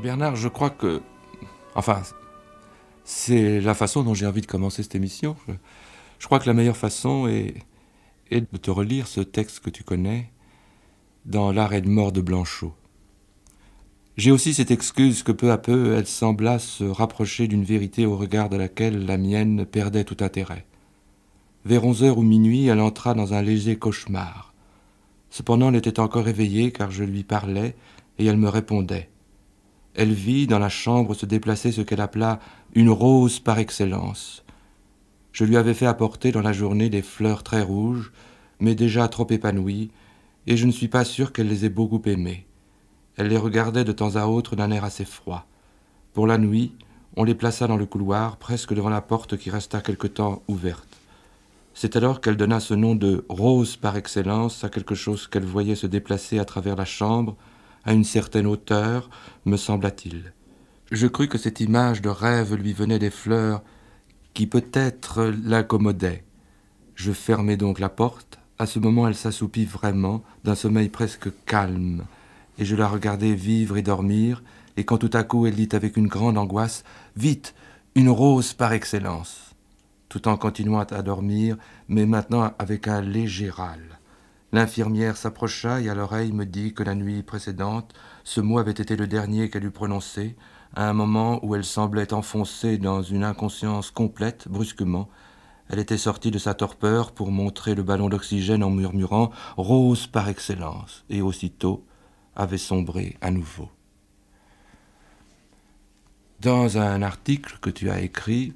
Bernard, je crois que. Enfin, c'est la façon dont j'ai envie de commencer cette émission. Je, crois que la meilleure façon est, de te relire ce texte que tu connais dans L'arrêt de mort de Blanchot. J'ai aussi cette excuse que peu à peu elle sembla se rapprocher d'une vérité au regard de laquelle la mienne perdait tout intérêt. Vers onze heures ou minuit, elle entra dans un léger cauchemar. Cependant, elle était encore éveillée car je lui parlais et elle me répondait elle vit dans la chambre se déplacer ce qu'elle appela une rose par excellence. Je lui avais fait apporter dans la journée des fleurs très rouges, mais déjà trop épanouies, et je ne suis pas sûr qu'elle les ait beaucoup aimées. Elle les regardait de temps à autre d'un air assez froid. Pour la nuit, on les plaça dans le couloir, presque devant la porte qui resta quelque temps ouverte. C'est alors qu'elle donna ce nom de rose par excellence à quelque chose qu'elle voyait se déplacer à travers la chambre, à une certaine hauteur, me sembla-t-il. Je crus que cette image de rêve lui venait des fleurs qui peut-être l'accommodaient. Je fermai donc la porte. À ce moment, elle s'assoupit vraiment d'un sommeil presque calme, et je la regardai vivre et dormir, et quand tout à coup elle dit avec une grande angoisse Vite, une rose par excellence tout en continuant à dormir, mais maintenant avec un léger râle. L'infirmière s'approcha et à l'oreille me dit que la nuit précédente, ce mot avait été le dernier qu'elle eût prononcé, à un moment où elle semblait enfoncée dans une inconscience complète, brusquement. Elle était sortie de sa torpeur pour montrer le ballon d'oxygène en murmurant Rose par excellence, et aussitôt avait sombré à nouveau. Dans un article que tu as écrit,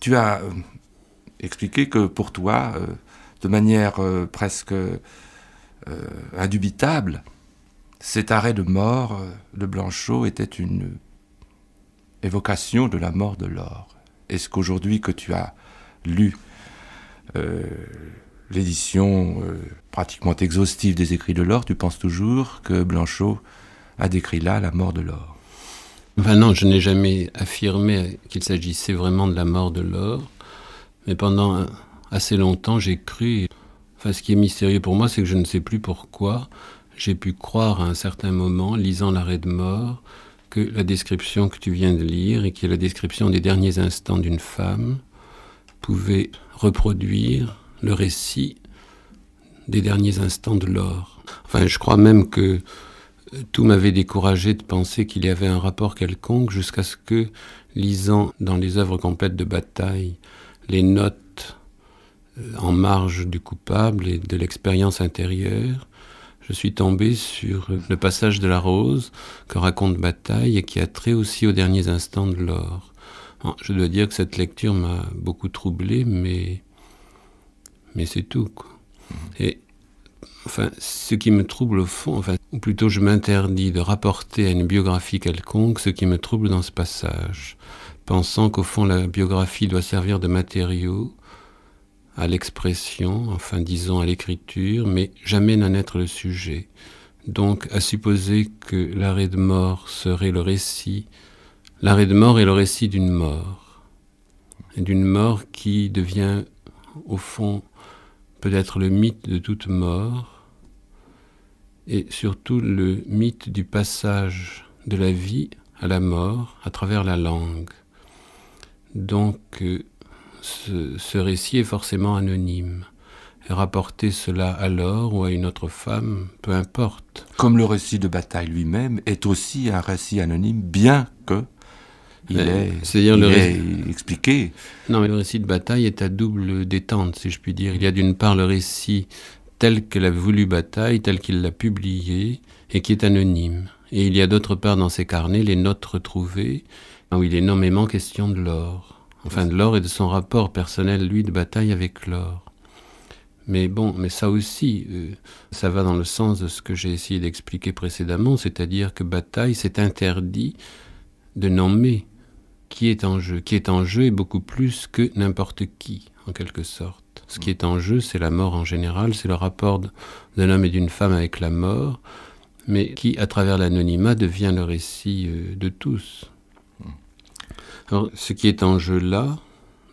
tu as euh, expliqué que pour toi, euh, de manière euh, presque euh, indubitable, cet arrêt de mort euh, de Blanchot était une évocation de la mort de l'or. Est-ce qu'aujourd'hui que tu as lu l'édition pratiquement exhaustive des écrits de l'or, tu penses toujours que Blanchot a décrit là la mort de l'or ben Non, je n'ai jamais affirmé qu'il s'agissait vraiment de la mort de l'or, mais pendant assez longtemps, j'ai cru. Enfin, ce qui est mystérieux pour moi, c'est que je ne sais plus pourquoi j'ai pu croire à un certain moment, lisant l'arrêt de mort, que la description que tu viens de lire, et qui est la description des derniers instants d'une femme, pouvait reproduire le récit des derniers instants de l'or. Enfin, je crois même que euh, tout m'avait découragé de penser qu'il y avait un rapport quelconque jusqu'à ce que, lisant dans les œuvres complètes de bataille, les notes euh, en marge du coupable et de l'expérience intérieure, je suis tombé sur le passage de la rose que raconte Bataille et qui a trait aussi aux derniers instants de l'or. Je dois dire que cette lecture m'a beaucoup troublé, mais, mais c'est tout. Mmh. Et enfin, ce qui me trouble au fond, enfin, ou plutôt je m'interdis de rapporter à une biographie quelconque ce qui me trouble dans ce passage, pensant qu'au fond la biographie doit servir de matériau à l'expression, enfin disons à l'écriture, mais jamais n'en être le sujet. Donc à supposer que l'arrêt de mort serait le récit, l'arrêt de mort est le récit d'une mort, d'une mort qui devient au fond peut-être le mythe de toute mort, et surtout le mythe du passage de la vie à la mort à travers la langue. Donc, euh, ce, récit est forcément anonyme rapporter cela à l'or ou à une autre femme, peu importe. Comme le récit de bataille lui-même est aussi un récit anonyme, bien que il, expliqué. Non, mais le récit de bataille est à double détente, si je puis dire. Il y a d'une part le récit tel que l'a voulu Bataille, tel qu'il l'a publié, et qui est anonyme. Et il y a d'autre part dans ses carnets les notes retrouvées, où il est nommément question de l'or enfin de l'or et de son rapport personnel, lui, de bataille avec l'or. Mais bon, mais ça aussi, euh, ça va dans le sens de ce que j'ai essayé d'expliquer précédemment, c'est-à-dire que bataille, c'est interdit de nommer qui est en jeu. Qui est en jeu est beaucoup plus que n'importe qui, en quelque sorte. Ce qui est en jeu, c'est la mort en général, c'est le rapport d'un homme et d'une femme avec la mort, mais qui, à travers l'anonymat, devient le récit euh, de tous. Alors, ce qui est en jeu là,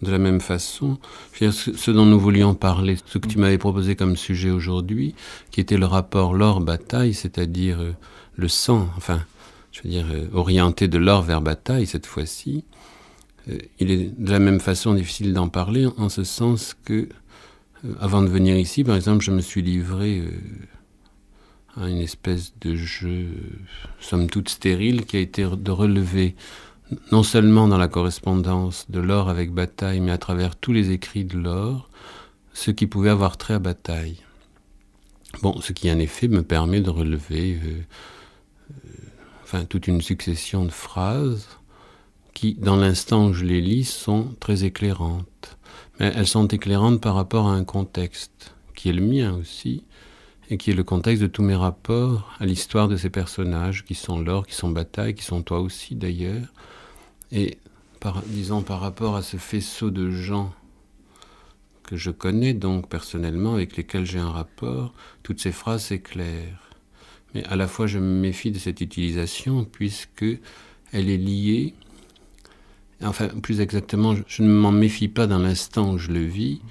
de la même façon, ce dont nous voulions parler, ce que tu m'avais proposé comme sujet aujourd'hui, qui était le rapport l'or-bataille, c'est-à-dire euh, le sang, enfin, je veux dire, euh, orienté de l'or vers bataille cette fois-ci, euh, il est de la même façon difficile d'en parler, en ce sens que, avant de venir ici, par exemple, je me suis livré à une espèce de jeu, somme toute stérile, qui a été de relever non seulement dans la correspondance de l'or avec Bataille, mais à travers tous les écrits de l'or, ce qui pouvait avoir trait à Bataille. Bon, ce qui en effet me permet de relever euh, euh, enfin, toute une succession de phrases qui, dans l'instant où je les lis, sont très éclairantes. Mais elles sont éclairantes par rapport à un contexte qui est le mien aussi, et qui est le contexte de tous mes rapports à l'histoire de ces personnages, qui sont l'or, qui sont bataille, qui sont toi aussi d'ailleurs. Et par, disons par rapport à ce faisceau de gens que je connais donc personnellement, avec lesquels j'ai un rapport, toutes ces phrases s'éclairent. Mais à la fois je me méfie de cette utilisation puisque elle est liée, enfin plus exactement, je ne m'en méfie pas dans l'instant où je le vis,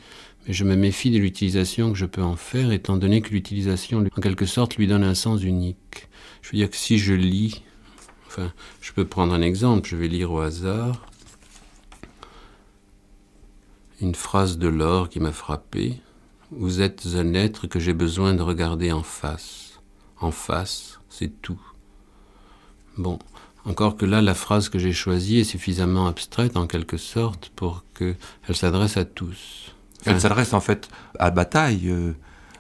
mais je me méfie de l'utilisation que je peux en faire, étant donné que l'utilisation, en quelque sorte, lui donne un sens unique. Je veux dire que si je lis, enfin, je peux prendre un exemple, je vais lire au hasard une phrase de Lor qui m'a frappé. Vous êtes un être que j'ai besoin de regarder en face. En face, c'est tout. Bon, encore que là, la phrase que j'ai choisie est suffisamment abstraite en quelque sorte pour qu'elle s'adresse à tous. Elle s'adresse en fait à Bataille. Euh,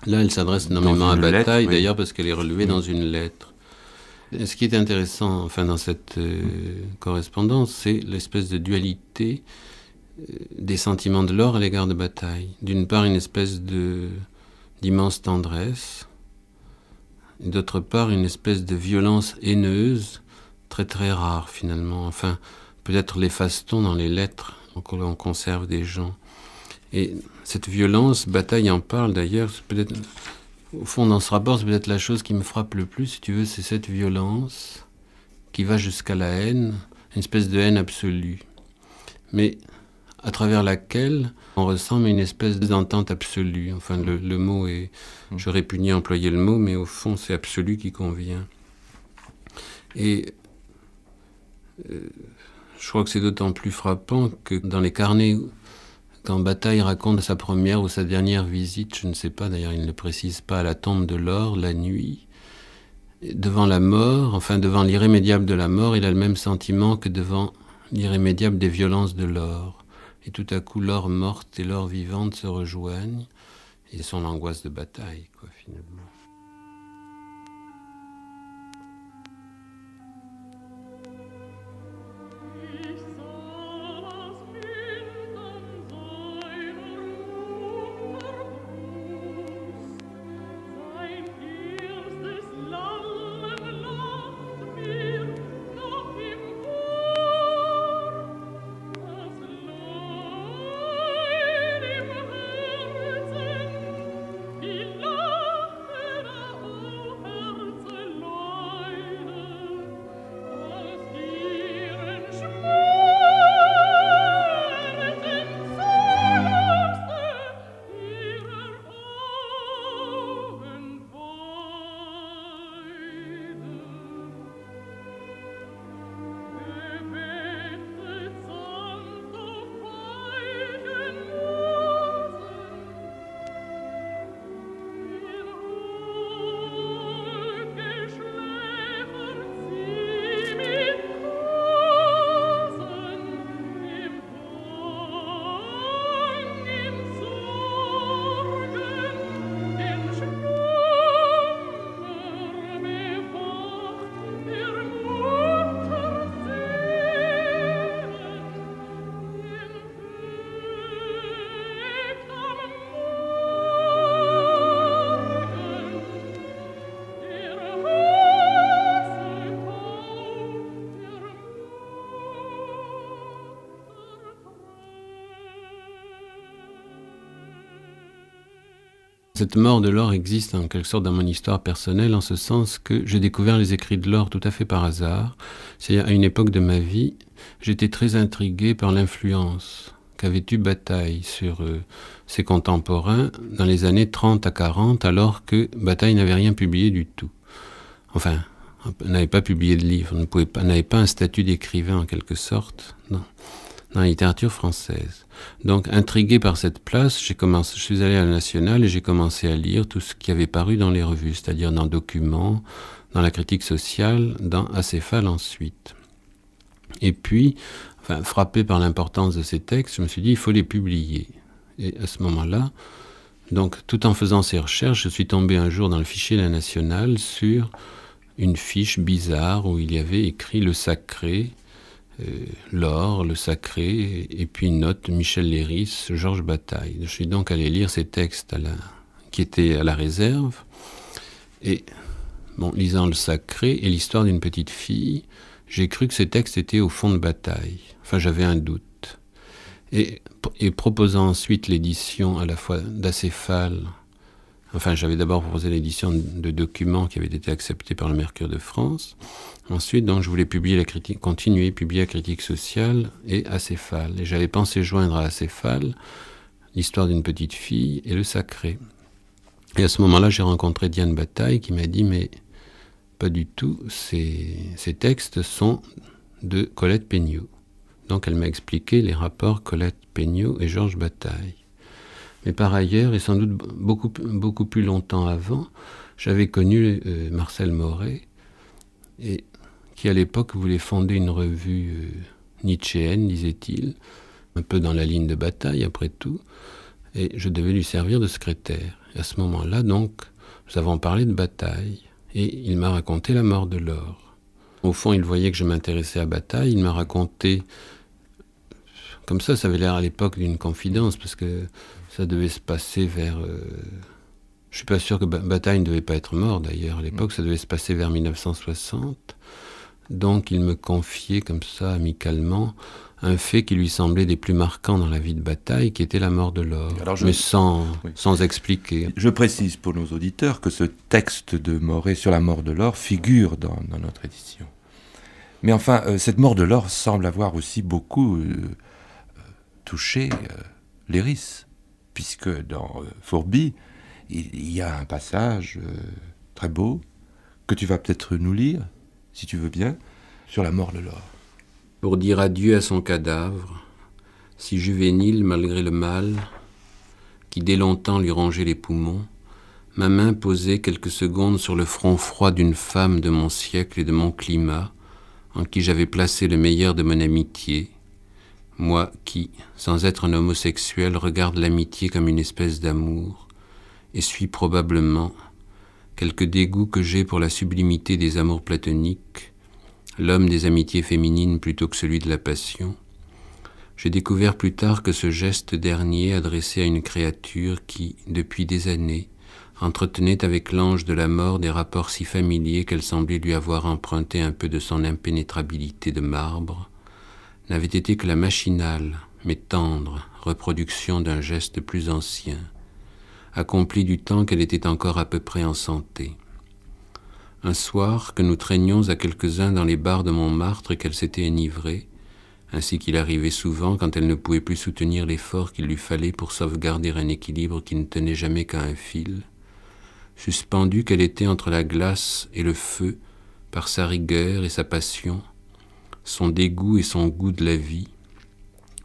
Là, elle s'adresse normalement à Bataille, d'ailleurs, parce qu'elle est relevée dans une lettre. Ce qui est intéressant, enfin, dans cette euh, correspondance, c'est l'espèce de dualité euh, des sentiments de l'or à l'égard de Bataille. D'une part, une espèce de d'immense tendresse, d'autre part, une espèce de violence haineuse, très très rare finalement. Enfin, peut être les t dans les lettres on conserve des gens. Et cette violence, Bataille en parle d'ailleurs, peut-être, au fond, dans ce rapport, c'est peut-être la chose qui me frappe le plus, si tu veux, c'est cette violence qui va jusqu'à la haine, une espèce de haine absolue, mais à travers laquelle on ressemble à une espèce d'entente absolue. Enfin, le, mot est. Je répugnais à employer le mot, mais au fond, c'est absolu qui convient. Et. Euh, je crois que c'est d'autant plus frappant que dans les carnets quand Bataille raconte sa première ou sa dernière visite, je ne sais pas, d'ailleurs il ne précise pas, à la tombe de l'or, la nuit, devant la mort, enfin devant l'irrémédiable de la mort, il a le même sentiment que devant l'irrémédiable des violences de l'or. Et tout à coup, l'or morte et l'or vivante se rejoignent, et sont l'angoisse de bataille, quoi, finalement. Cette mort de l'or existe en quelque sorte dans mon histoire personnelle, en ce sens que j'ai découvert les écrits de l'or tout à fait par hasard. C'est-à-dire, à une époque de ma vie, j'étais très intrigué par l'influence qu'avait eu Bataille sur euh, ses contemporains dans les années 30 à 40, alors que Bataille n'avait rien publié du tout. Enfin, n'avait pas publié de livre, n'avait pas, pas un statut d'écrivain en quelque sorte. Non dans la littérature française. Donc, intrigué par cette place, j'ai commencé, je suis allé à la Nationale et j'ai commencé à lire tout ce qui avait paru dans les revues, c'est-à-dire dans Documents, dans la critique sociale, dans Acéphale ensuite. Et puis, enfin, frappé par l'importance de ces textes, je me suis dit, il faut les publier. Et à ce moment-là, donc, tout en faisant ces recherches, je suis tombé un jour dans le fichier de La Nationale sur une fiche bizarre où il y avait écrit le sacré euh, l'or, le sacré, et puis note Michel Léris, Georges Bataille. Je suis donc allé lire ces textes qui étaient à la réserve, et bon, lisant le sacré et l'histoire d'une petite fille, j'ai cru que ces textes étaient au fond de bataille. Enfin, j'avais un doute. Et, proposant ensuite l'édition à la fois d'acéphale, enfin, j'avais d'abord proposé l'édition de documents qui avaient été acceptés par le Mercure de France, Ensuite, donc, je voulais publier la critique, continuer, publier la critique sociale et Acéphale. Et j'avais pensé joindre à Acéphale l'histoire d'une petite fille et le sacré. Et à ce moment-là, j'ai rencontré Diane Bataille qui m'a dit Mais pas du tout, ces, ces textes sont de Colette Peignot. Donc elle m'a expliqué les rapports Colette Peignot et Georges Bataille. Mais par ailleurs, et sans doute beaucoup, beaucoup plus longtemps avant, j'avais connu euh, Marcel Moret. Et qui à l'époque voulait fonder une revue euh, nietzschéenne, disait-il, un peu dans la ligne de bataille après tout, et je devais lui servir de secrétaire. Et à ce moment-là, donc, nous avons parlé de bataille, et il m'a raconté la mort de l'or. Au fond, il voyait que je m'intéressais à bataille, il m'a raconté, comme ça, ça avait l'air à l'époque d'une confidence, parce que ça devait se passer vers... Je euh, Je suis pas sûr que Bataille ne devait pas être mort d'ailleurs à l'époque, ça devait se passer vers 1960. Donc il me confiait comme ça, amicalement, un fait qui lui semblait des plus marquants dans la vie de bataille, qui était la mort de l'or, mais sans, expliquer. Je précise pour nos auditeurs que ce texte de Moret sur la mort de l'or figure dans, notre édition. Mais enfin, euh, cette mort de l'or semble avoir aussi beaucoup euh, touché euh, Léris, puisque dans Fourbi, il, y a un passage très beau que tu vas peut-être nous lire si tu veux bien, sur la mort de l'or. Pour dire adieu à son cadavre, si juvénile malgré le mal, qui dès longtemps lui rangeait les poumons, ma main posée quelques secondes sur le front froid d'une femme de mon siècle et de mon climat, en qui j'avais placé le meilleur de mon amitié, moi qui, sans être un homosexuel, regarde l'amitié comme une espèce d'amour, et suis probablement, Quelques dégoûts que j'ai pour la sublimité des amours platoniques, l'homme des amitiés féminines plutôt que celui de la passion, j'ai découvert plus tard que ce geste dernier adressé à une créature qui, depuis des années, entretenait avec l'ange de la mort des rapports si familiers qu'elle semblait lui avoir emprunté un peu de son impénétrabilité de marbre, n'avait été que la machinale, mais tendre, reproduction d'un geste plus ancien, accompli du temps qu'elle était encore à peu près en santé. Un soir que nous traînions à quelques-uns dans les bars de Montmartre et qu'elle s'était enivrée, ainsi qu'il arrivait souvent quand elle ne pouvait plus soutenir l'effort qu'il lui fallait pour sauvegarder un équilibre qui ne tenait jamais qu'à un fil, suspendue qu'elle était entre la glace et le feu par sa rigueur et sa passion, son dégoût et son goût de la vie,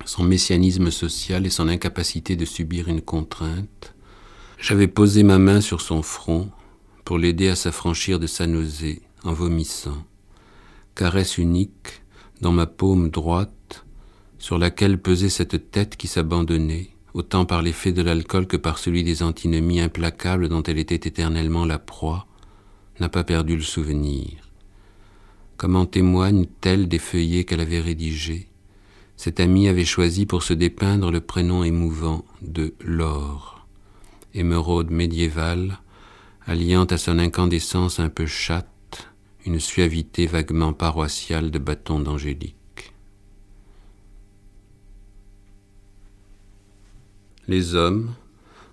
son messianisme social et son incapacité de subir une contrainte, j'avais posé ma main sur son front pour l'aider à s'affranchir de sa nausée en vomissant. Caresse unique dans ma paume droite sur laquelle pesait cette tête qui s'abandonnait, autant par l'effet de l'alcool que par celui des antinomies implacables dont elle était éternellement la proie, n'a pas perdu le souvenir. Comme en témoigne-t-elle des feuillets qu'elle avait rédigés Cette amie avait choisi pour se dépeindre le prénom émouvant de Laure émeraude médiévale, alliant à son incandescence un peu chatte une suavité vaguement paroissiale de bâton d'angélique. Les hommes,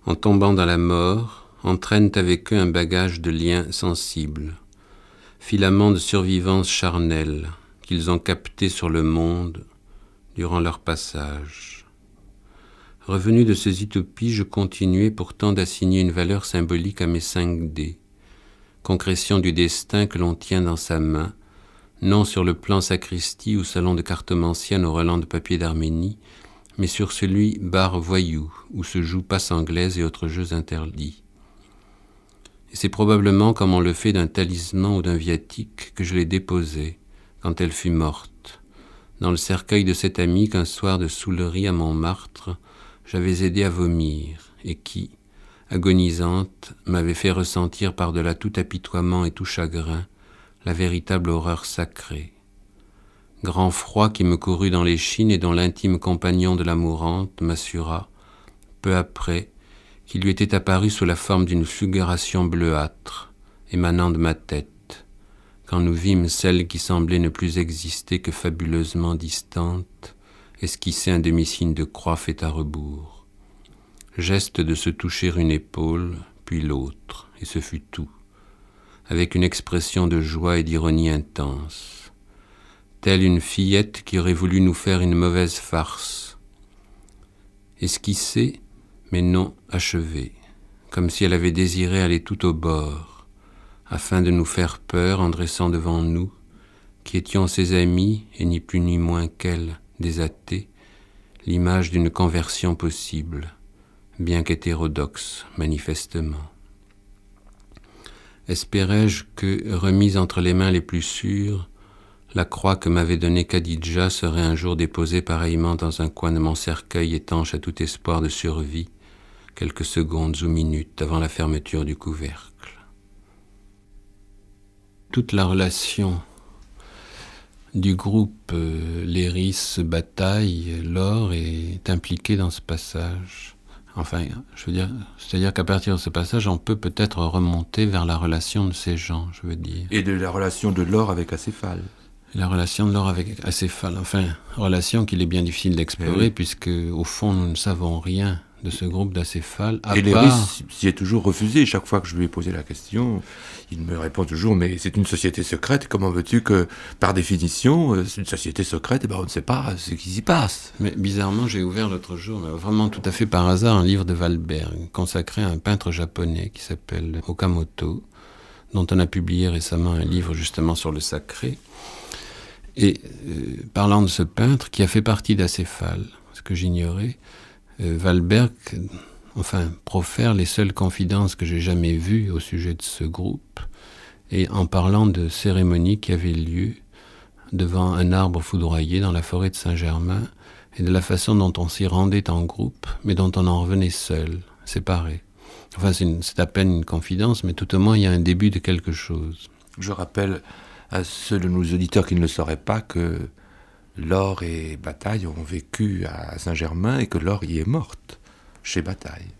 en tombant dans la mort, entraînent avec eux un bagage de liens sensibles, filaments de survivance charnelle qu'ils ont captés sur le monde durant leur passage. Revenu de ces utopies, je continuais pourtant d'assigner une valeur symbolique à mes cinq dés, concrétion du destin que l'on tient dans sa main, non sur le plan sacristie ou salon de cartomancienne au relan de papier d'Arménie, mais sur celui bar voyou, où se jouent passe anglaise et autres jeux interdits. Et c'est probablement comme on le fait d'un talisman ou d'un viatique que je l'ai déposé, quand elle fut morte, dans le cercueil de cette amie qu'un soir de soulerie à Montmartre, j'avais aidé à vomir, et qui, agonisante, m'avait fait ressentir par-delà tout apitoiement et tout chagrin la véritable horreur sacrée. Grand froid qui me courut dans les chines et dont l'intime compagnon de la mourante m'assura, peu après, qu'il lui était apparu sous la forme d'une fulguration bleuâtre, émanant de ma tête, quand nous vîmes celle qui semblait ne plus exister que fabuleusement distante, esquissait un demi-signe de croix fait à rebours. Geste de se toucher une épaule, puis l'autre, et ce fut tout, avec une expression de joie et d'ironie intense, telle une fillette qui aurait voulu nous faire une mauvaise farce. Esquissée, mais non achevée, comme si elle avait désiré aller tout au bord, afin de nous faire peur en dressant devant nous, qui étions ses amis et ni plus ni moins qu'elle, des athées, l'image d'une conversion possible, bien qu'hétérodoxe manifestement. Espérais-je que, remise entre les mains les plus sûres, la croix que m'avait donnée Khadija serait un jour déposée pareillement dans un coin de mon cercueil étanche à tout espoir de survie, quelques secondes ou minutes avant la fermeture du couvercle. Toute la relation du groupe euh, Léris Bataille, l'or est impliqué dans ce passage. Enfin, je veux dire, c'est-à-dire qu'à partir de ce passage, on peut peut-être remonter vers la relation de ces gens, je veux dire. Et de la relation de l'or avec Acéphale. La relation de l'or avec Acéphale, enfin, relation qu'il est bien difficile d'explorer, eh puisque au fond, nous ne savons rien de ce groupe d'acéphales. Et Léris s'y est toujours refusé. Chaque fois que je lui ai posé la question, il me répond toujours, mais c'est une société secrète, comment veux-tu que, par définition, euh, c'est une société secrète, et eh ben on ne sait pas ce qui s'y passe Mais bizarrement, j'ai ouvert l'autre jour, vraiment tout à fait par hasard, un livre de Valberg, consacré à un peintre japonais qui s'appelle Okamoto, dont on a publié récemment un livre justement sur le sacré. Et euh, parlant de ce peintre qui a fait partie d'Acéphale, ce que j'ignorais, euh, Valberg enfin, profère les seules confidences que j'ai jamais vues au sujet de ce groupe, et en parlant de cérémonies qui avaient lieu devant un arbre foudroyé dans la forêt de Saint-Germain, et de la façon dont on s'y rendait en groupe, mais dont on en revenait seul, séparé. Enfin, c'est à peine une confidence, mais tout au moins il y a un début de quelque chose. Je rappelle à ceux de nos auditeurs qui ne le sauraient pas que Laure et Bataille ont vécu à Saint-Germain et que Laure y est morte chez Bataille.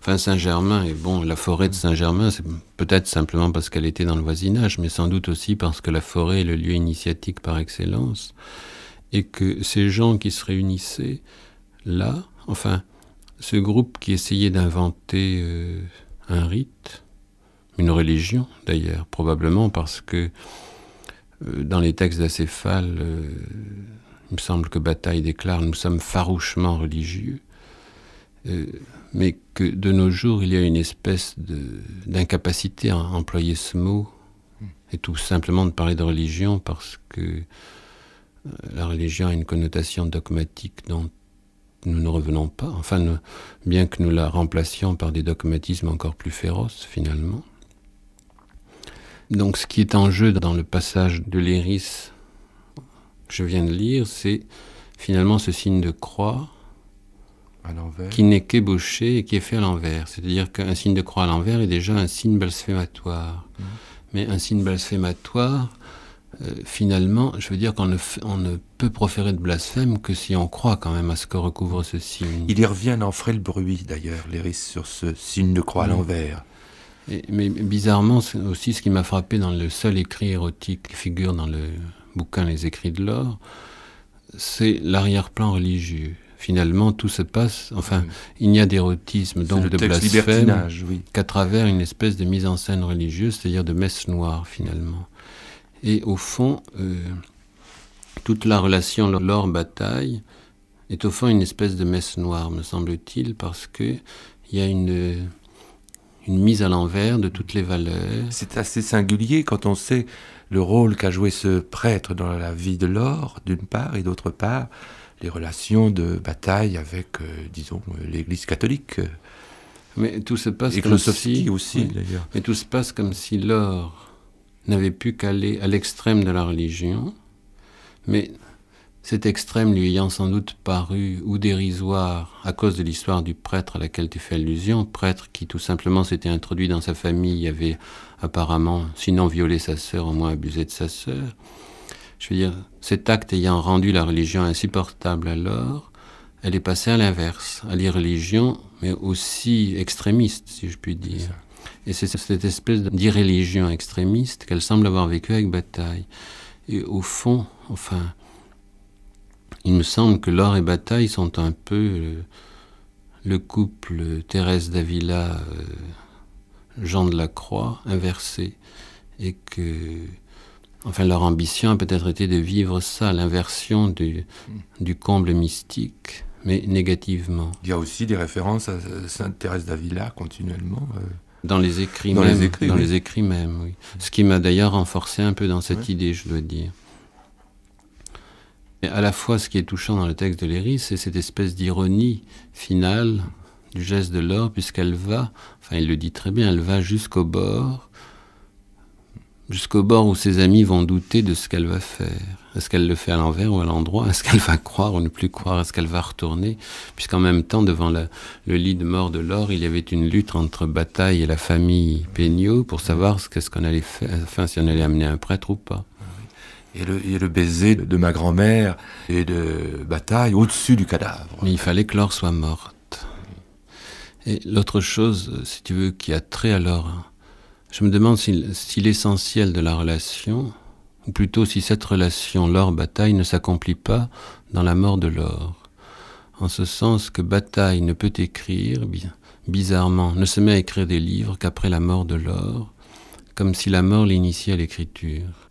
Enfin, Saint-Germain, et bon, la forêt de Saint-Germain, c'est peut-être simplement parce qu'elle était dans le voisinage, mais sans doute aussi parce que la forêt est le lieu initiatique par excellence, et que ces gens qui se réunissaient là, enfin, ce groupe qui essayait d'inventer euh, un rite, une religion d'ailleurs, probablement parce que euh, dans les textes d'acéphale, euh, me semble que Bataille déclare, nous sommes farouchement religieux, euh, mais que de nos jours, il y a une espèce d'incapacité à employer ce mot, et tout simplement de parler de religion, parce que euh, la religion a une connotation dogmatique dont nous ne revenons pas, enfin, bien que nous la remplacions par des dogmatismes encore plus féroces, finalement. Donc ce qui est en jeu dans le passage de l'iris je viens de lire, c'est finalement ce signe de croix qui n'est qu'ébauché et qui est fait à l'envers. C'est-à-dire qu'un signe de croix à l'envers est déjà un signe blasphématoire. Mmh. Mais un signe blasphématoire, euh, finalement, je veux dire qu'on ne, peut proférer de blasphème que si on croit quand même à ce que recouvre ce signe. Il y revient en frais le bruit d'ailleurs, les sur ce signe de croix à l'envers. mais bizarrement, c'est aussi ce qui m'a frappé dans le seul écrit érotique qui figure dans le bouquin Les Écrits de l'or, c'est l'arrière-plan religieux. Finalement, tout se passe, enfin, mm. il n'y a d'érotisme, donc de blasphème, oui. qu'à travers une espèce de mise en scène religieuse, c'est-à-dire de messe noire, finalement. Et au fond, euh, toute la relation l'or-bataille est au fond une espèce de messe noire, me semble-t-il, parce qu'il y a une mise à l'envers de toutes les valeurs. C'est assez singulier quand on sait le rôle qu'a joué ce prêtre dans la vie de l'or, d'une part, et d'autre part, les relations de bataille avec, euh, disons, euh, l'Église catholique. Mais tout se passe comme si, aussi, Mais tout se passe comme si l'or n'avait pu qu'aller à l'extrême de la religion, mais cet extrême lui ayant sans doute paru ou dérisoire à cause de l'histoire du prêtre à laquelle tu fais allusion, prêtre qui tout simplement s'était introduit dans sa famille, avait apparemment, sinon violer sa sœur, au moins abuser de sa sœur. Je veux dire, cet acte ayant rendu la religion insupportable alors, elle est passée à l'inverse, à l'irreligion, mais aussi extrémiste, si je puis dire. Et c'est cette espèce d'irreligion extrémiste qu'elle semble avoir vécue avec Bataille. Et au fond, enfin, il me semble que l'or et Bataille sont un peu le, couple Thérèse d'Avila. Euh, Jean de la Croix inversé. Et que, enfin, leur ambition a peut-être été de vivre ça, l'inversion du, comble mystique, mais négativement. Il y a aussi des références à Sainte Thérèse d'Avila continuellement. Euh. Dans les écrits même. dans les écrits même, oui. Ce qui m'a d'ailleurs renforcé un peu dans cette idée, je dois dire. Et à la fois, ce qui est touchant dans le texte de Léry, c'est cette espèce d'ironie finale du geste de l'or, puisqu'elle va, enfin il le dit très bien, elle va jusqu'au bord, jusqu'au bord où ses amis vont douter de ce qu'elle va faire. Est-ce qu'elle le fait à l'envers ou à l'endroit Est-ce qu'elle va croire ou ne plus croire Est-ce qu'elle va retourner Puisqu'en même temps, devant le lit de mort de l'or, il y avait une lutte entre Bataille et la famille Peignot pour savoir ce qu'est-ce qu'on allait faire, si on allait amener un prêtre ou pas. Et le, baiser de ma grand-mère et de Bataille au-dessus du cadavre. Mais il fallait que l'or soit mort. Et l'autre chose, euh, si tu veux, qui a trait à l'or, hein. Je me demande si, l'essentiel de la relation, ou plutôt si cette relation, lor bataille, ne s'accomplit pas dans la mort de l'or. En ce sens que bataille ne peut écrire, bizarrement, ne se met à écrire des livres qu'après la mort de l'or, comme si la mort l'initiait à l'écriture.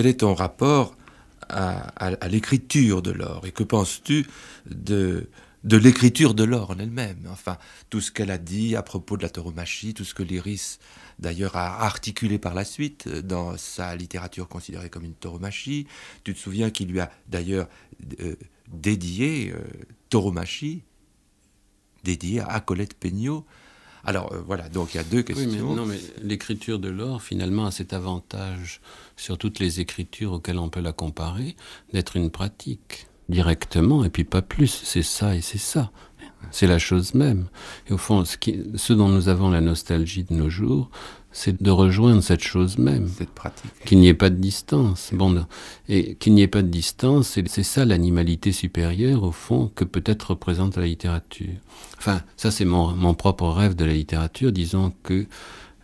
quel est ton rapport à, l'écriture de l'or et que penses-tu de, l'écriture de l'or en elle-même Enfin, tout ce qu'elle a dit à propos de la tauromachie, tout ce que l'iris d'ailleurs a articulé par la suite dans sa littérature considérée comme une tauromachie. Tu te souviens qu'il lui a d'ailleurs euh, dédié euh, tauromachie, dédié à Colette Peignot, alors euh, voilà, donc il y a deux questions. Oui, mais l'écriture de l'or, finalement, a cet avantage sur toutes les écritures auxquelles on peut la comparer, d'être une pratique directement et puis pas plus. C'est ça et c'est ça c'est la chose même. Et au fond, ce, ce, dont nous avons la nostalgie de nos jours, c'est de rejoindre cette chose même. Cette pratique. Qu'il n'y ait pas de distance. Bon, et qu'il n'y ait pas de distance, c'est ça l'animalité supérieure, au fond, que peut-être représente la littérature. Enfin, ça c'est mon, propre rêve de la littérature, disons que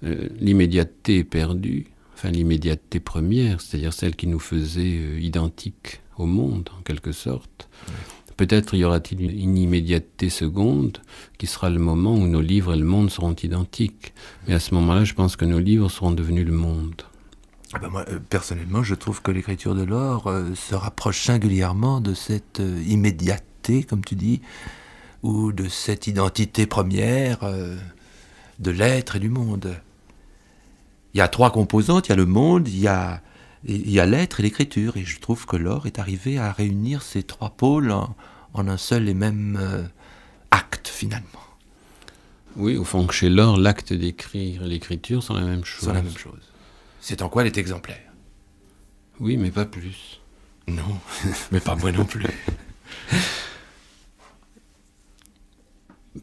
euh, l'immédiateté perdue, enfin l'immédiateté première, c'est-à-dire celle qui nous faisait euh, identique identiques au monde, en quelque sorte. Peut-être y aura-t-il une immédiateté seconde qui sera le moment où nos livres et le monde seront identiques. Mais à ce moment-là, je pense que nos livres seront devenus le monde. Ah ben moi, euh, personnellement, je trouve que l'écriture de l'or euh, se rapproche singulièrement de cette euh, immédiateté, comme tu dis, ou de cette identité première de l'être et du monde. Il y a trois composantes, il y a le monde, il y a il y a l'être et l'écriture, et je trouve que l'or est arrivé à réunir ces trois pôles en, un seul et même euh, acte finalement. Oui, au fond, chez l'or, l'acte d'écrire et l'écriture sont la même chose. la même chose. C'est en quoi elle est exemplaire. Oui, mais pas plus. Non, mais pas moi non plus.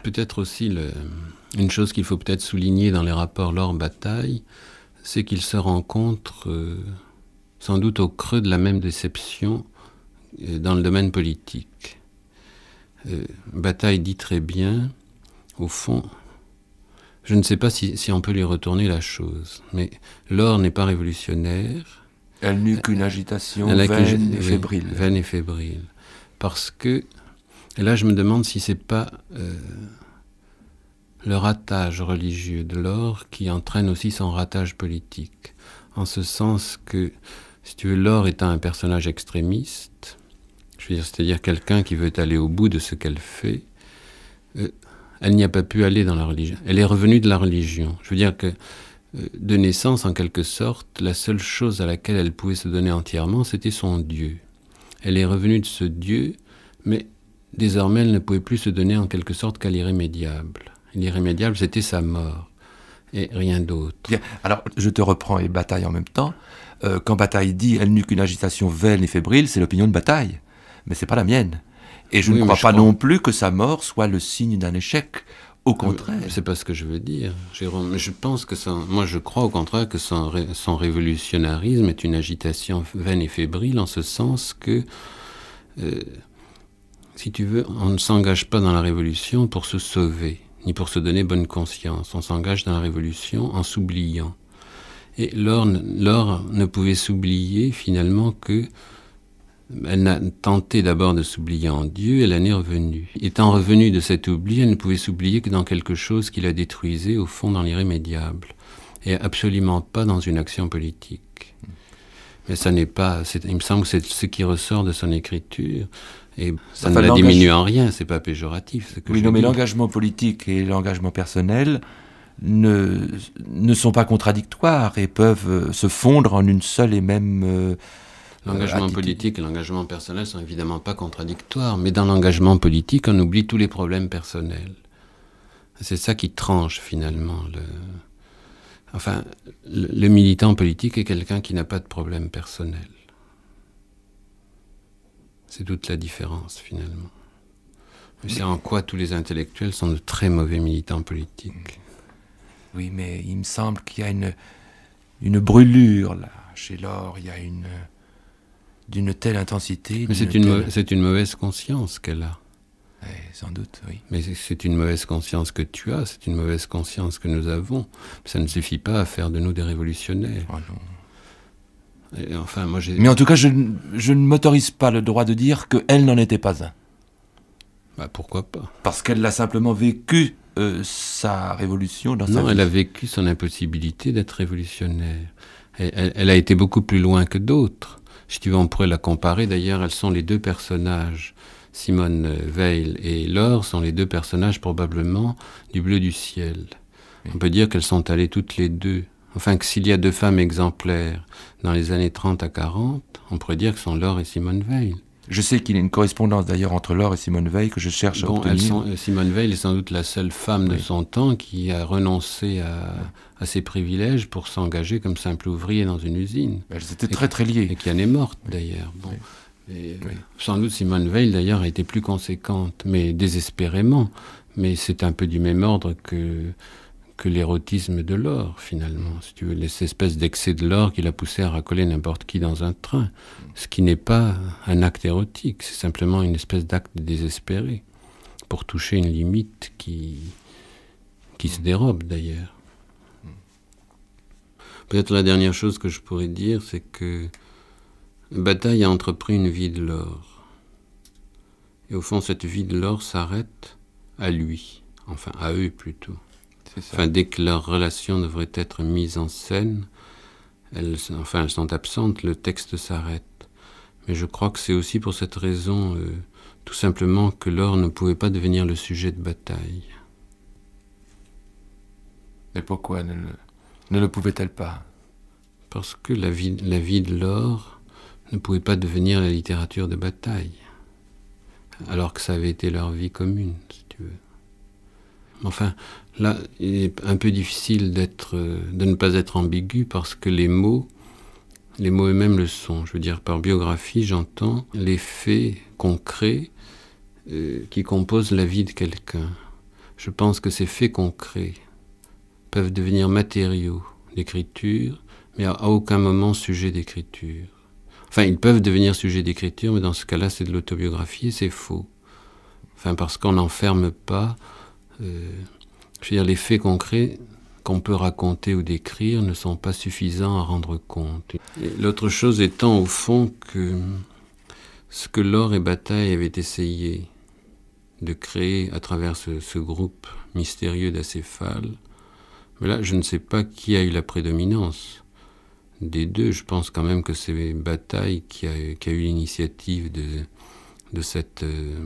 peut-être aussi une chose qu'il faut peut-être souligner dans les rapports l'or-bataille, c'est qu'ils se rencontrent euh, sans doute au creux de la même déception euh, dans le domaine politique. Euh, Bataille dit très bien, au fond, je ne sais pas si, on peut lui retourner la chose, mais l'or n'est pas révolutionnaire. Elle n'eut qu'une agitation vaine, et fébrile. Parce que, là je me demande si c'est pas euh, le ratage religieux de l'or qui entraîne aussi son ratage politique. En ce sens que si tu veux, Laure étant un personnage extrémiste, je veux c'est-à-dire quelqu'un qui veut aller au bout de ce qu'elle fait. Euh, elle n'y a pas pu aller dans la religion. Elle est revenue de la religion. Je veux dire que euh, de naissance, en quelque sorte, la seule chose à laquelle elle pouvait se donner entièrement, c'était son Dieu. Elle est revenue de ce Dieu, mais désormais, elle ne pouvait plus se donner en quelque sorte qu'à l'irrémédiable. L'irrémédiable, c'était sa mort, et rien d'autre. Alors, je te reprends et bataille en même temps. Euh, quand Bataille dit elle n'eut qu'une agitation vaine et fébrile, c'est l'opinion de Bataille, mais c'est pas la mienne. Et je ne crois pas non plus que sa mort soit le signe d'un échec. Au euh, contraire. C'est pas ce que je veux dire, Jérôme. je pense que son, moi, je crois au contraire que son, révolutionnarisme est une agitation vaine et fébrile en ce sens que, euh, si tu veux, on ne s'engage pas dans la révolution pour se sauver, ni pour se donner bonne conscience. On s'engage dans la révolution en s'oubliant. Et Laure, ne pouvait s'oublier finalement que elle a tenté d'abord de s'oublier en Dieu, elle en est revenue. Étant revenue de cet oubli, elle ne pouvait s'oublier que dans quelque chose qui la détruisait au fond dans l'irrémédiable, et absolument pas dans une action politique. Mais ça n'est pas, il me semble que c'est ce qui ressort de son écriture, et ça ne la diminue en rien, c'est pas péjoratif. que oui, mais l'engagement politique et l'engagement personnel, ne, sont pas contradictoires et peuvent euh, se fondre en une seule et même... Euh, euh, l'engagement politique et l'engagement personnel sont évidemment pas contradictoires, mais dans l'engagement politique, on oublie tous les problèmes personnels. C'est ça qui tranche finalement. Enfin, le militant politique est quelqu'un qui n'a pas de problème personnel. C'est toute la différence finalement. C'est en quoi tous les intellectuels sont de très mauvais militants politiques. Oui, mais il me semble qu'il y a une, brûlure là. Chez l'or, il y a une d'une telle intensité. Mais c'est une, mauvaise conscience qu'elle a. Eh, sans doute, oui. Mais c'est une mauvaise conscience que tu as, c'est une mauvaise conscience que nous avons. Ça ne suffit pas à faire de nous des révolutionnaires. Oh non. Et enfin, moi j'ai. Mais en tout cas, je, je ne m'autorise pas le droit de dire qu'elle n'en était pas un. Bah pourquoi pas Parce qu'elle l'a simplement vécu euh, sa révolution dans sa vie. Non, elle a vécu son impossibilité d'être révolutionnaire. Elle, a été beaucoup plus loin que d'autres. Si tu veux, on pourrait la comparer. D'ailleurs, elles sont les deux personnages. Simone Veil et Laure sont les deux personnages probablement du bleu du ciel. On peut dire qu'elles sont allées toutes les deux. Enfin, que s'il y a deux femmes exemplaires dans les années 30 à 40, on pourrait dire que sont Laure et Simone Veil. Je sais qu'il y a une correspondance d'ailleurs entre Laure et Simone Veil que je cherche à obtenir. Simone Veil est sans doute la seule femme de son temps qui a renoncé à, ses privilèges pour s'engager comme simple ouvrier dans une usine. Ben, elles étaient très très liées. Et qui en est morte d'ailleurs. Euh, sans doute Simone Veil d'ailleurs a été plus conséquente, mais désespérément. Mais c'est un peu du même ordre que l'érotisme de l'or, finalement, si tu veux, cette espèce d'excès de l'or qui l'a poussé à racoler n'importe qui dans un train ce qui n'est pas un acte érotique, c'est simplement une espèce d'acte désespéré, pour toucher une limite qui, qui se dérobe d'ailleurs. Peut-être la dernière chose que je pourrais dire, c'est que Bataille a entrepris une vie de l'or. Et au fond, cette vie de l'or s'arrête à lui, enfin à eux plutôt. Enfin, dès que leur relation devrait être mise en scène, enfin, elles sont absentes, le texte s'arrête. Mais je crois que c'est aussi pour cette raison, euh, tout simplement, que l'or ne pouvait pas devenir le sujet de bataille. Mais pourquoi ne le, pouvait-elle pas Parce que la vie, la vie de l'or ne pouvait pas devenir la littérature de bataille, alors que ça avait été leur vie commune, si tu veux. Enfin, là, il est un peu difficile d'être, euh, de ne pas être ambigu parce que les mots les mots eux-mêmes le sont. Je veux dire, par biographie, j'entends les faits concrets euh, qui composent la vie de quelqu'un. Je pense que ces faits concrets peuvent devenir matériaux d'écriture, mais à aucun moment sujet d'écriture. Enfin, ils peuvent devenir sujet d'écriture, mais dans ce cas-là, c'est de l'autobiographie c'est faux. Enfin, parce qu'on n'enferme pas. Euh, je veux dire, les faits concrets qu'on peut raconter ou décrire ne sont pas suffisants à rendre compte. L'autre chose étant au fond que ce que Laure et Bataille avaient essayé de créer à travers ce, groupe mystérieux d'acéphales, mais là je ne sais pas qui a eu la prédominance des deux. Je pense quand même que c'est Bataille qui a, eu l'initiative de, de cette euh,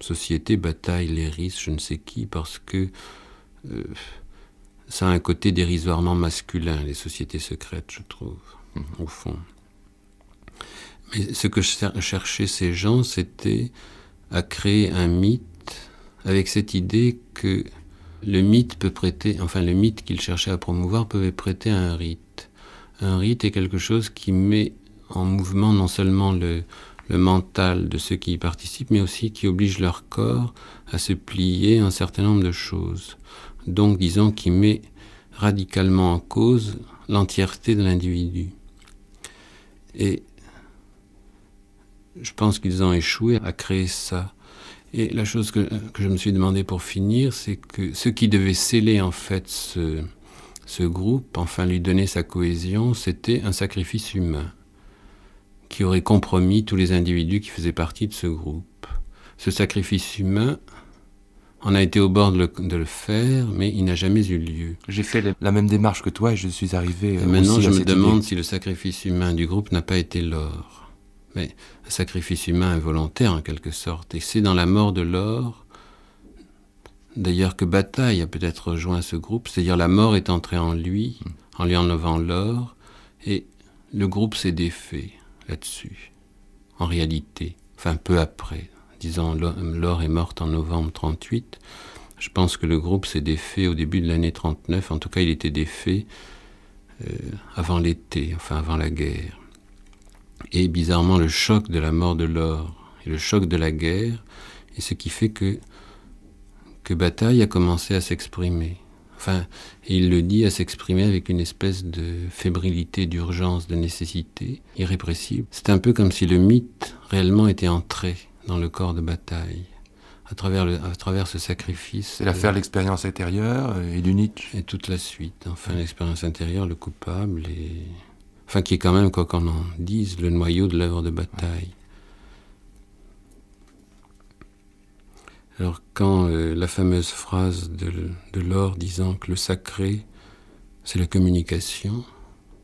société, Bataille, Léris, je ne sais qui, parce que... Euh, ça a un côté dérisoirement masculin, les sociétés secrètes, je trouve, au fond. Mais ce que cherchaient ces gens, c'était à créer un mythe avec cette idée que le mythe peut prêter, enfin le mythe qu'ils cherchaient à promouvoir pouvait prêter à un rite. Un rite est quelque chose qui met en mouvement non seulement le, le mental de ceux qui y participent, mais aussi qui oblige leur corps à se plier à un certain nombre de choses donc disons qui met radicalement en cause l'entièreté de l'individu. Et je pense qu'ils ont échoué à créer ça. Et la chose que, je me suis demandé pour finir, c'est que ce qui devait sceller en fait ce groupe, enfin lui donner sa cohésion, c'était un sacrifice humain qui aurait compromis tous les individus qui faisaient partie de ce groupe. Ce sacrifice humain, on a été au bord de le, faire, mais il n'a jamais eu lieu. J'ai fait la même démarche que toi et je suis arrivé. Et euh, maintenant, je me demande si le sacrifice humain du groupe n'a pas été l'or. Mais un sacrifice humain involontaire en quelque sorte. Et c'est dans la mort de l'or, d'ailleurs, que Bataille a peut-être rejoint ce groupe. C'est-à-dire la mort est entrée en lui, en lui enlevant l'or, et le groupe s'est défait là-dessus, en réalité, enfin peu après disant Laure est morte en novembre 38. Je pense que le groupe s'est défait au début de l'année 39. En tout cas, il était défait euh, avant l'été, enfin avant la guerre. Et bizarrement, le choc de la mort de Laure et le choc de la guerre et ce qui fait que, que Bataille a commencé à s'exprimer. Enfin, il le dit, à s'exprimer avec une espèce de fébrilité, d'urgence, de nécessité irrépressible. C'est un peu comme si le mythe réellement était entré dans le corps de bataille. À travers, à travers ce sacrifice. C'est l'affaire de l'expérience intérieure euh, et du Et toute la suite. Hein. Enfin, l'expérience intérieure, le coupable, et... enfin, qui est quand même, quoi qu'on en dise, le noyau de l'œuvre de bataille. Alors, quand euh, la fameuse phrase de, de Laure disant que le sacré, c'est la communication,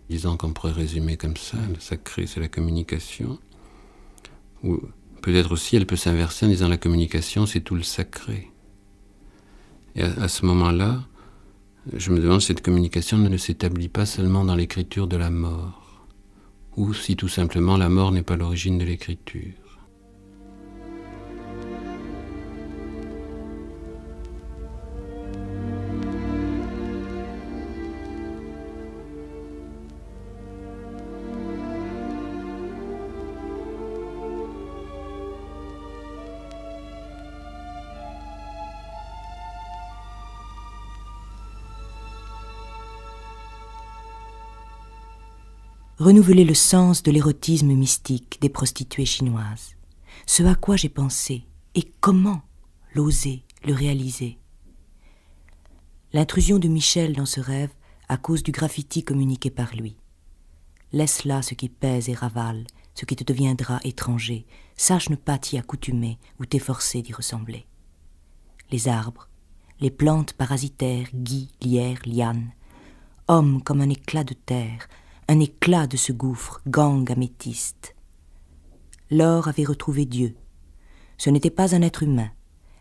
disant qu'on pourrait résumer comme ça, le sacré c'est la communication, ou Peut-être aussi elle peut s'inverser en disant la communication c'est tout le sacré. Et à, ce moment-là, je me demande si cette communication ne s'établit pas seulement dans l'écriture de la mort, ou si tout simplement la mort n'est pas l'origine de l'écriture. renouveler le sens de l'érotisme mystique des prostituées chinoises. Ce à quoi j'ai pensé et comment l'oser, le réaliser. L'intrusion de Michel dans ce rêve à cause du graffiti communiqué par lui. Laisse là ce qui pèse et ravale, ce qui te deviendra étranger. Sache ne pas t'y accoutumer ou t'efforcer d'y ressembler. Les arbres, les plantes parasitaires, gui, lierre, lianes, hommes comme un éclat de terre, un éclat de ce gouffre, gang améthyste. Laure avait retrouvé Dieu. Ce n'était pas un être humain.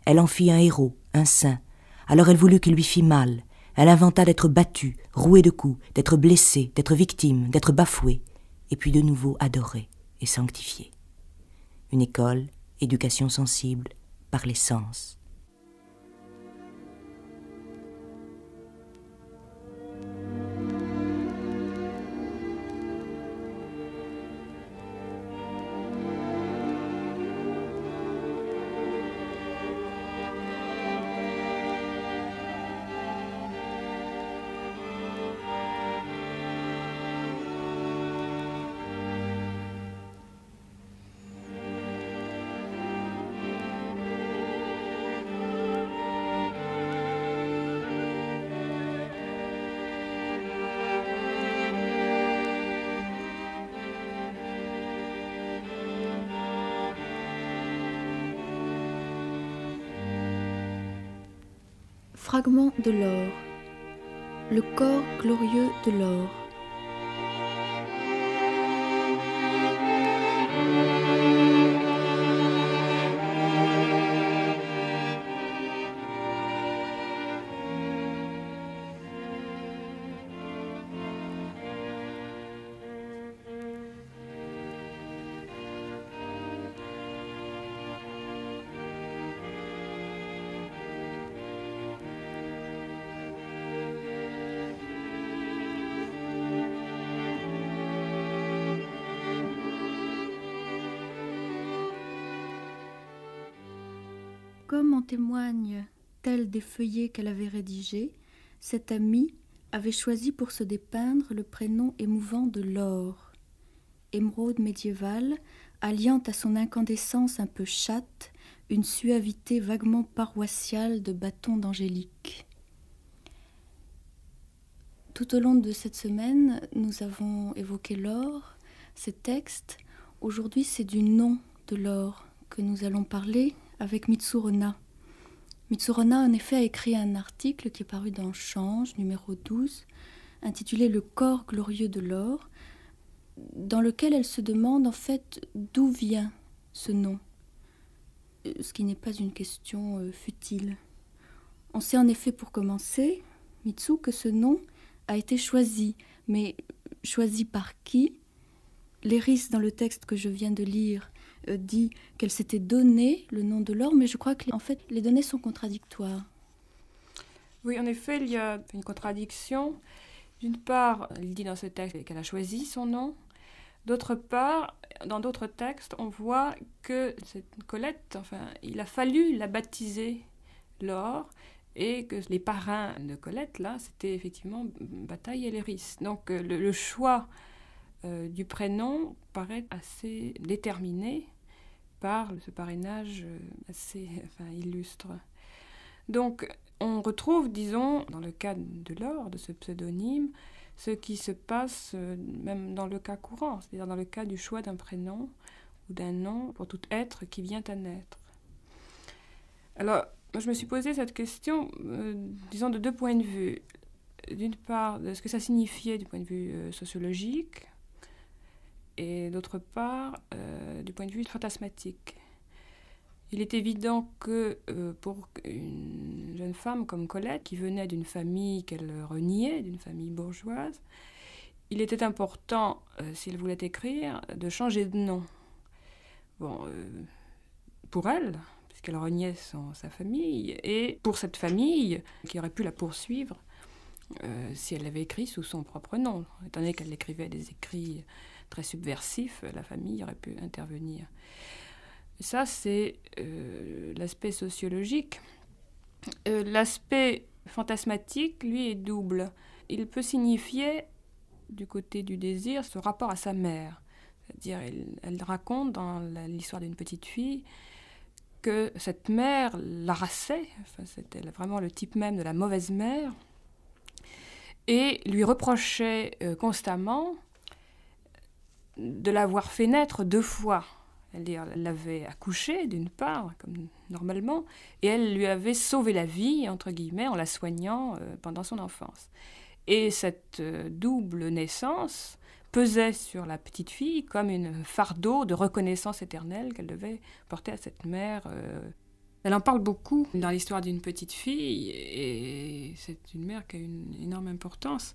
Elle en fit un héros, un saint. Alors elle voulut qu'il lui fît mal. Elle inventa d'être battue, rouée de coups, d'être blessée, d'être victime, d'être bafouée, et puis de nouveau adorée et sanctifiée. Une école, éducation sensible, par les sens. fragment de l'or, le corps glorieux de l'or. témoigne tel des feuillets qu'elle avait rédigés, cette amie avait choisi pour se dépeindre le prénom émouvant de l'or, Émeraude médiévale, alliant à son incandescence un peu chatte une suavité vaguement paroissiale de bâton d'angélique. Tout au long de cette semaine, nous avons évoqué l'or, ses textes. Aujourd'hui, c'est du nom de l'or que nous allons parler avec Mitsurona. Mitsurona en effet a écrit un article qui est paru dans Change numéro 12, intitulé Le corps glorieux de l'or, dans lequel elle se demande en fait d'où vient ce nom, euh, ce qui n'est pas une question euh, futile. On sait en effet pour commencer, Mitsu, que ce nom a été choisi, mais euh, choisi par qui L'iris dans le texte que je viens de lire euh, dit qu'elle s'était donné le nom de l'or, mais je crois que en fait les données sont contradictoires. Oui, en effet, il y a une contradiction. D'une part, il dit dans ce texte qu'elle a choisi son nom. D'autre part, dans d'autres textes, on voit que cette Colette, enfin, il a fallu la baptiser l'or et que les parrains de Colette, là, c'était effectivement Bataille et Léris. Donc euh, le choix euh, du prénom paraît assez déterminé par ce parrainage euh, assez enfin, illustre. Donc on retrouve, disons, dans le cas de l'or, de ce pseudonyme, ce qui se passe euh, même dans le cas courant, c'est-à-dire dans le cas du choix d'un prénom ou d'un nom pour tout être qui vient à naître. Alors, je me suis posé cette question, disons, de deux points de vue. D'une part, de ce que ça signifiait du point de vue sociologique, et d'autre part euh, du point de vue fantasmatique. Il est évident que euh, pour une jeune femme comme Colette, qui venait d'une famille qu'elle reniait, d'une famille bourgeoise, il était important, euh, s'il voulait écrire, de changer de nom. Bon, pour elle, puisqu'elle reniait sa famille, et pour cette famille, qui aurait pu la poursuivre si elle l'avait écrit sous son propre nom, étant donné qu'elle écrivait des écrits très subversif, la famille aurait pu intervenir. Ça, c'est euh, l'aspect sociologique. Euh, l'aspect fantasmatique, lui, est double. Il peut signifier, du côté du désir, ce rapport à sa mère. C'est-à-dire, elle, raconte dans l'histoire d'une petite fille que cette mère la c'était vraiment le type même de la mauvaise mère, et lui reprochait euh, constamment de l'avoir fait naître deux fois. Elle l'avait accouchée d'une part, comme normalement, et elle lui avait sauvé la vie, entre guillemets, en la soignant euh, pendant son enfance. Et cette euh, double naissance pesait sur la petite fille comme un fardeau de reconnaissance éternelle qu'elle devait porter à cette mère. Euh. Elle en parle beaucoup dans l'histoire d'une petite fille, et c'est une mère qui a une énorme importance.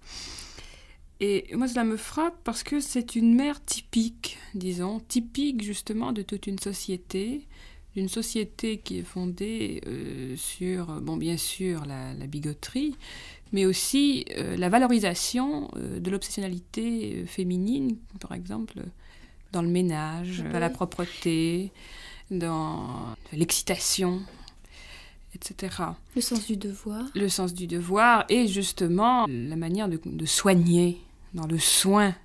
Et moi, cela me frappe parce que c'est une mère typique, disons, typique justement de toute une société, d'une société qui est fondée euh, sur, bon, bien sûr, la, bigoterie, mais aussi euh, la valorisation euh, de l'obsessionnalité féminine, par exemple, dans le ménage, dans ah la propreté, dans l'excitation, etc. Le sens du devoir. Le sens du devoir et justement la manière de, de soigner dans le soin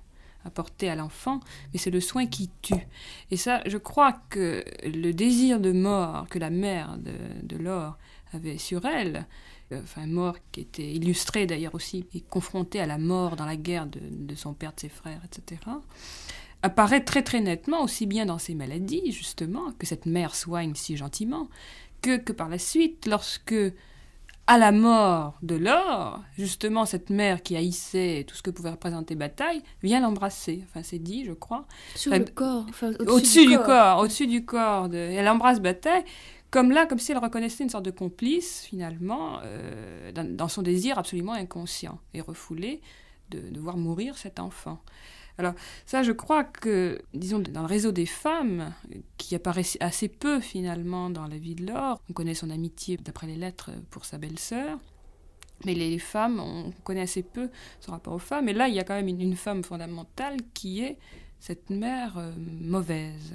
apporté à l'enfant, mais c'est le soin qui tue. Et ça, je crois que le désir de mort que la mère de, de Laure avait sur elle, enfin mort qui était illustrée d'ailleurs aussi et confrontée à la mort dans la guerre de, son père, de ses frères, etc., apparaît très très nettement aussi bien dans ses maladies justement que cette mère soigne si gentiment que, que par la suite lorsque à la mort de l'or, justement, cette mère qui haïssait tout ce que pouvait représenter Bataille vient l'embrasser. Enfin, c'est dit, je crois. Sur corps. au-dessus, du, corps. au-dessus du corps. Elle embrasse Bataille, comme là, comme si elle reconnaissait une sorte de complice, finalement, euh, dans, son désir absolument inconscient et refoulé de, de voir mourir cet enfant. Alors ça, je crois que, disons, dans le réseau des femmes, qui apparaissent assez peu finalement dans la vie de Laure, on connaît son amitié d'après les lettres pour sa belle-sœur, mais les femmes, on connaît assez peu son rapport aux femmes. Et là, il y a quand même une, femme fondamentale qui est cette mère euh, mauvaise.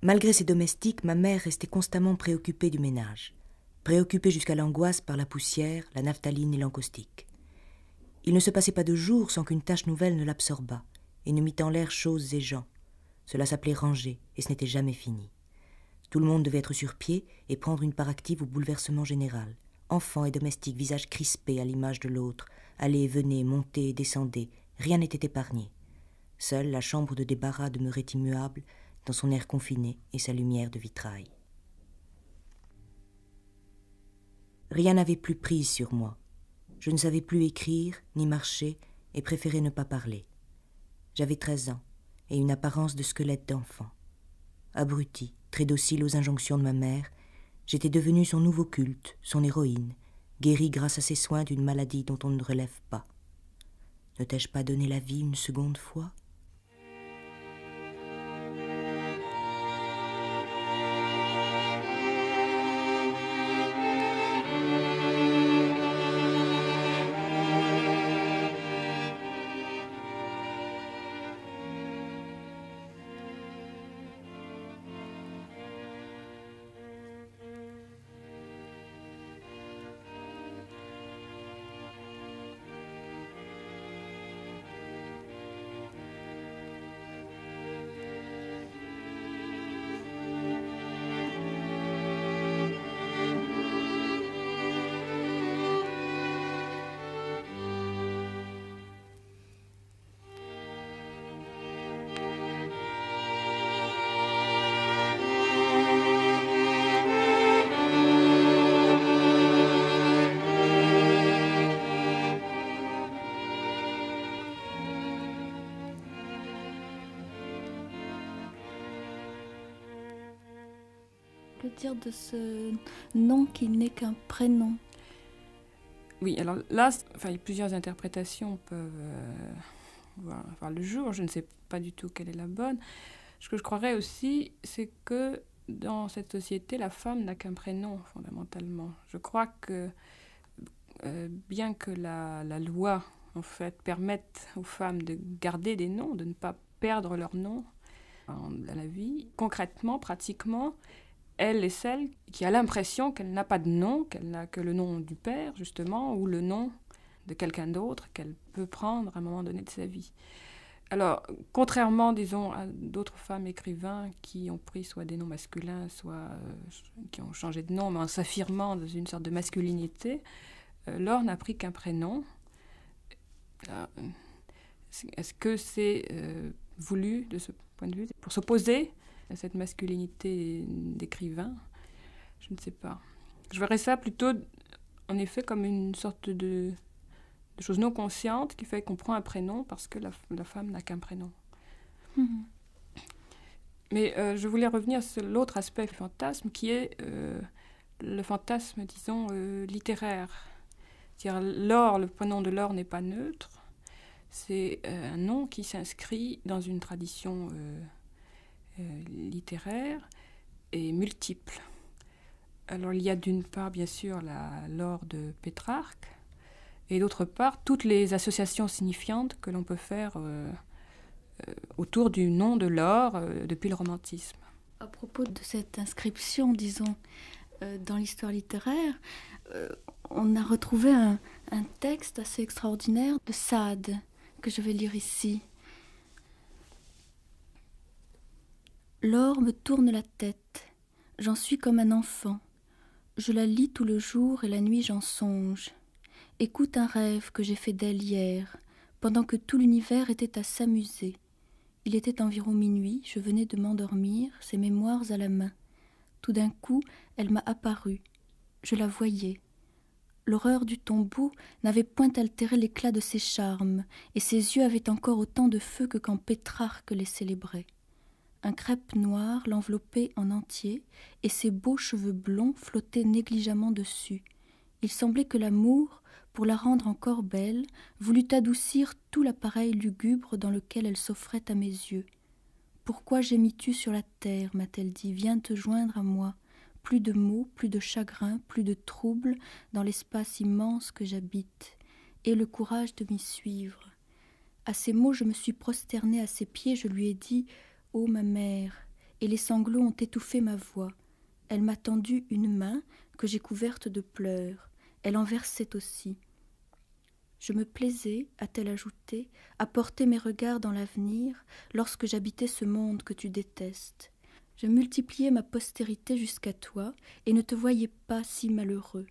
Malgré ses domestiques, ma mère restait constamment préoccupée du ménage, préoccupée jusqu'à l'angoisse par la poussière, la naphtaline et l'encaustique. Il ne se passait pas de jour sans qu'une tâche nouvelle ne l'absorbât et ne mit en l'air choses et gens. Cela s'appelait ranger, et ce n'était jamais fini. Tout le monde devait être sur pied et prendre une part active au bouleversement général. Enfants et domestiques, visages crispés à l'image de l'autre, venaient, montaient et descendaient. rien n'était épargné. Seule la chambre de débarras demeurait immuable dans son air confiné et sa lumière de vitrail. Rien n'avait plus prise sur moi. Je ne savais plus écrire, ni marcher, et préférais ne pas parler. J'avais treize ans, et une apparence de squelette d'enfant. Abruti, très docile aux injonctions de ma mère, j'étais devenu son nouveau culte, son héroïne, guérie grâce à ses soins d'une maladie dont on ne relève pas. Ne t'ai-je pas donné la vie une seconde fois de ce nom qui n'est qu'un prénom Oui, alors là, enfin, plusieurs interprétations peuvent euh, voir, le jour. Je ne sais pas du tout quelle est la bonne. Ce que je croirais aussi, c'est que dans cette société, la femme n'a qu'un prénom, fondamentalement. Je crois que, euh, bien que la, la, loi, en fait, permette aux femmes de garder des noms, de ne pas perdre leur nom dans la vie, concrètement, pratiquement, elle est celle qui a l'impression qu'elle n'a pas de nom, qu'elle n'a que le nom du père, justement, ou le nom de quelqu'un d'autre qu'elle peut prendre à un moment donné de sa vie. Alors, contrairement, disons, à d'autres femmes écrivains qui ont pris soit des noms masculins, soit euh, qui ont changé de nom, mais en s'affirmant dans une sorte de masculinité, euh, Laure n'a pris qu'un prénom. Euh, est-ce que c'est voulu de ce point de vue pour s'opposer à cette masculinité d'écrivain. Je ne sais pas. Je verrais ça plutôt, en effet, comme une sorte de, de chose non consciente qui fait qu'on prend un prénom parce que la, femme n'a qu'un prénom. Mhm. Mais euh, je voulais revenir sur l'autre aspect fantasme qui est euh, le fantasme, disons, euh, littéraire. C'est-à-dire, l'or, le prénom de l'or n'est pas neutre. C'est un nom qui s'inscrit dans une tradition euh, littéraire et multiple. Alors il y a d'une part bien sûr la l'or de Pétrarque et d'autre part toutes les associations signifiantes que l'on peut faire euh, euh, autour du nom de l'or depuis le romantisme. À propos de cette inscription, disons, dans l'histoire littéraire, on a retrouvé un, un, texte assez extraordinaire de Sade que je vais lire ici. L'or me tourne la tête, j'en suis comme un enfant. Je la lis tout le jour et la nuit j'en songe. Écoute un rêve que j'ai fait d'elle hier, pendant que tout l'univers était à s'amuser. Il était environ minuit, je venais de m'endormir, ses mémoires à la main. Tout d'un coup, elle m'a apparu. Je la voyais. L'horreur du tombeau n'avait point altéré l'éclat de ses charmes, et ses yeux avaient encore autant de feu que quand Pétrarque les célébrait. Un crêpe noir l'enveloppait en entier, et ses beaux cheveux blonds flottaient négligemment dessus. Il semblait que l'amour, pour la rendre encore belle, voulût adoucir tout l'appareil lugubre dans lequel elle s'offrait à mes yeux. Pourquoi gémis-tu sur la terre m'a-t-elle dit. Viens te joindre à moi. Plus de mots, plus de chagrin, plus de troubles dans l'espace immense que j'habite. Et le courage de m'y suivre. À ces mots, je me suis prosternée à ses pieds, je lui ai dit ô ma mère, et les sanglots ont étouffé ma voix. Elle m'a tendu une main que j'ai couverte de pleurs. Elle en versait aussi. Je me plaisais, a-t-elle ajouté, à porter mes regards dans l'avenir lorsque j'habitais ce monde que tu détestes. Je multipliais ma postérité jusqu'à toi et ne te voyais pas si malheureux.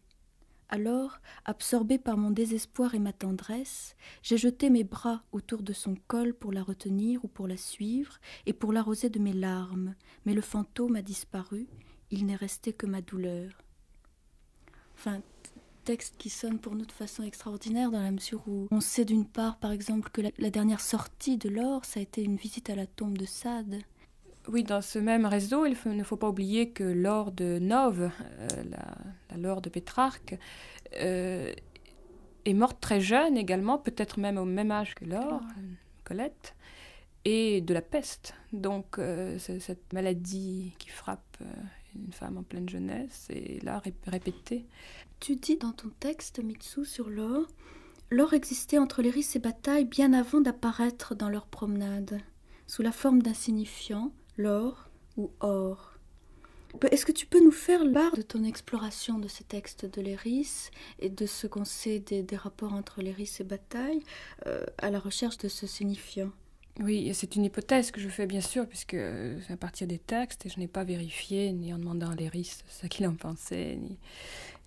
Alors, absorbé par mon désespoir et ma tendresse, j'ai jeté mes bras autour de son col pour la retenir ou pour la suivre, et pour l'arroser de mes larmes, mais le fantôme a disparu, il n'est resté que ma douleur. Enfin, texte qui sonne pour nous de façon extraordinaire dans la mesure où on sait d'une part, par exemple, que la, la dernière sortie de l'or, ça a été une visite à la tombe de Sade, oui, dans ce même réseau, il ne faut pas oublier que Laure de Nove, euh, la, Laure de Pétrarque, euh, est morte très jeune également, peut-être même au même âge que l'or, Colette, et de la peste. Donc euh, cette maladie qui frappe une femme en pleine jeunesse et là répétée. Tu dis dans ton texte, Mitsou, sur l'or, l'or existait entre les risques et batailles bien avant d'apparaître dans leur promenade, sous la forme d'un signifiant, l'or ou or. Est-ce que tu peux nous faire part de ton exploration de ces textes de l'Éris et de ce qu'on sait des, rapports entre l'Éris et Bataille euh, à la recherche de ce signifiant Oui, c'est une hypothèse que je fais bien sûr, puisque c'est euh, à partir des textes et je n'ai pas vérifié, ni en demandant à l'Éris ce qu'il en pensait,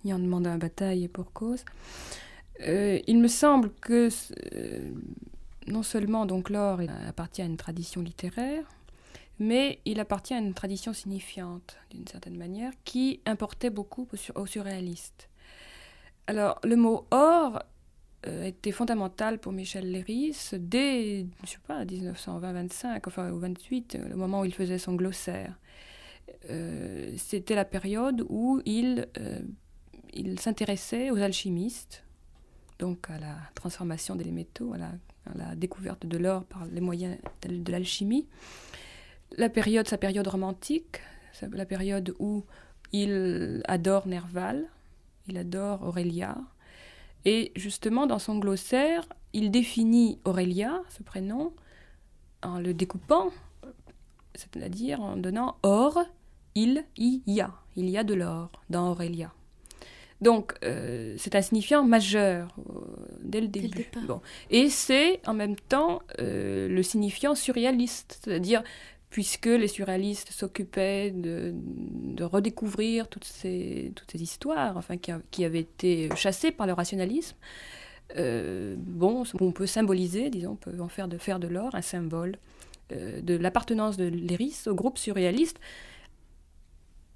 ni, en demandant à Bataille et pour cause. Euh, il me semble que non seulement donc l'or appartient à une tradition littéraire, mais il appartient à une tradition signifiante, d'une certaine manière, qui importait beaucoup aux surréalistes. Alors, le mot or euh, était fondamental pour Michel Léris dès, je sais pas, 1920-25, enfin, ou 28, euh, le moment où il faisait son glossaire. Euh, c'était la période où il, s'intéressait aux alchimistes, donc à la transformation des métaux, à la découverte de l'or par les moyens de l'alchimie la période, sa période romantique, la période où il adore Nerval, il adore Aurélia. Et justement, dans son glossaire, il définit Aurélia, ce prénom, en le découpant, c'est-à-dire en donnant or, il y a. Il y a de l'or dans Aurélia. Donc, euh, c'est un signifiant majeur euh, dès le début. Et c'est en même temps euh, le signifiant surréaliste, c'est-à-dire puisque les surréalistes s'occupaient de, redécouvrir toutes ces, histoires enfin, qui, avaient été chassées par le rationalisme. Euh, bon, on peut symboliser, disons, on peut en faire de, l'or un symbole euh, de l'appartenance de Léris au groupe surréaliste,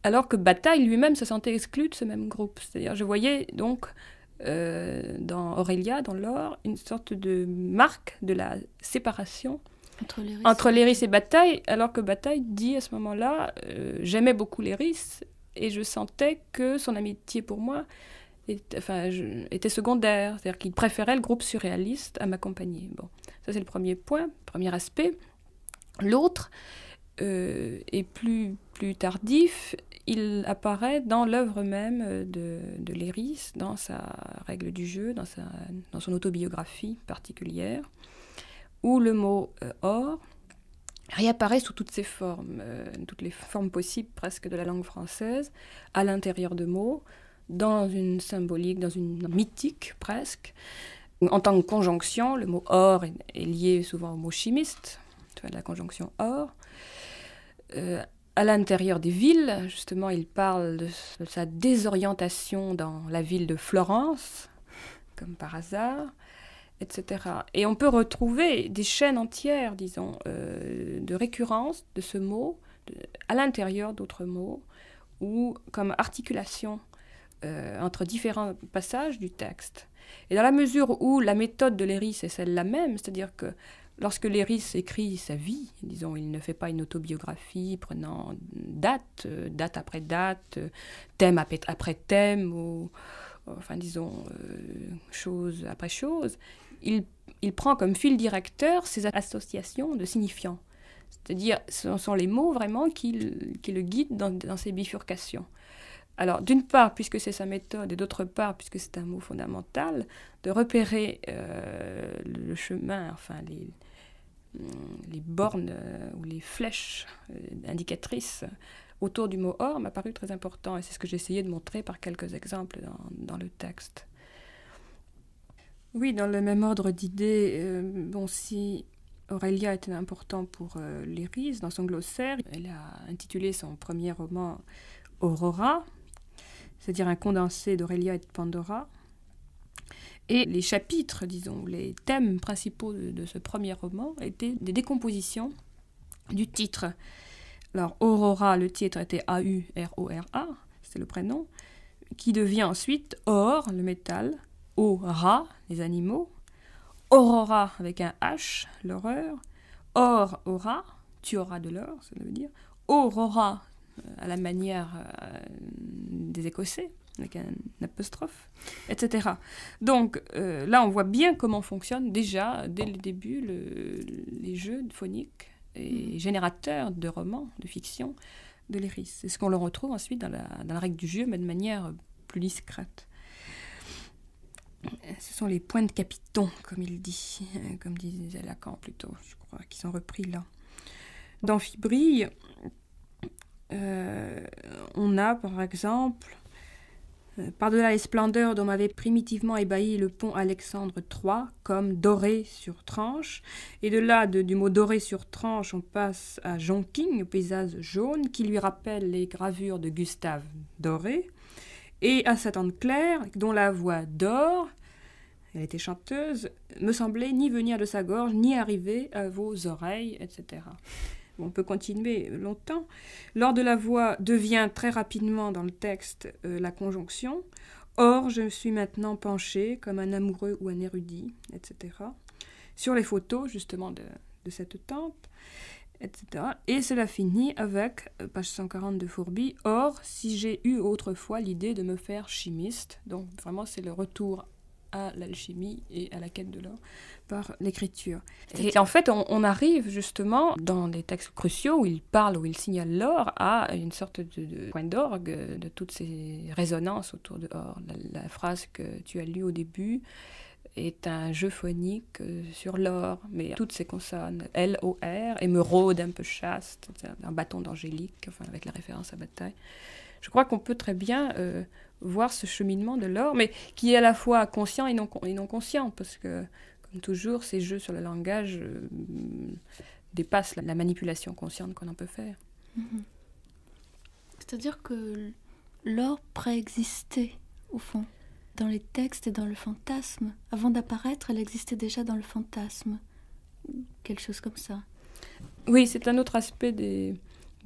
alors que Bataille lui-même se sentait exclu de ce même groupe. C'est-à-dire, je voyais donc euh, dans Aurélia, dans l'or, une sorte de marque de la séparation entre Léris et Bataille, alors que Bataille dit à ce moment-là euh, J'aimais beaucoup Léris et je sentais que son amitié pour moi était secondaire. C'est-à-dire qu'il préférait le groupe surréaliste à m'accompagner. Bon, ça c'est le premier point, premier aspect. L'autre est euh, plus, plus tardif. Il apparaît dans l'œuvre même de, de Léris, dans sa règle du jeu, dans son autobiographie particulière où le mot euh, or réapparaît sous toutes ses formes, euh, toutes les formes possibles presque de la langue française, à l'intérieur de mots, dans une symbolique, dans une mythique presque. En tant que conjonction, le mot or est, lié souvent au mot chimiste, la conjonction or. Euh, à l'intérieur des villes, justement, il parle de sa désorientation dans la ville de Florence, comme par hasard etc. Et on peut retrouver des chaînes entières, disons, euh, de récurrence de ce mot à l'intérieur d'autres mots, ou comme articulation euh, entre différents passages du texte. Et dans la mesure où la méthode de Léris est celle-là même, c'est-à-dire que lorsque Léris écrit sa vie, disons, il ne fait pas une autobiographie prenant date, euh, date après date, thème après thème, ou enfin disons, chose après chose il, prend comme fil directeur ses associations de signifiants. C'est-à-dire, ce sont les mots vraiment qui, le guident dans, dans ces bifurcations. Alors, d'une part, puisque c'est sa méthode, et d'autre part, puisque c'est un mot fondamental, de repérer euh, le chemin, enfin les, bornes euh, ou les flèches euh, indicatrices autour du mot or m'a paru très important, et c'est ce que j'ai essayé de montrer par quelques exemples dans le texte. Oui, dans le même ordre d'idées, euh, bon, si Aurélia était important pour euh, dans son glossaire, elle a intitulé son premier roman Aurora, c'est-à-dire un condensé d'Aurélia et de Pandora. Et les chapitres, disons, les thèmes principaux de, ce premier roman étaient des décompositions du titre. Alors, Aurora, le titre était A-U-R-O-R-A, c'est le prénom, qui devient ensuite Or, le métal, Aurora, les animaux, Aurora avec un H, l'horreur, Or, aura, tu auras de l'or, ça veut dire, Aurora, euh, à la manière euh, des Écossais, avec un apostrophe, etc. Donc euh, là, on voit bien comment fonctionnent déjà, dès le début, les jeux phoniques et mm. générateurs de romans, de fiction, de l'iris. C'est ce qu'on le retrouve ensuite dans la règle du jeu, mais de manière plus discrète. Ce sont les points de capiton, comme il dit, euh, comme disait Lacan plutôt, je crois, qui sont repris là. Dans Fibrille, euh, on a par exemple euh, par-delà les splendeurs dont m'avait primitivement ébahi le pont Alexandre III, comme doré sur tranche. Et de là, du mot doré sur tranche, on passe à Jonking, paysage jaune, qui lui rappelle les gravures de Gustave Doré et à sa tante Claire, dont la voix d'or, elle était chanteuse, me semblait ni venir de sa gorge, ni arriver à vos oreilles, etc. On peut continuer longtemps. L'or de la voix devient très rapidement dans le texte euh, la conjonction. Or, je me suis maintenant penchée comme un amoureux ou un érudit, etc. Sur les photos, justement, de, de cette tante. Et cela finit avec, euh, page 140 de Fourbi, Or, si j'ai eu autrefois l'idée de me faire chimiste, donc vraiment c'est le retour à l'alchimie et à la quête de l'or par l'écriture. Et en fait, on, arrive justement dans des textes cruciaux où il parle, où il signale l'or, à une sorte de, point d'orgue euh, de toutes ces résonances autour de l'or. La, la phrase que tu as lue au début, est un jeu phonique euh, sur l'or, mais toutes ces consonnes, L-O-R, émeraude un peu chaste, un bâton d'angélique, enfin avec la référence à bataille. Je crois qu'on peut très bien euh, voir ce cheminement de l'or, mais qui est à la fois conscient et non, conscient, parce que, comme toujours, ces jeux sur le langage euh, dépassent la, manipulation consciente qu'on en peut faire. Mhm. C'est-à-dire que l'or préexistait, au fond dans les textes et dans le fantasme. Avant d'apparaître, elle existait déjà dans le fantasme. Quelque chose comme ça. Oui, c'est un autre aspect des,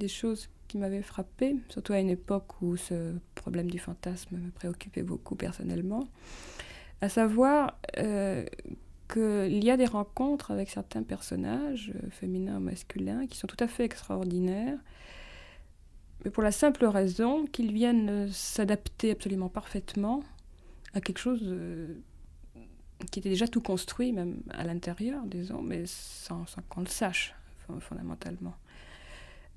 choses qui m'avait frappé, surtout à une époque où ce problème du fantasme me préoccupait beaucoup personnellement, à savoir euh, qu'il y a des rencontres avec certains personnages, euh, féminins ou masculins, qui sont tout à fait extraordinaires, mais pour la simple raison qu'ils viennent euh, s'adapter absolument parfaitement à quelque chose euh, qui était déjà tout construit, même à l'intérieur, disons, mais sans, qu'on le sache, fondamentalement.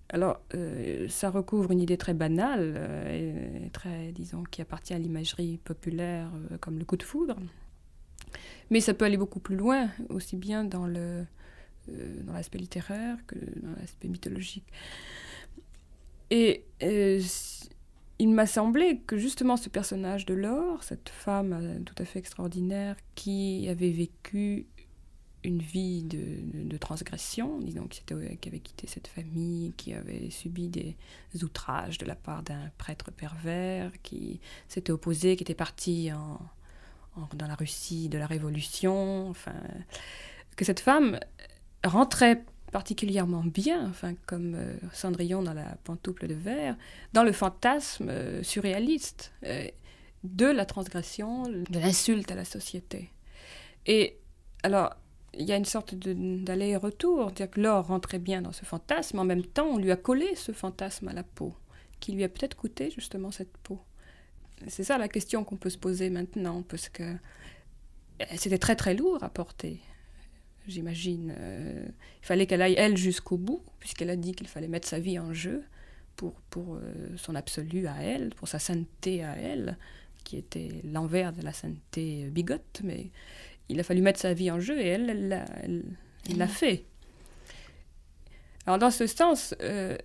Alors, euh, ça recouvre une idée très banale, euh, et très, disons, qui appartient à l'imagerie populaire, comme le coup de foudre. Mais ça peut aller beaucoup plus loin, aussi bien dans le dans l'aspect littéraire que dans l'aspect mythologique. Et il m'a semblé que justement ce personnage de l'or, cette femme euh, tout à fait extraordinaire qui avait vécu une vie de, transgression, disons euh, qui, avait quitté cette famille, qui avait subi des outrages de la part d'un prêtre pervers, qui s'était opposé, qui était parti dans la Russie de la Révolution, enfin, que cette femme rentrait particulièrement bien, enfin, comme euh, Cendrillon dans la pantoufle de verre, dans le fantasme euh, surréaliste euh, de la transgression, de l'insulte à la société. Et alors, il y a une sorte d'aller-retour, dire que l'or rentrait bien dans ce fantasme, en même temps, on lui a collé ce fantasme à la peau, qui lui a peut-être coûté justement cette peau. C'est ça la question qu'on peut se poser maintenant, parce que c'était très très lourd à porter j'imagine. Euh, il fallait qu'elle aille, elle, jusqu'au bout, puisqu'elle a dit qu'il fallait mettre sa vie en jeu pour, pour euh, son absolu à elle, pour sa sainteté à elle, qui était l'envers de la sainteté bigote, mais il a fallu mettre sa vie en jeu et elle, elle l'a fait. Alors dans ce sens, euh,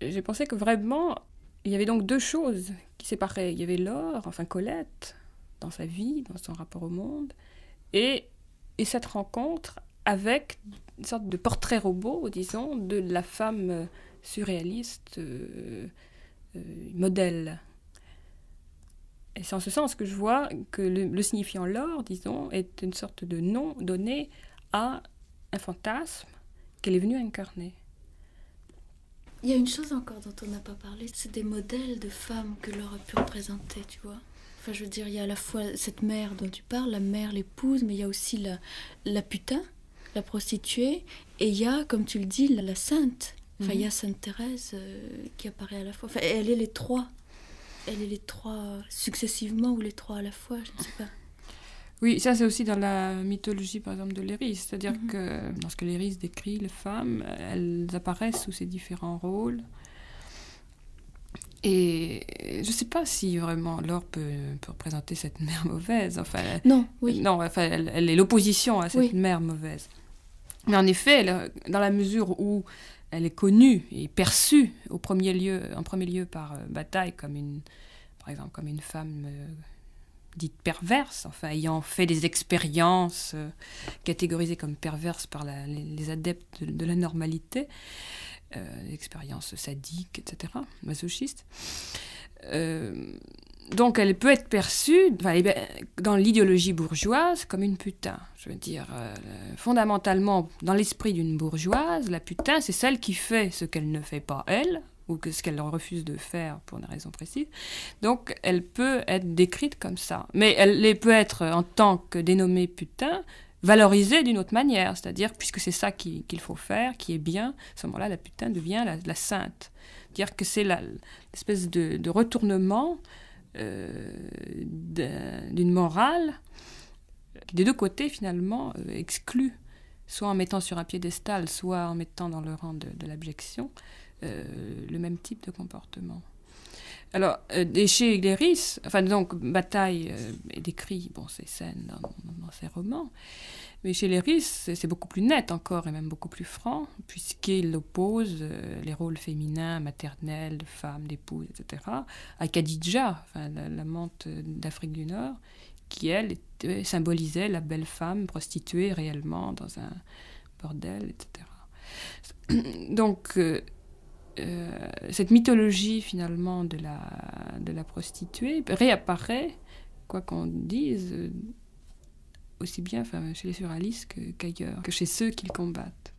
j'ai pensé que vraiment, il y avait donc deux choses qui séparaient. Il y avait l'or, enfin Colette, dans sa vie, dans son rapport au monde, et et cette rencontre avec une sorte de portrait robot, disons, de la femme euh, surréaliste euh, euh, modèle. Et c'est en ce sens que je vois que le, le signifiant l'or, disons, est une sorte de nom donné à un fantasme qu'elle est venue incarner. Il y a une chose encore dont on n'a pas parlé, c'est des modèles de femmes que l'or a pu représenter, tu vois. Enfin, je veux dire, il y a à la fois cette mère dont tu parles, la mère, l'épouse, mais il y a aussi la, la putain, la prostituée, et il y a, comme tu le dis, la, sainte. Enfin, il y a mhm. Sainte Thérèse euh, qui apparaît à la fois. Enfin, elle est les trois. Elle est les trois successivement ou les trois à la fois, je ne sais pas. Oui, ça c'est aussi dans la mythologie par exemple de l'Éris, c'est-à-dire mhm. que lorsque l'Éris décrit les femmes, elles apparaissent sous ces différents rôles. Et je ne sais pas si vraiment Laure peut, représenter cette mère mauvaise. Enfin, non, oui. Non, enfin, elle, est l'opposition à cette mère mauvaise. Mais en effet, dans la mesure où elle est connue et perçue au premier lieu, en premier lieu par euh, Bataille comme une, par exemple, comme une femme euh, dite perverse, enfin ayant fait des expériences euh, catégorisées comme perverses par les, adeptes de la normalité, euh, sadique, sadiques, etc., masochistes. Euh, donc elle peut être perçue eh ben, dans l'idéologie bourgeoise comme une putain. Je veux dire, euh, fondamentalement, dans l'esprit d'une bourgeoise, la putain, c'est celle qui fait ce qu'elle ne fait pas elle, ou ce qu'elle refuse de faire pour des raisons précises. Donc elle peut être décrite comme ça. Mais elle peut être en tant que dénommée putain, valoriser d'une autre manière, c'est-à-dire, puisque c'est ça qu'il faut faire, qui est bien, à ce moment-là, la putain devient la, sainte. Dire que c'est l'espèce de, retournement euh, d'une morale qui, des deux côtés, finalement, euh, exclut, soit en mettant sur un piédestal, soit en mettant dans le rang de, l'abjection, euh, le même type de comportement. Alors, euh, chez Gléris, enfin donc Bataille euh, décrit bon, ces scènes dans, ses romans, mais chez Léris, c'est beaucoup plus net encore et même beaucoup plus franc, puisqu'il oppose euh, les rôles féminins, maternels, de femme, etc., à Khadija, enfin, l'amante d'Afrique du Nord, qui, elle, symbolisait la belle femme prostituée réellement dans un bordel, etc. Donc, euh, cette mythologie finalement de la, de la prostituée réapparaît, quoi qu'on dise, aussi bien chez les suralistes qu'ailleurs, que chez ceux qu'ils combattent.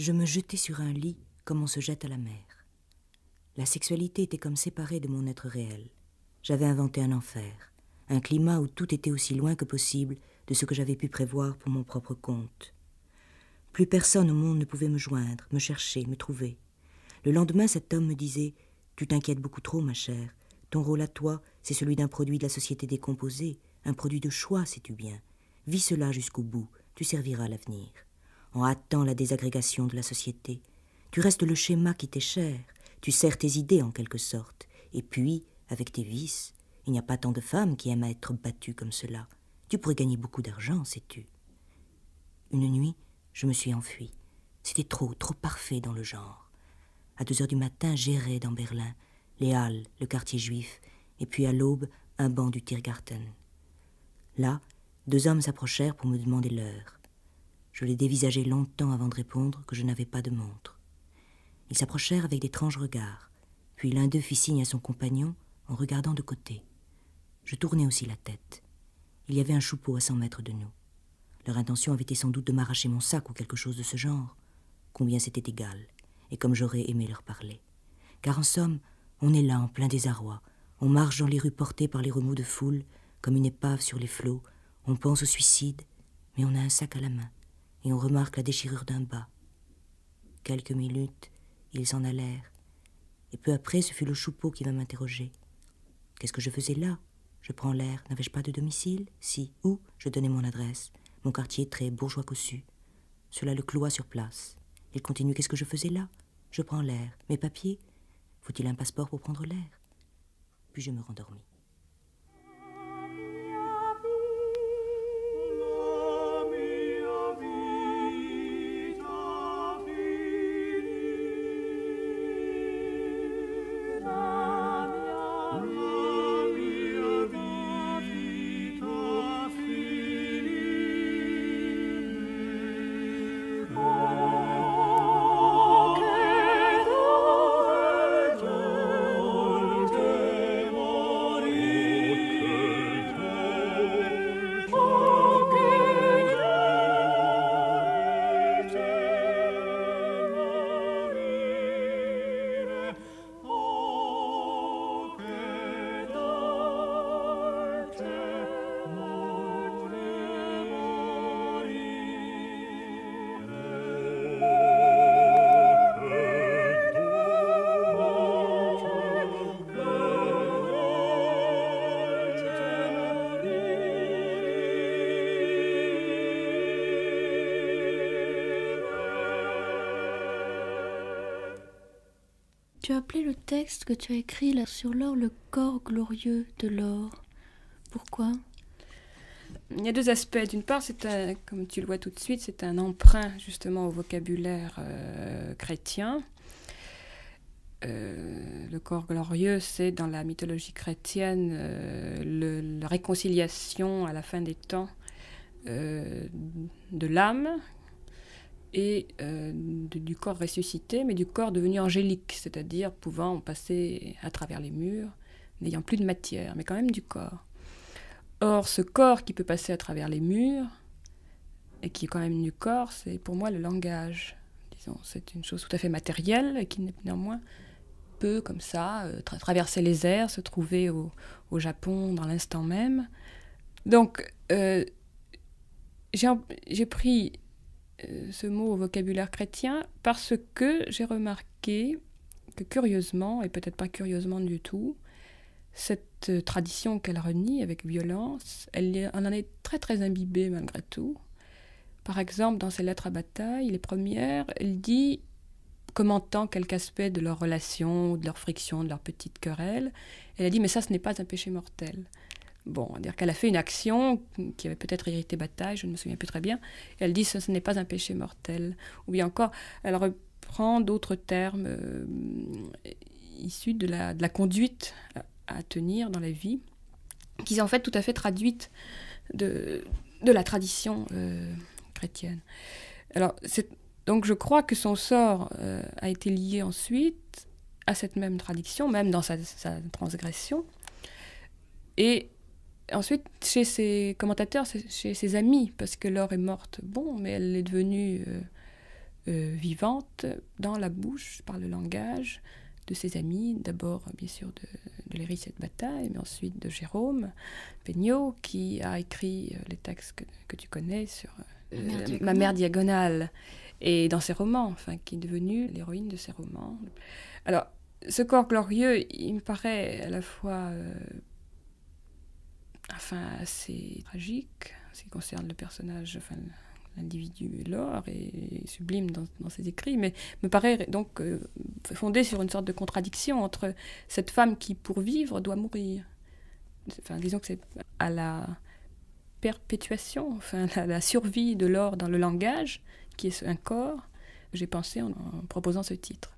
je me jetais sur un lit comme on se jette à la mer. La sexualité était comme séparée de mon être réel. J'avais inventé un enfer, un climat où tout était aussi loin que possible de ce que j'avais pu prévoir pour mon propre compte. Plus personne au monde ne pouvait me joindre, me chercher, me trouver. Le lendemain, cet homme me disait Tu t'inquiètes beaucoup trop, ma chère. Ton rôle à toi, c'est celui d'un produit de la société décomposée, un produit de choix, sais-tu bien. Vis cela jusqu'au bout, tu serviras à l'avenir en hâtant la désagrégation de la société. Tu restes le schéma qui t'est cher, tu sers tes idées en quelque sorte, et puis, avec tes vices, il n'y a pas tant de femmes qui aiment à être battues comme cela. Tu pourrais gagner beaucoup d'argent, sais-tu. Une nuit, je me suis enfui. C'était trop, trop parfait dans le genre. À deux heures du matin, j'errais dans Berlin, les Halles, le quartier juif, et puis à l'aube, un banc du Tiergarten. Là, deux hommes s'approchèrent pour me demander l'heure. Je les dévisageai longtemps avant de répondre que je n'avais pas de montre. Ils s'approchèrent avec d'étranges regards, puis l'un d'eux fit signe à son compagnon en regardant de côté. Je tournai aussi la tête. Il y avait un choupeau à cent mètres de nous. Leur intention avait été sans doute de m'arracher mon sac ou quelque chose de ce genre. Combien c'était égal, et comme j'aurais aimé leur parler. Car en somme, on est là en plein désarroi, on marche dans les rues portées par les remous de foule, comme une épave sur les flots, on pense au suicide, mais on a un sac à la main et on remarque la déchirure d'un bas. Quelques minutes, ils s'en allèrent, et peu après, ce fut le choupeau qui vint m'interroger. Qu'est-ce que je faisais là Je prends l'air, n'avais-je pas de domicile Si, où Je donnais mon adresse. Mon quartier très bourgeois cossu. Cela le cloua sur place. Il continue Qu'est-ce que je faisais là Je prends l'air. Mes papiers Faut-il un passeport pour prendre l'air Puis je me rendormis. appelé le texte que tu as écrit là sur l'or le corps glorieux de l'or. Pourquoi Il y a deux aspects. D'une part, c'est un, comme tu le vois tout de suite, c'est un emprunt justement au vocabulaire euh, chrétien. Euh, le corps glorieux, c'est dans la mythologie chrétienne euh, le, la réconciliation à la fin des temps de l'âme et euh, du corps ressuscité, mais du corps devenu angélique, c'est-à-dire pouvant passer à travers les murs, n'ayant plus de matière, mais quand même du corps. Or, ce corps qui peut passer à travers les murs, et qui est quand même du corps, c'est pour moi le langage. Disons, c'est une chose tout à fait matérielle, et qui néanmoins peut, comme ça, euh, traverser les airs, se trouver au, Japon dans l'instant même. Donc, euh, j'ai pris euh, ce mot au vocabulaire chrétien parce que j'ai remarqué que curieusement, et peut-être pas curieusement du tout, cette euh, tradition qu'elle renie avec violence, elle, en est très très imbibée malgré tout. Par exemple, dans ses lettres à bataille, les premières, elle dit, commentant quelques aspects de leur relation, de leur friction, de leur petite querelle, elle a dit Mais ça, ce n'est pas un péché mortel. Bon, dire qu'elle a fait une action qui avait peut-être hérité bataille, je ne me souviens plus très bien. elle dit ce, n'est pas un péché mortel. Ou bien encore, elle reprend d'autres termes euh, issus de la, conduite à, tenir dans la vie, qui sont en fait tout à fait traduite de, de la tradition euh, chrétienne. Alors, donc je crois que son sort euh, a été lié ensuite à cette même tradition, même dans sa, sa transgression. Et Ensuite, chez ses commentateurs, chez ses amis, parce que Laure est morte, bon, mais elle est devenue euh, euh, vivante dans la bouche, par le langage de ses amis, d'abord bien sûr de, de cette bataille, mais ensuite de Jérôme Peignot, qui a écrit euh, les textes que, que tu connais sur Ma, mère Ma mère diagonale, et dans ses romans, enfin, qui est devenue l'héroïne de ses romans. Alors, ce corps glorieux, il me paraît à la fois enfin assez tragique, ce qui concerne le personnage, enfin l'individu l'or et, sublime dans, ses écrits, mais me paraît donc euh, fondé sur une sorte de contradiction entre cette femme qui, pour vivre, doit mourir. Enfin, disons que c'est à la perpétuation, enfin la, survie de l'or dans le langage, qui est un corps, j'ai pensé en proposant ce titre.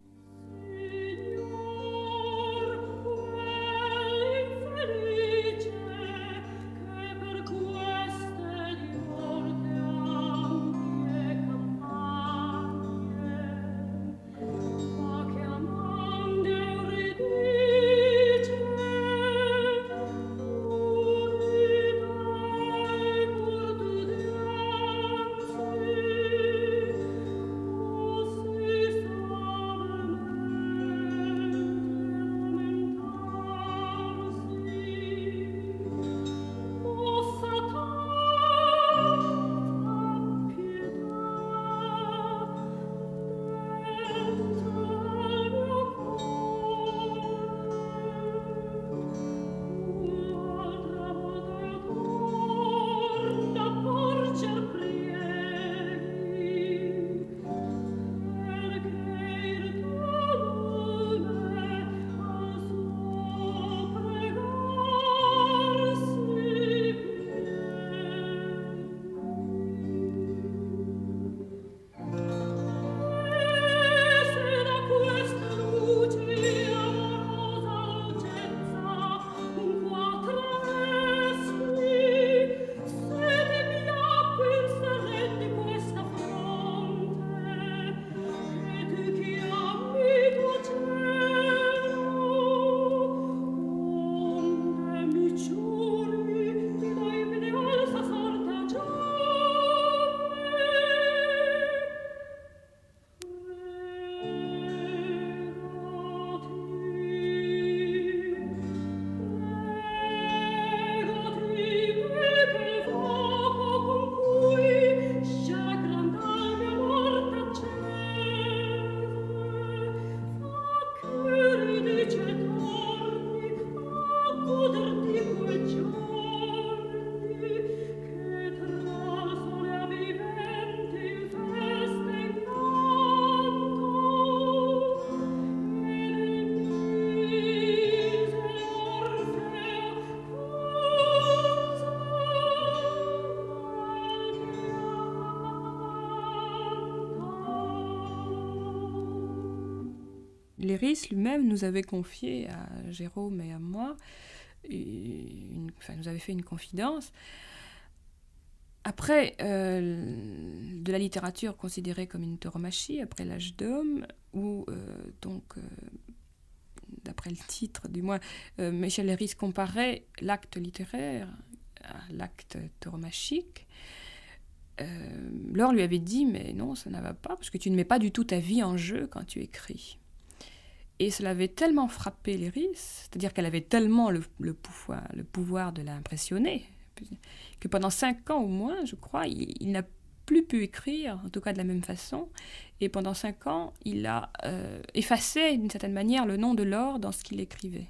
même nous avait confié à Jérôme et à moi, enfin, nous avait fait une confidence. Après euh, de la littérature considérée comme une tauromachie, après l'âge d'homme, où euh, donc, euh, d'après le titre du moins, Michel ris comparait l'acte littéraire à l'acte tauromachique, Laure lui avait dit mais non, ça ne va pas, parce que tu ne mets pas du tout ta vie en jeu quand tu écris. Et cela avait tellement frappé Léris, c'est-à-dire qu'elle avait tellement le, pouvoir, le pouvoir de l'impressionner, que pendant cinq ans au moins, je crois, il, n'a plus pu écrire, en tout cas de la même façon. Et pendant cinq ans, il a euh, effacé d'une certaine manière le nom de l'or dans ce qu'il écrivait.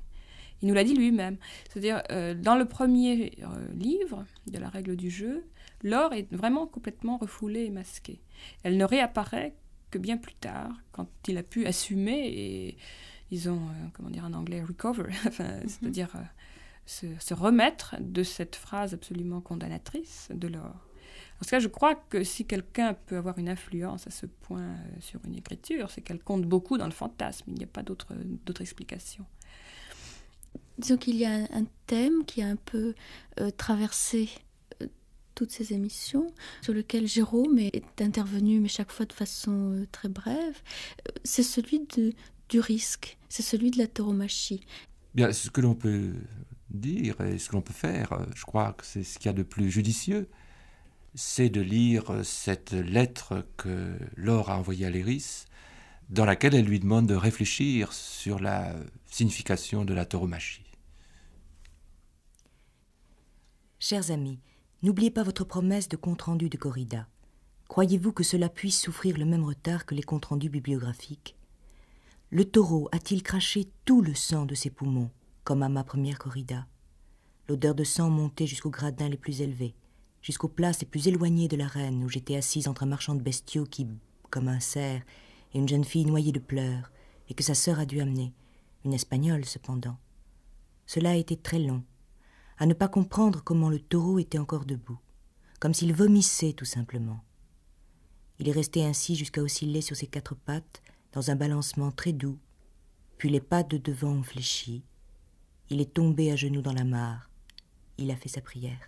Il nous l'a dit lui-même. C'est-à-dire, euh, dans le premier euh, livre de la règle du jeu, l'or est vraiment complètement refoulé et masqué. Elle ne réapparaît que bien plus tard, quand il a pu assumer et ils ont, euh, comment dire en anglais, recover, mhm. c'est-à-dire euh, se, remettre de cette phrase absolument condamnatrice de leur. En tout cas, je crois que si quelqu'un peut avoir une influence à ce point euh, sur une écriture, c'est qu'elle compte beaucoup dans le fantasme. Il n'y a pas d'autre explication. Disons qu'il y a un thème qui a un peu traversé toutes ces émissions sur lesquelles Jérôme est intervenu, mais chaque fois de façon euh, très brève, euh, c'est celui de, du risque, c'est celui de la tauromachie. Bien, ce que l'on peut dire et ce que l'on peut faire, je crois que c'est ce qu'il y a de plus judicieux, c'est de lire cette lettre que Laure a envoyée à Léris, dans laquelle elle lui demande de réfléchir sur la signification de la tauromachie. Chers amis, N'oubliez pas votre promesse de compte-rendu de corrida. Croyez-vous que cela puisse souffrir le même retard que les comptes-rendus bibliographiques Le taureau a-t-il craché tout le sang de ses poumons, comme à ma première corrida L'odeur de sang montait jusqu'aux gradins les plus élevés, jusqu'aux places les plus éloignées de la reine, où j'étais assise entre un marchand de bestiaux qui, comme un cerf, et une jeune fille noyée de pleurs, et que sa sœur a dû amener, une espagnole cependant. Cela a été très long, à ne pas comprendre comment le taureau était encore debout, comme s'il vomissait tout simplement. Il est resté ainsi jusqu'à osciller sur ses quatre pattes dans un balancement très doux, puis les pattes de devant ont fléchi. Il est tombé à genoux dans la mare. Il a fait sa prière.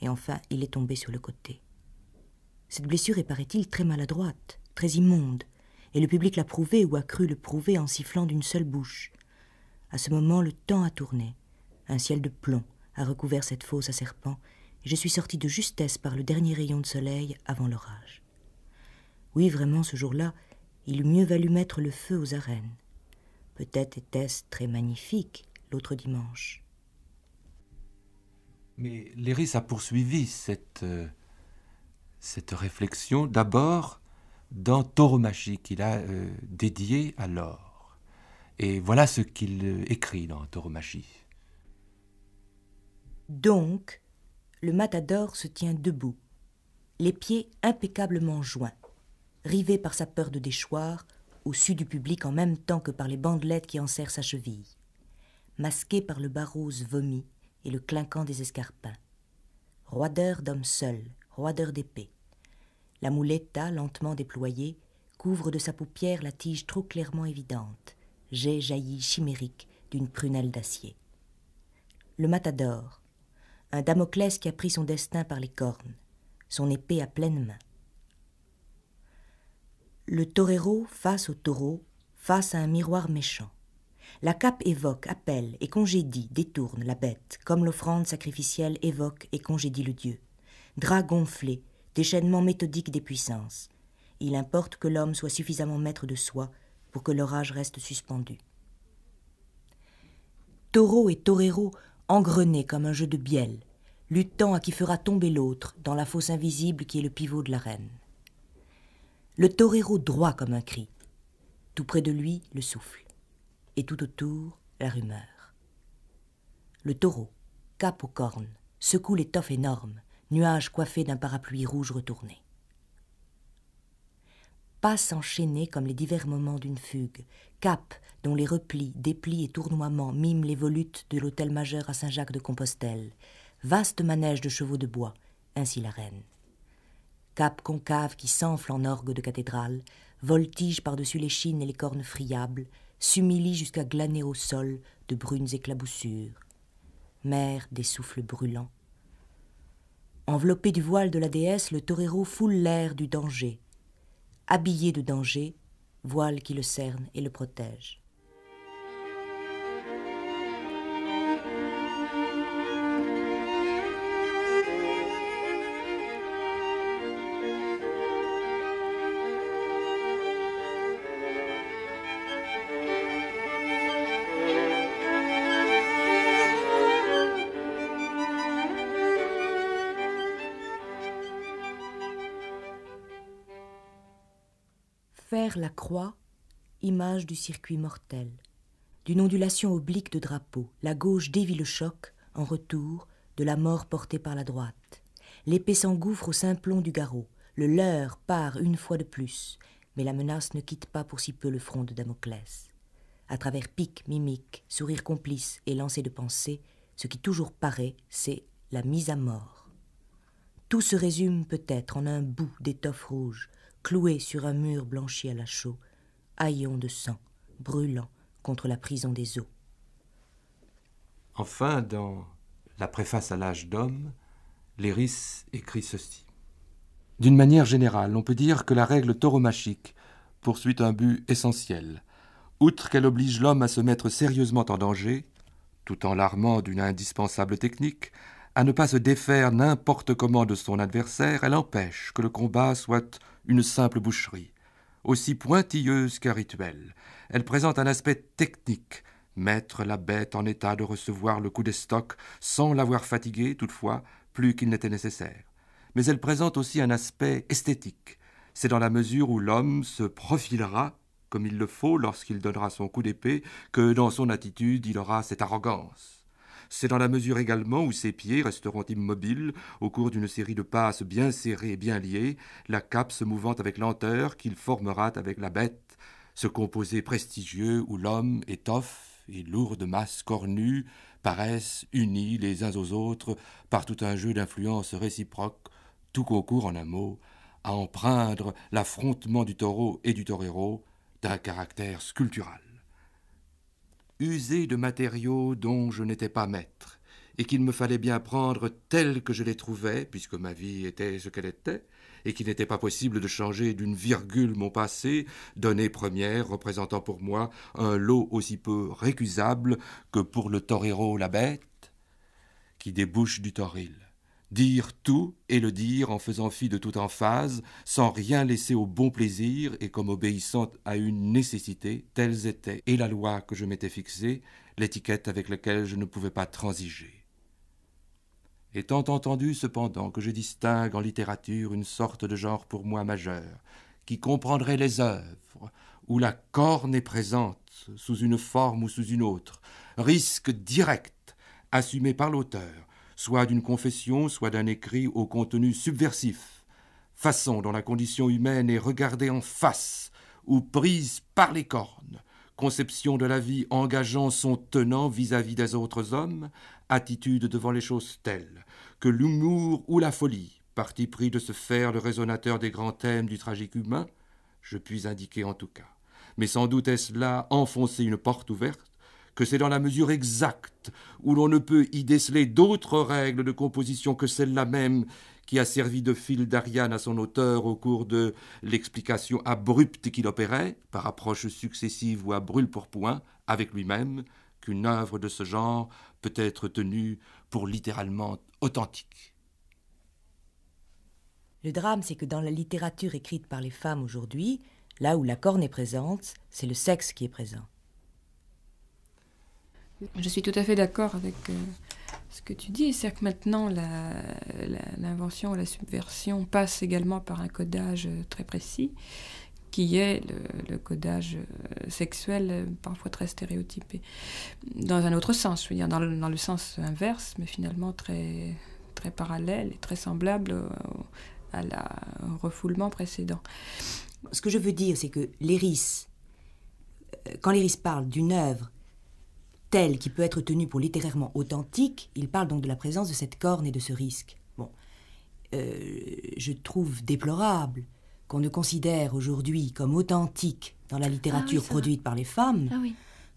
Et enfin, il est tombé sur le côté. Cette blessure est, paraît-il, très maladroite, très immonde, et le public l'a prouvé ou a cru le prouver en sifflant d'une seule bouche. À ce moment, le temps a tourné, un ciel de plomb, a recouvert cette fosse à serpents, et je suis sorti de justesse par le dernier rayon de soleil avant l'orage. Oui, vraiment, ce jour-là, il eût mieux valu mettre le feu aux arènes. Peut-être était-ce très magnifique l'autre dimanche. Mais Léris a poursuivi cette, euh, cette réflexion d'abord dans Tauromachie qu'il a euh, dédié à l'or. Et voilà ce qu'il euh, écrit dans Tauromachie. Donc, le matador se tient debout, les pieds impeccablement joints, rivé par sa peur de déchoir, au sud du public en même temps que par les bandelettes qui enserrent sa cheville, masqué par le rose vomi et le clinquant des escarpins. Roideur d'homme seul, roideur d'épée. La mouletta, lentement déployée, couvre de sa paupière la tige trop clairement évidente, jet jailli chimérique d'une prunelle d'acier. Le matador, un Damoclès qui a pris son destin par les cornes, son épée à pleine main. Le torero face au taureau, face à un miroir méchant. La cape évoque, appelle et congédie, détourne la bête, comme l'offrande sacrificielle évoque et congédie le Dieu. Drap gonflé, déchaînement méthodique des puissances. Il importe que l'homme soit suffisamment maître de soi pour que l'orage reste suspendu. Taureau et torero engrené comme un jeu de bielle, luttant à qui fera tomber l'autre dans la fosse invisible qui est le pivot de la reine. Le torero droit comme un cri, tout près de lui le souffle, et tout autour la rumeur. Le taureau, cap aux cornes, secoue l'étoffe énorme, nuage coiffé d'un parapluie rouge retourné. Passe enchaînée comme les divers moments d'une fugue, cap dont les replis, déplis et tournoiements miment les volutes de l'hôtel majeur à Saint-Jacques de Compostelle, vaste manège de chevaux de bois, ainsi la reine. Cap concave qui s'enfle en orgue de cathédrale, voltige par-dessus les chines et les cornes friables, s'humilie jusqu'à glaner au sol de brunes éclaboussures. Mère des souffles brûlants. Enveloppé du voile de la déesse, le torero foule l'air du danger, habillé de danger, voile qui le cerne et le protège. la croix, image du circuit mortel, d'une ondulation oblique de drapeau. La gauche dévie le choc, en retour, de la mort portée par la droite. L'épée s'engouffre au simplon du garrot. Le leurre part une fois de plus, mais la menace ne quitte pas pour si peu le front de Damoclès. À travers pique, mimique, sourire complice et lancé de pensée, ce qui toujours paraît, c'est la mise à mort. Tout se résume peut-être en un bout d'étoffe rouge, cloué sur un mur blanchi à la chaux, haillons de sang, brûlant contre la prison des eaux. Enfin, dans la préface à l'âge d'homme, Léris écrit ceci. D'une manière générale, on peut dire que la règle tauromachique poursuit un but essentiel. Outre qu'elle oblige l'homme à se mettre sérieusement en danger, tout en l'armant d'une indispensable technique, à ne pas se défaire n'importe comment de son adversaire, elle empêche que le combat soit une simple boucherie, aussi pointilleuse qu'un rituel. Elle présente un aspect technique, mettre la bête en état de recevoir le coup d'estoc sans l'avoir fatiguée, toutefois, plus qu'il n'était nécessaire. Mais elle présente aussi un aspect esthétique. C'est dans la mesure où l'homme se profilera comme il le faut lorsqu'il donnera son coup d'épée que dans son attitude il aura cette arrogance. C'est dans la mesure également où ses pieds resteront immobiles au cours d'une série de passes bien serrées et bien liées, la cape se mouvant avec lenteur qu'il formera avec la bête, ce composé prestigieux où l'homme étoffe et lourde masse cornue paraissent unis les uns aux autres par tout un jeu d'influences réciproques, tout concourt en un mot à empreindre l'affrontement du taureau et du torero d'un caractère sculptural usé de matériaux dont je n'étais pas maître, et qu'il me fallait bien prendre tels que je les trouvais, puisque ma vie était ce qu'elle était, et qu'il n'était pas possible de changer d'une virgule mon passé, donnée première représentant pour moi un lot aussi peu récusable que pour le torero la bête, qui débouche du toril dire tout et le dire en faisant fi de toute emphase, sans rien laisser au bon plaisir et comme obéissant à une nécessité, telles étaient et la loi que je m'étais fixée, l'étiquette avec laquelle je ne pouvais pas transiger. Étant entendu cependant que je distingue en littérature une sorte de genre pour moi majeur, qui comprendrait les œuvres, où la corne est présente sous une forme ou sous une autre, risque direct assumé par l'auteur, soit d'une confession, soit d'un écrit au contenu subversif, façon dont la condition humaine est regardée en face ou prise par les cornes, conception de la vie engageant son tenant vis-à-vis des autres hommes, attitude devant les choses telles que l'humour ou la folie, parti pris de se faire le résonateur des grands thèmes du tragique humain, je puis indiquer en tout cas. Mais sans doute est-ce là enfoncer une porte ouverte que c'est dans la mesure exacte où l'on ne peut y déceler d'autres règles de composition que celle-là même qui a servi de fil d'Ariane à son auteur au cours de l'explication abrupte qu'il opérait, par approche successive ou à brûle pour point, avec lui-même, qu'une œuvre de ce genre peut être tenue pour littéralement authentique. Le drame, c'est que dans la littérature écrite par les femmes aujourd'hui, là où la corne est présente, c'est le sexe qui est présent. Je suis tout à fait d'accord avec euh, ce que tu dis. C'est-à-dire que maintenant, l'invention, la, la, subversion passe également par un codage euh, très précis, qui est le, codage euh, sexuel, parfois très stéréotypé. Dans un autre sens, je veux dire, dans le, sens inverse, mais finalement très, très parallèle et très semblable au, à la, refoulement précédent. Ce que je veux dire, c'est que l'Iris, quand l'Iris parle d'une œuvre tel qui peut être tenu pour littérairement authentique, il parle donc de la présence de cette corne et de ce risque. Bon, euh, je trouve déplorable qu'on ne considère aujourd'hui comme authentique dans la ah littérature produite par les femmes ah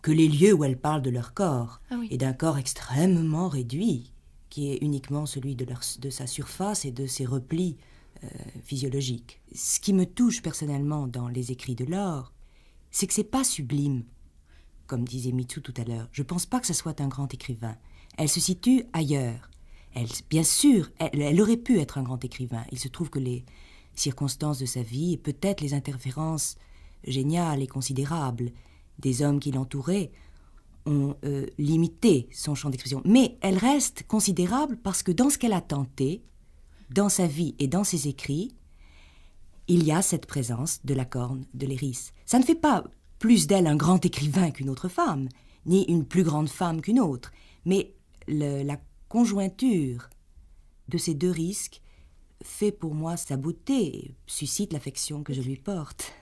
que les lieux où elles parlent de leur corps ah et d'un corps extrêmement réduit qui est uniquement celui de, sa surface et de ses replis euh, physiologiques. Ce qui me touche personnellement dans les écrits de Lor, c'est que c'est pas sublime comme disait Mitsu tout à l'heure, je ne pense pas que ce soit un grand écrivain. Elle se situe ailleurs. Elle, bien sûr, elle, aurait pu être un grand écrivain. Il se trouve que les circonstances de sa vie et peut-être les interférences géniales et considérables des hommes qui l'entouraient ont euh, limité son champ d'expression. Mais elle reste considérable parce que dans ce qu'elle a tenté, dans sa vie et dans ses écrits, il y a cette présence de la corne, de l'iris. Ça ne fait pas plus d'elle un grand écrivain qu'une autre femme, ni une plus grande femme qu'une autre, mais la conjointure de ces deux risques fait pour moi sa beauté, suscite l'affection que je lui porte.